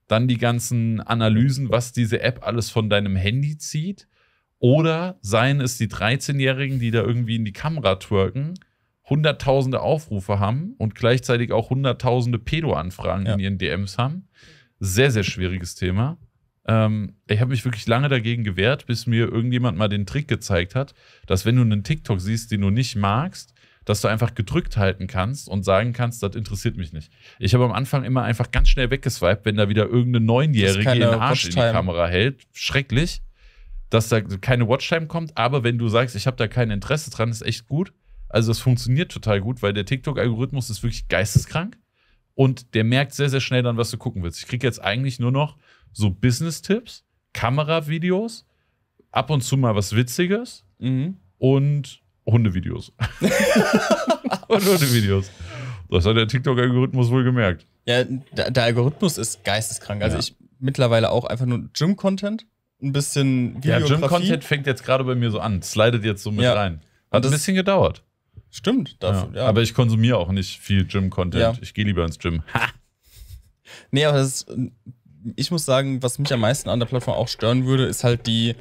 Dann die ganzen Analysen, was diese App alles von deinem Handy zieht. Oder seien es die 13-Jährigen, die da irgendwie in die Kamera twerken hunderttausende Aufrufe haben und gleichzeitig auch hunderttausende Pedo-Anfragen ja. in ihren DMs haben. Sehr, sehr schwieriges Thema. Ähm, ich habe mich wirklich lange dagegen gewehrt, bis mir irgendjemand mal den Trick gezeigt hat, dass wenn du einen TikTok siehst, den du nicht magst, dass du einfach gedrückt halten kannst und sagen kannst, das interessiert mich nicht. Ich habe am Anfang immer einfach ganz schnell weggeswiped, wenn da wieder irgendeine Neunjährige den Arsch in die Kamera hält. Schrecklich, dass da keine Watchtime kommt, aber wenn du sagst, ich habe da kein Interesse dran, ist echt gut. Also das funktioniert total gut, weil der TikTok-Algorithmus ist wirklich geisteskrank und der merkt sehr, sehr schnell dann, was du gucken willst. Ich kriege jetzt eigentlich nur noch so Business-Tipps, Kamera-Videos, ab und zu mal was Witziges mhm. und Hundevideos. und Hundevideos. Das hat der TikTok-Algorithmus wohl gemerkt. Ja, der Algorithmus ist geisteskrank. Also ja. ich mittlerweile auch einfach nur Gym-Content, ein bisschen Videografie. Ja, Gym-Content fängt jetzt gerade bei mir so an, slidet jetzt so mit ja. rein. Hat ein bisschen gedauert. Stimmt, dafür, ja. ja. Aber ich konsumiere auch nicht viel Gym-Content. Ja. Ich gehe lieber ins Gym. Ha! Nee, aber das ist, äh, ich muss sagen, was mich am meisten an der Plattform auch stören würde, ist halt die,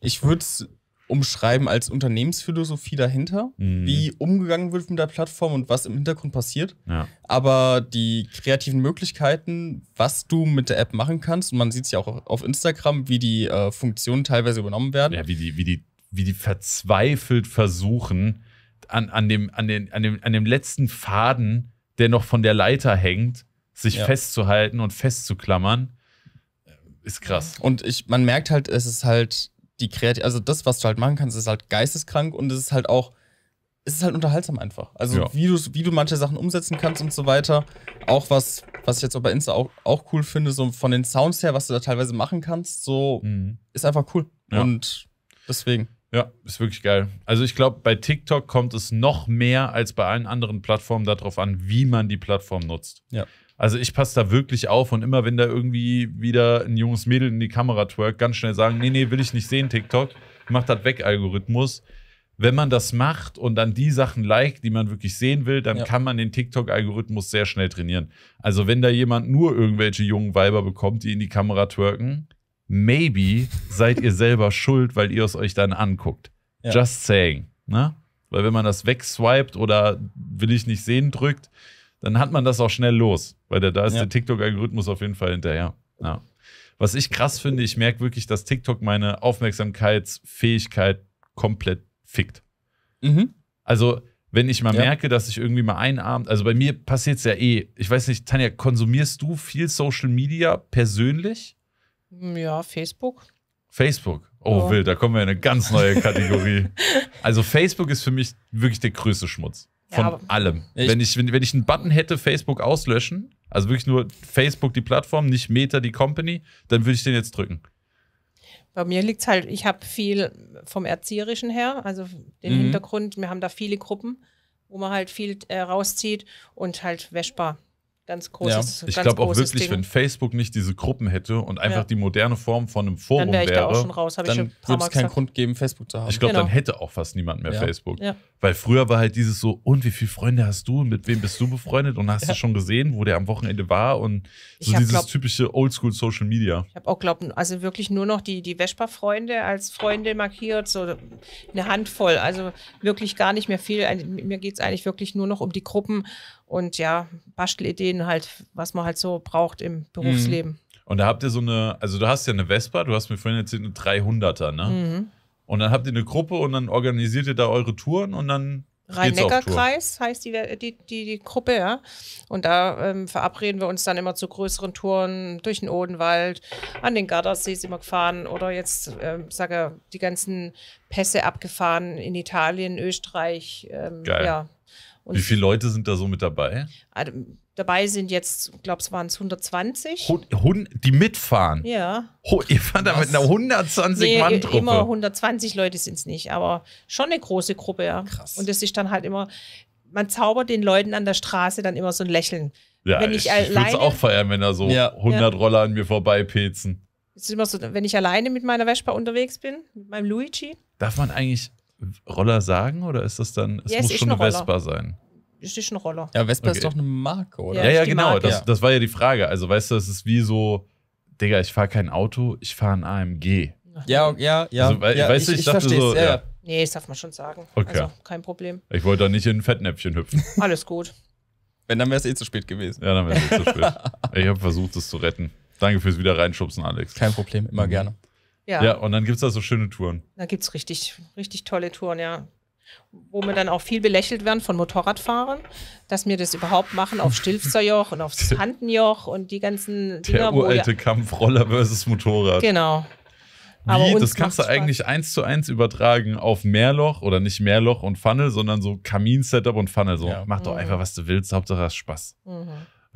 ich würde es umschreiben als Unternehmensphilosophie dahinter, mhm. wie umgegangen wird mit der Plattform und was im Hintergrund passiert. Ja. Aber die kreativen Möglichkeiten, was du mit der App machen kannst, und man sieht es ja auch auf Instagram, wie die äh, Funktionen teilweise übernommen werden. Ja, wie die, wie die, wie die verzweifelt versuchen, an, an, dem, an, den, an, dem, an dem letzten Faden, der noch von der Leiter hängt, sich ja. festzuhalten und festzuklammern, äh, ist krass. Und ich, man merkt halt, es ist halt die Kreativität, also das, was du halt machen kannst, ist halt geisteskrank und es ist halt auch, es ist halt unterhaltsam einfach. Also ja. wie, du, wie du manche Sachen umsetzen kannst und so weiter. Auch was, was ich jetzt bei Insta auch, auch cool finde, so von den Sounds her, was du da teilweise machen kannst, so mhm. ist einfach cool. Ja. Und deswegen. Ja, ist wirklich geil. Also ich glaube, bei TikTok kommt es noch mehr als bei allen anderen Plattformen darauf an, wie man die Plattform nutzt. Ja. Also ich passe da wirklich auf und immer wenn da irgendwie wieder ein junges Mädel in die Kamera twerkt, ganz schnell sagen, nee, nee, will ich nicht sehen, TikTok. Macht das weg, Algorithmus. Wenn man das macht und dann die Sachen liked, die man wirklich sehen will, dann ja. kann man den TikTok-Algorithmus sehr schnell trainieren. Also wenn da jemand nur irgendwelche jungen Weiber bekommt, die in die Kamera twerken, maybe seid ihr selber schuld, weil ihr es euch dann anguckt. Ja. Just saying. Ne? Weil wenn man das wegswiped oder will ich nicht sehen drückt, dann hat man das auch schnell los. Weil da, ist ja. der TikTok-Algorithmus auf jeden Fall hinterher. Ja. Was ich krass finde, ich merke wirklich, dass TikTok meine Aufmerksamkeitsfähigkeit komplett fickt. Mhm. Also, wenn ich mal ja. merke, dass ich irgendwie mal einen Abend, also bei mir passiert es ja eh, ich weiß nicht, Tanja, konsumierst du viel Social Media persönlich? Hm, ja, Facebook. Facebook. Oh, oh. wild, da kommen wir in eine ganz neue Kategorie. also Facebook ist für mich wirklich der größte Schmutz. Von ja, allem. Ich wenn, ich, wenn, wenn ich einen Button hätte, Facebook auslöschen, also wirklich nur Facebook die Plattform, nicht Meta die Company, dann würde ich den jetzt drücken. Bei mir liegt es halt, ich habe viel vom Erzieherischen her, also den mhm. Hintergrund, wir haben da viele Gruppen, wo man halt viel äh, rauszieht und halt wäschbar ganz großes. Ja. Ich glaube auch wirklich, Ding. wenn Facebook nicht diese Gruppen hätte und einfach ja. die moderne Form von einem Forum dann wär wäre, da auch schon raus, dann würde es keinen Grund geben, Facebook zu haben. Ich glaube, genau. dann hätte auch fast niemand mehr ja. Facebook. Weil früher war halt dieses so, und wie viele Freunde hast du und mit wem bist du befreundet und hast du schon gesehen, wo der am Wochenende war und so hab, dieses glaub, typische Oldschool Social Media. Ich habe auch glaubt, also wirklich nur noch die, die Vespa-Freunde als Freunde markiert, so eine Handvoll. Also wirklich gar nicht mehr viel. Mir geht es eigentlich wirklich nur noch um die Gruppen und ja, Bastelideen halt, was man halt so braucht im Berufsleben. Mhm. Und da habt ihr so eine, also du hast ja eine Vespa, du hast mir vorhin erzählt, eine 300er, ne? Mhm. Und dann habt ihr eine Gruppe und dann organisiert ihr da eure Touren und dann Rhein-Neckar-Kreis heißt die, die, die, die, Gruppe, ja. Und da ähm, verabreden wir uns dann immer zu größeren Touren durch den Odenwald, an den Gardasee sind wir gefahren oder jetzt, ähm, sage die ganzen Pässe abgefahren in Italien, Österreich. Ähm, Geil. Ja, und Wie viele Leute sind da so mit dabei? Ah, dabei sind jetzt, ich glaube, es waren es 120. Hun, hun, die mitfahren? Ja. Ho, ihr fahrt da mit einer 120-Mann-Truppe? immer 120 Leute sind es nicht, aber schon eine große Gruppe, ja. Krass. Und das ist dann halt immer, man zaubert den Leuten an der Straße dann immer so ein Lächeln. Ja, wenn ich, ich, ich würde es auch feiern, wenn da so ja. 100 ja. Roller an mir vorbeipezen. Es ist immer so, wenn ich alleine mit meiner Vespa unterwegs bin, mit meinem Luigi. Darf man eigentlich, Roller sagen oder ist das dann, es ja, muss schon eine, Vespa sein? Es ist ein Roller. Ja, Vespa okay. ist doch eine Marke, oder? Ja, ja, genau. das, das war ja die Frage. Also, weißt du, es ist wie so, Digga, ich fahre kein Auto, ich fahre ein AMG. Ja, ja, ja. Also, ja weißt du, ich, ich, dachte so. Ja. Nee, das darf man schon sagen. Okay. Also, kein Problem. Ich wollte da nicht in ein Fettnäpfchen hüpfen. Alles gut. Wenn, dann wäre es eh zu spät gewesen. Ja, dann wäre es eh zu spät. Ich habe versucht, es zu retten. Danke fürs Wieder reinschubsen, Alex. Kein Problem, immer mhm. gerne. Ja. ja, und dann gibt es da so schöne Touren. Da gibt es richtig, richtig tolle Touren, ja. Wo wir dann auch viel belächelt werden von Motorradfahrern, dass wir das überhaupt machen auf Stilfserjoch und aufs Handenjoch und die ganzen Dinger. Der uralte ja. Kampf Roller versus Motorrad. Genau. Wie? Aber das kannst du eigentlich eins zu eins übertragen auf Meerloch oder nicht Meerloch und Funnel, sondern so Kamin-Setup und Funnel. So, ja. mach mhm. doch einfach, was du willst, Hauptsache hast Spaß. Mhm.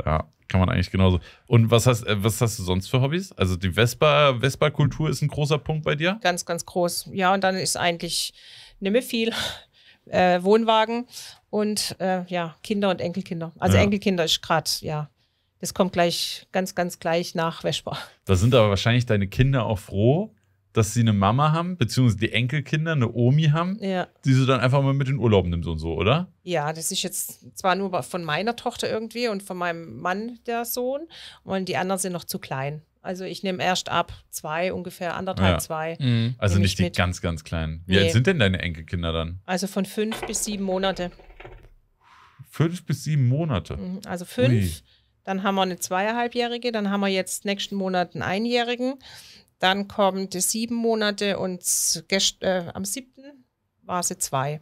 Ja, kann man eigentlich genauso. Und was hast, äh, was hast du sonst für Hobbys? Also die Vespa-Kultur Vespa ist ein großer Punkt bei dir? Ganz, ganz groß. Ja, und dann ist eigentlich nimme viel. Äh, Wohnwagen und äh, ja, Kinder und Enkelkinder. Also ja. Enkelkinder ist gerade, ja. Das kommt gleich, ganz, ganz gleich nach Vespa. Da sind aber wahrscheinlich deine Kinder auch froh, dass sie eine Mama haben, beziehungsweise die Enkelkinder eine Omi haben, ja. die sie dann einfach mal mit in Urlaub nimmt und so, oder? Ja, das ist jetzt zwar nur von meiner Tochter irgendwie und von meinem Mann der Sohn und die anderen sind noch zu klein. Also ich nehme erst ab zwei, ungefähr anderthalb, ja. zwei. Mhm. Also nicht die mit. ganz, ganz kleinen. Wie nee. alt sind denn deine Enkelkinder dann? Also von fünf bis sieben Monate. Fünf bis sieben Monate? Mhm. Also fünf, Ui. dann haben wir eine zweieinhalbjährige, dann haben wir jetzt nächsten Monat einen Einjährigen dann kommt sieben Monate und äh, am siebten war sie zwei.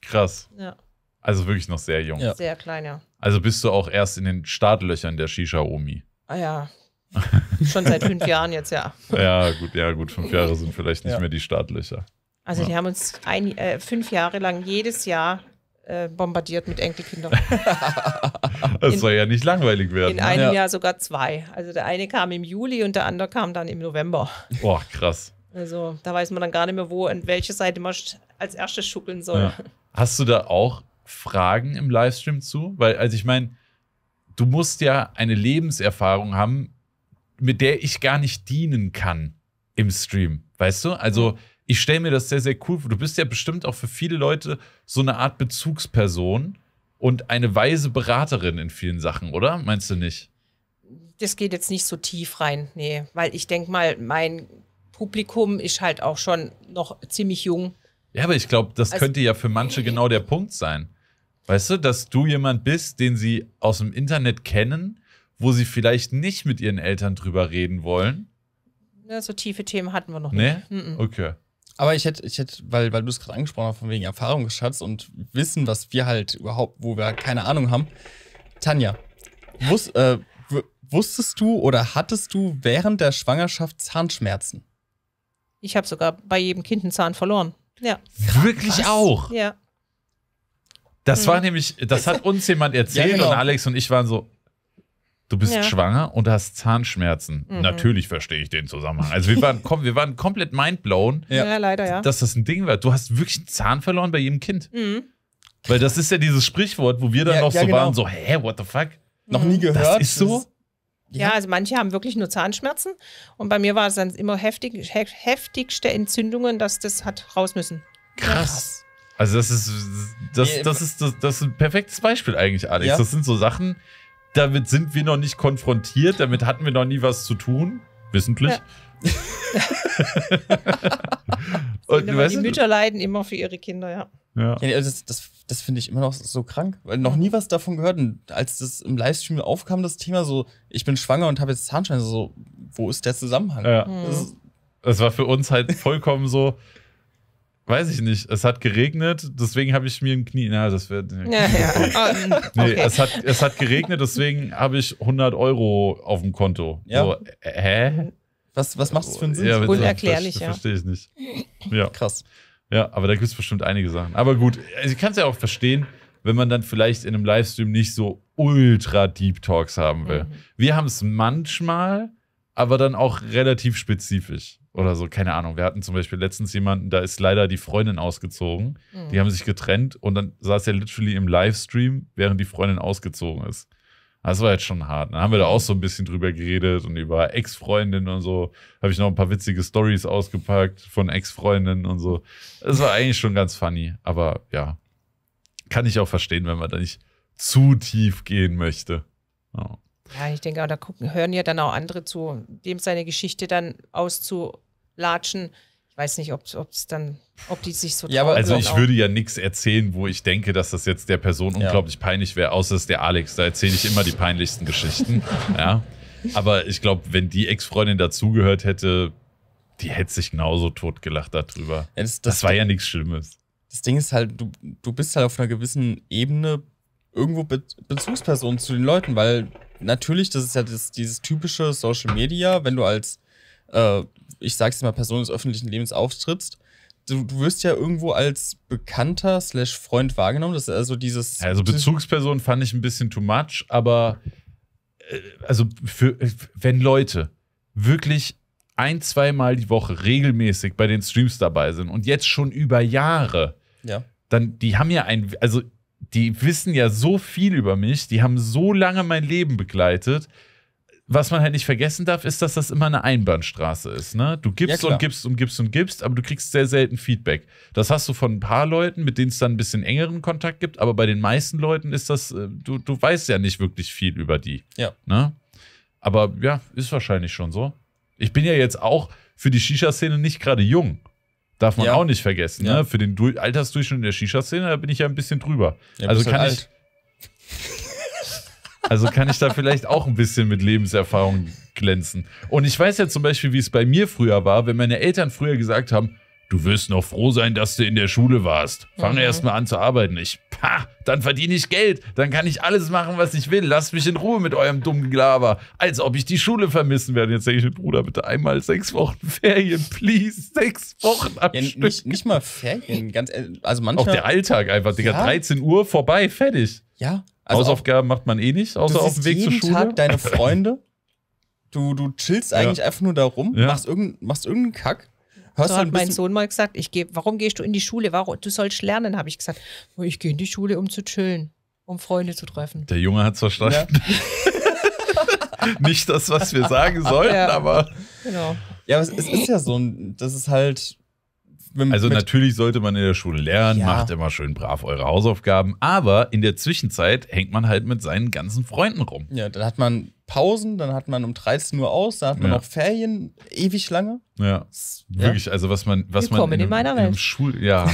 Krass. Ja. Also wirklich noch sehr jung. Ja. Sehr klein, ja. Also bist du auch erst in den Startlöchern der Shisha-Omi. Ah ja. Schon seit fünf Jahren jetzt, ja. Ja, gut, ja, gut. Fünf Jahre sind vielleicht nicht ja. mehr die Startlöcher. Also, die haben uns ein, äh, fünf Jahre lang jedes Jahr äh, bombardiert mit Enkelkindern. das in, soll ja nicht langweilig werden. In ne? einem ja. Jahr sogar zwei. Also der eine kam im Juli und der andere kam dann im November. Boah, krass. Also da weiß man dann gar nicht mehr, wo und welche Seite man als erstes schuckeln soll. Ja. Hast du da auch Fragen im Livestream zu? Weil, also ich meine, du musst ja eine Lebenserfahrung haben, mit der ich gar nicht dienen kann im Stream. Weißt du? Also. Mhm ich stelle mir das sehr, sehr cool vor. Du bist ja bestimmt auch für viele Leute so eine Art Bezugsperson und eine weise Beraterin in vielen Sachen, oder? Meinst du nicht? Das geht jetzt nicht so tief rein, nee, weil ich denke mal, mein Publikum ist halt auch schon noch ziemlich jung. Ja, aber ich glaube, das also, könnte ja für manche genau der Punkt sein. Weißt du, dass du jemand bist, den sie aus dem Internet kennen, wo sie vielleicht nicht mit ihren Eltern drüber reden wollen? Ja, so tiefe Themen hatten wir noch nee? nicht. Nee? Okay. Aber ich hätte, ich hätte, weil, weil du es gerade angesprochen hast, von wegen Erfahrung geschätzt und Wissen, was wir halt überhaupt, wo wir keine Ahnung haben. Tanja, wus, äh, wusstest du oder hattest du während der Schwangerschaft Zahnschmerzen? Ich habe sogar bei jedem Kind einen Zahn verloren. Ja. Wirklich was? auch? Ja. Das mhm. war nämlich, das hat uns jemand erzählt ja, genau. und Alex und ich waren so, du bist ja. schwanger und hast Zahnschmerzen. Mhm. Natürlich verstehe ich den Zusammenhang. Also wir waren, komm, wir waren komplett mindblown, ja. ja. leider, ja. dass das ein Ding war. Du hast wirklich einen Zahn verloren bei jedem Kind. Mhm. Weil das ist ja dieses Sprichwort, wo wir dann ja, noch so genau. waren, so, hä, what the fuck? Mhm. Noch nie mhm. gehört. Das ist so. Ja. also manche haben wirklich nur Zahnschmerzen und bei mir war es dann immer heftig, heftigste Entzündungen, dass das hat raus müssen. Krass. Also das ist das, das ist das, das ist ein perfektes Beispiel eigentlich, Alex. Das sind so Sachen, damit sind wir noch nicht konfrontiert, damit hatten wir noch nie was zu tun, wissentlich. Ja. und, immer, die Mütter leiden immer für ihre Kinder, ja. Ja. ja also das, das, das finde ich immer noch so krank, weil noch nie was davon gehört. Und als das im Livestream aufkam, das Thema so, ich bin schwanger und habe jetzt Zahnstein, so, wo ist der Zusammenhang? Ja. Mhm. Das, das war für uns halt vollkommen so, Weiß ich nicht. Es hat geregnet, deswegen habe ich mir ein Knie. Na, das wird. Nee, ja, ja. Ah, nee okay. es, hat, es hat geregnet, deswegen habe ich 100 Euro auf dem Konto. Ja. So, hä? Was, was macht das für einen Sinn? Ja, Unerklärlich, das, das ja. Verstehe ich nicht. Ja. Krass. Ja, aber da gibt es bestimmt einige Sachen. Aber gut, also ich kann es ja auch verstehen, wenn man dann vielleicht in einem Livestream nicht so ultra Deep Talks haben will. Mhm. Wir haben es manchmal, aber dann auch relativ spezifisch oder so, keine Ahnung. Wir hatten zum Beispiel letztens jemanden, da ist leider die Freundin ausgezogen. Mhm. Die haben sich getrennt und dann saß er literally im Livestream, während die Freundin ausgezogen ist. Das war jetzt schon hart. Dann ne? haben wir da auch so ein bisschen drüber geredet und über Ex-Freundinnen und so. Habe ich noch ein paar witzige Stories ausgepackt von Ex-Freundinnen und so. Das war eigentlich schon ganz funny. Aber ja, kann ich auch verstehen, wenn man da nicht zu tief gehen möchte. Ja. Ja, ich denke auch, da gucken, hören ja dann auch andere zu, dem seine Geschichte dann auszulatschen. Ich weiß nicht, ob es dann, ob die sich so. Ja, aber also ich auch. würde ja nichts erzählen, wo ich denke, dass das jetzt der Person ja. unglaublich peinlich wäre, außer es ist der Alex. Da erzähle ich immer die peinlichsten Geschichten. ja. Aber ich glaube, wenn die Ex-Freundin dazugehört hätte, die hätte sich genauso totgelacht darüber. Ja, das, das, das, war ja nichts Schlimmes. Das Ding ist halt, du, du bist halt auf einer gewissen Ebene irgendwo Be Bezugsperson zu den Leuten, weil natürlich, das ist ja das, dieses typische Social Media, wenn du als, äh, ich sag's mal, Person des öffentlichen Lebens auftrittst, du, du wirst ja irgendwo als Bekannter slash Freund wahrgenommen. Das ist also dieses. Also Bezugsperson fand ich ein bisschen too much, aber äh, also für, wenn Leute wirklich ein, zweimal die Woche regelmäßig bei den Streams dabei sind und jetzt schon über Jahre, ja. dann die haben ja ein, also die wissen ja so viel über mich, die haben so lange mein Leben begleitet. Was man halt nicht vergessen darf, ist, dass das immer eine Einbahnstraße ist. Ne? Du gibst ja, und gibst und gibst und gibst, aber du kriegst sehr selten Feedback. Das hast du von ein paar Leuten, mit denen es dann ein bisschen engeren Kontakt gibt, aber bei den meisten Leuten ist das, äh, du, du weißt ja nicht wirklich viel über die. Ja. Ne? Aber ja, ist wahrscheinlich schon so. Ich bin ja jetzt auch für die Shisha-Szene nicht gerade jung. Darf man ja. auch nicht vergessen. Ja. Ne? Für den du Altersdurchschnitt in der Shisha-Szene, da bin ich ja ein bisschen drüber. Ja, also halt kann halt ich. also kann ich da vielleicht auch ein bisschen mit Lebenserfahrung glänzen. Und ich weiß ja zum Beispiel, wie es bei mir früher war, wenn meine Eltern früher gesagt haben, Du wirst noch froh sein, dass du in der Schule warst. Fange mhm. erst mal an zu arbeiten. Ich, pa, dann verdiene ich Geld. Dann kann ich alles machen, was ich will. Lasst mich in Ruhe mit eurem dummen Gelaber. Als ob ich die Schule vermissen werde. Jetzt sage ich, Bruder, bitte einmal sechs Wochen Ferien, please. Sechs Wochen am ja, Nicht, nicht, mal Ferien. Ganz, also manchmal, Auch der Alltag einfach, Digga. Ja. 13 Uhr, vorbei, fertig. Ja. Also Hausaufgaben macht man eh nicht, außer auf dem Weg zur Schule. jeden Tag deine Freunde. Du, du chillst eigentlich ja. einfach nur da rum, machst, irgend, machst irgendeinen Kack Hast so hat mein Sohn mal gesagt, ich geh, warum gehst du in die Schule? Warum, du sollst lernen, habe ich gesagt. Oh, ich gehe in die Schule, um zu chillen, um Freunde zu treffen. Der Junge hat es verstanden. Ja. Nicht das, was wir sagen sollten, ja. aber. Genau. Ja, aber es, es, ist ja so, das ist halt, mit, also mit natürlich sollte man in der Schule lernen, ja. macht immer schön brav eure Hausaufgaben, aber in der Zwischenzeit hängt man halt mit seinen ganzen Freunden rum. Ja, dann hat man Pausen, dann hat man um 13 Uhr aus, dann hat man ja. auch Ferien ewig lange. Ja, wirklich, ja. also was man, was Willkommen man in, in meiner Welt. Schul ja.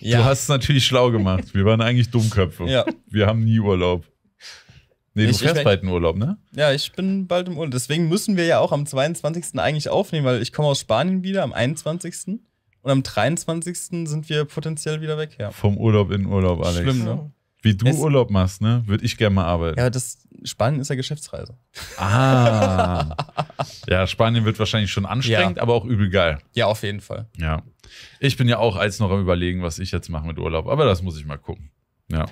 ja. Du hast es natürlich schlau gemacht. Wir waren eigentlich Dummköpfe. Ja. Wir haben nie Urlaub. Nee, ich, du fährst ich, bald in Urlaub, ne? Ja, ich bin bald im Urlaub. Deswegen müssen wir ja auch am 22. eigentlich aufnehmen, weil ich komme aus Spanien wieder am 21. Und am 23. sind wir potenziell wieder weg. Ja. Vom Urlaub in Urlaub, Alex. Schlimm, ne? Wie du es Urlaub machst, ne? Würde ich gerne mal arbeiten. Ja, das Spanien ist ja Geschäftsreise. Ah. ja, Spanien wird wahrscheinlich schon anstrengend, ja. aber auch übel geil. Ja, auf jeden Fall. Ja. Ich bin ja auch als noch am überlegen, was ich jetzt mache mit Urlaub, aber das muss ich mal gucken. Ja.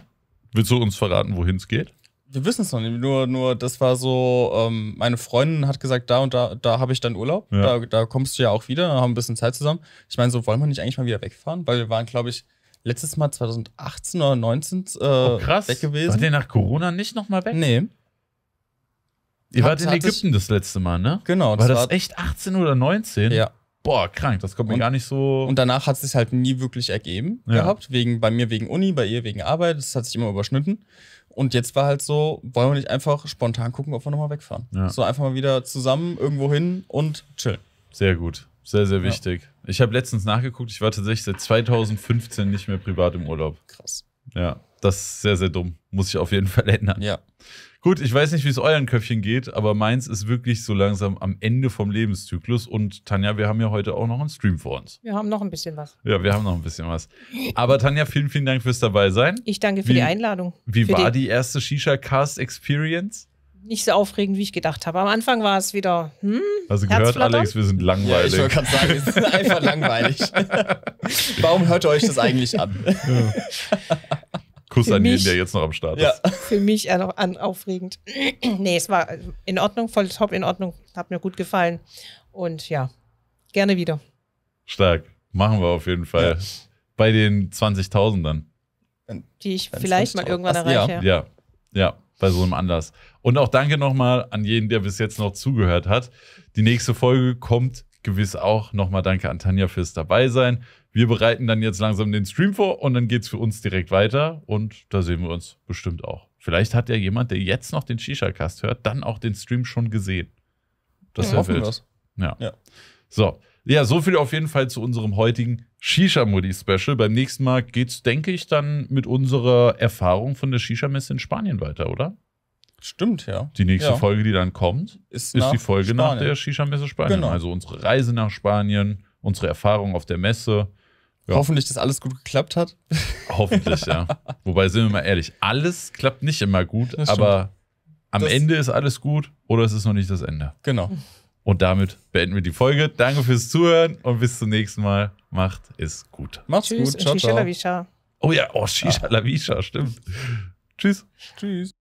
Willst du uns verraten, wohin es geht? Wir wissen es noch nicht, nur, nur das war so, ähm, meine Freundin hat gesagt, da und da, da habe ich dann Urlaub, ja. da, da kommst du ja auch wieder, haben ein bisschen Zeit zusammen. Ich meine, so wollen wir nicht eigentlich mal wieder wegfahren, weil wir waren, glaube ich, letztes Mal 2018 oder 2019 äh, oh, krass. weg gewesen. War der nach Corona nicht nochmal weg? Nee. Ihr wart in Ägypten ich, das letzte Mal, ne? Genau. Das war das war, echt 18 oder 19? Ja. Boah, krank, das kommt mir und, gar nicht so. Und danach hat es sich halt nie wirklich ergeben ja. gehabt. Wegen, bei mir wegen Uni, bei ihr wegen Arbeit, das hat sich immer überschnitten. Und jetzt war halt so, wollen wir nicht einfach spontan gucken, ob wir nochmal wegfahren. Ja. So einfach mal wieder zusammen irgendwo hin und chillen. Sehr gut. Sehr, sehr wichtig. Ja. Ich habe letztens nachgeguckt, ich war tatsächlich seit 2015 nicht mehr privat im Urlaub. Krass. Ja, das ist sehr, sehr dumm. Muss ich auf jeden Fall ändern. Ja. Gut, ich weiß nicht, wie es euren Köpfchen geht, aber meins ist wirklich so langsam am Ende vom Lebenszyklus. Und Tanja, wir haben ja heute auch noch einen Stream vor uns. Wir haben noch ein bisschen was. Ja, wir haben noch ein bisschen was. Aber Tanja, vielen, vielen Dank fürs dabei sein. Ich danke für wie, die Einladung. Wie für war die, erste Shisha Cast Experience? Nicht so aufregend, wie ich gedacht habe. Am Anfang war es wieder. Hm, also gehört, Alex, wir sind langweilig. Ja, ich wollte gerade sagen, wir sind einfach langweilig. Warum hört ihr euch das eigentlich an? Ja. Kuss für an mich, jeden, der jetzt noch am Start ja. ist. Für mich an, aufregend. nee, es war äh, in Ordnung, voll top in Ordnung. Hat mir gut gefallen. Und ja, gerne wieder. Stark. Machen wir auf jeden Fall. Ja. Bei den 20.000 dann. Die ich vielleicht mal irgendwann Ach, erreiche. Ja, ja, ja, bei so einem Anlass. Und auch danke nochmal an jeden, der bis jetzt noch zugehört hat. Die nächste Folge kommt gewiss auch. Nochmal danke an Tanja fürs Dabeisein. Wir bereiten dann jetzt langsam den Stream vor und dann geht es für uns direkt weiter und da sehen wir uns bestimmt auch. Vielleicht hat ja jemand, der jetzt noch den Shisha-Cast hört, dann auch den Stream schon gesehen. Das ja, wäre ja. ja. So. Ja, so viel auf jeden Fall zu unserem heutigen Shisha-Modi-Special. Beim nächsten Mal geht's, denke ich, dann mit unserer Erfahrung von der Shisha-Messe in Spanien weiter, oder? Stimmt, ja. Die nächste ja. Folge, die dann kommt, ist, ist die Folge Spanien. nach der Shisha-Messe Spanien. Genau. Also unsere Reise nach Spanien, unsere Erfahrung auf der Messe, ja. Hoffentlich, dass alles gut geklappt hat. Hoffentlich, ja. Wobei, sind wir mal ehrlich, alles klappt nicht immer gut, aber am das Ende ist alles gut oder es ist noch nicht das Ende. Genau. Und damit beenden wir die Folge. Danke fürs Zuhören und bis zum nächsten Mal. Macht es gut. Macht's Tschüss gut. Ciao, ciao. Oh ja, oh, Shisha ah. Lavisha, stimmt. Tschüss. Tschüss.